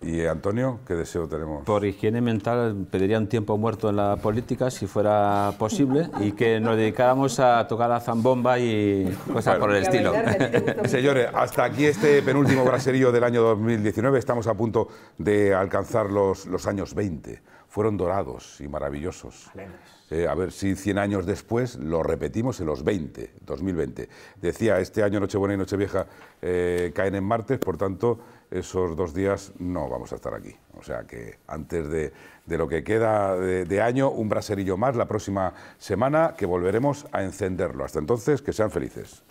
¿Y Antonio, qué deseo tenemos? Por higiene mental pediría un tiempo muerto en la política, si fuera posible, y que nos dedicáramos a tocar la zambomba y cosas por el estilo. Señores, hasta aquí este penúltimo braserío del año 2019. Estamos a punto de alcanzar los, los años 20. Fueron dorados y maravillosos. Eh, a ver si 100 años después lo repetimos en los 20, 2020. Decía, este año Nochebuena y Nochevieja eh, caen en martes, por tanto esos dos días no vamos a estar aquí. O sea que antes de, lo que queda de, año, un braserillo más la próxima semana que volveremos a encenderlo. Hasta entonces, que sean felices.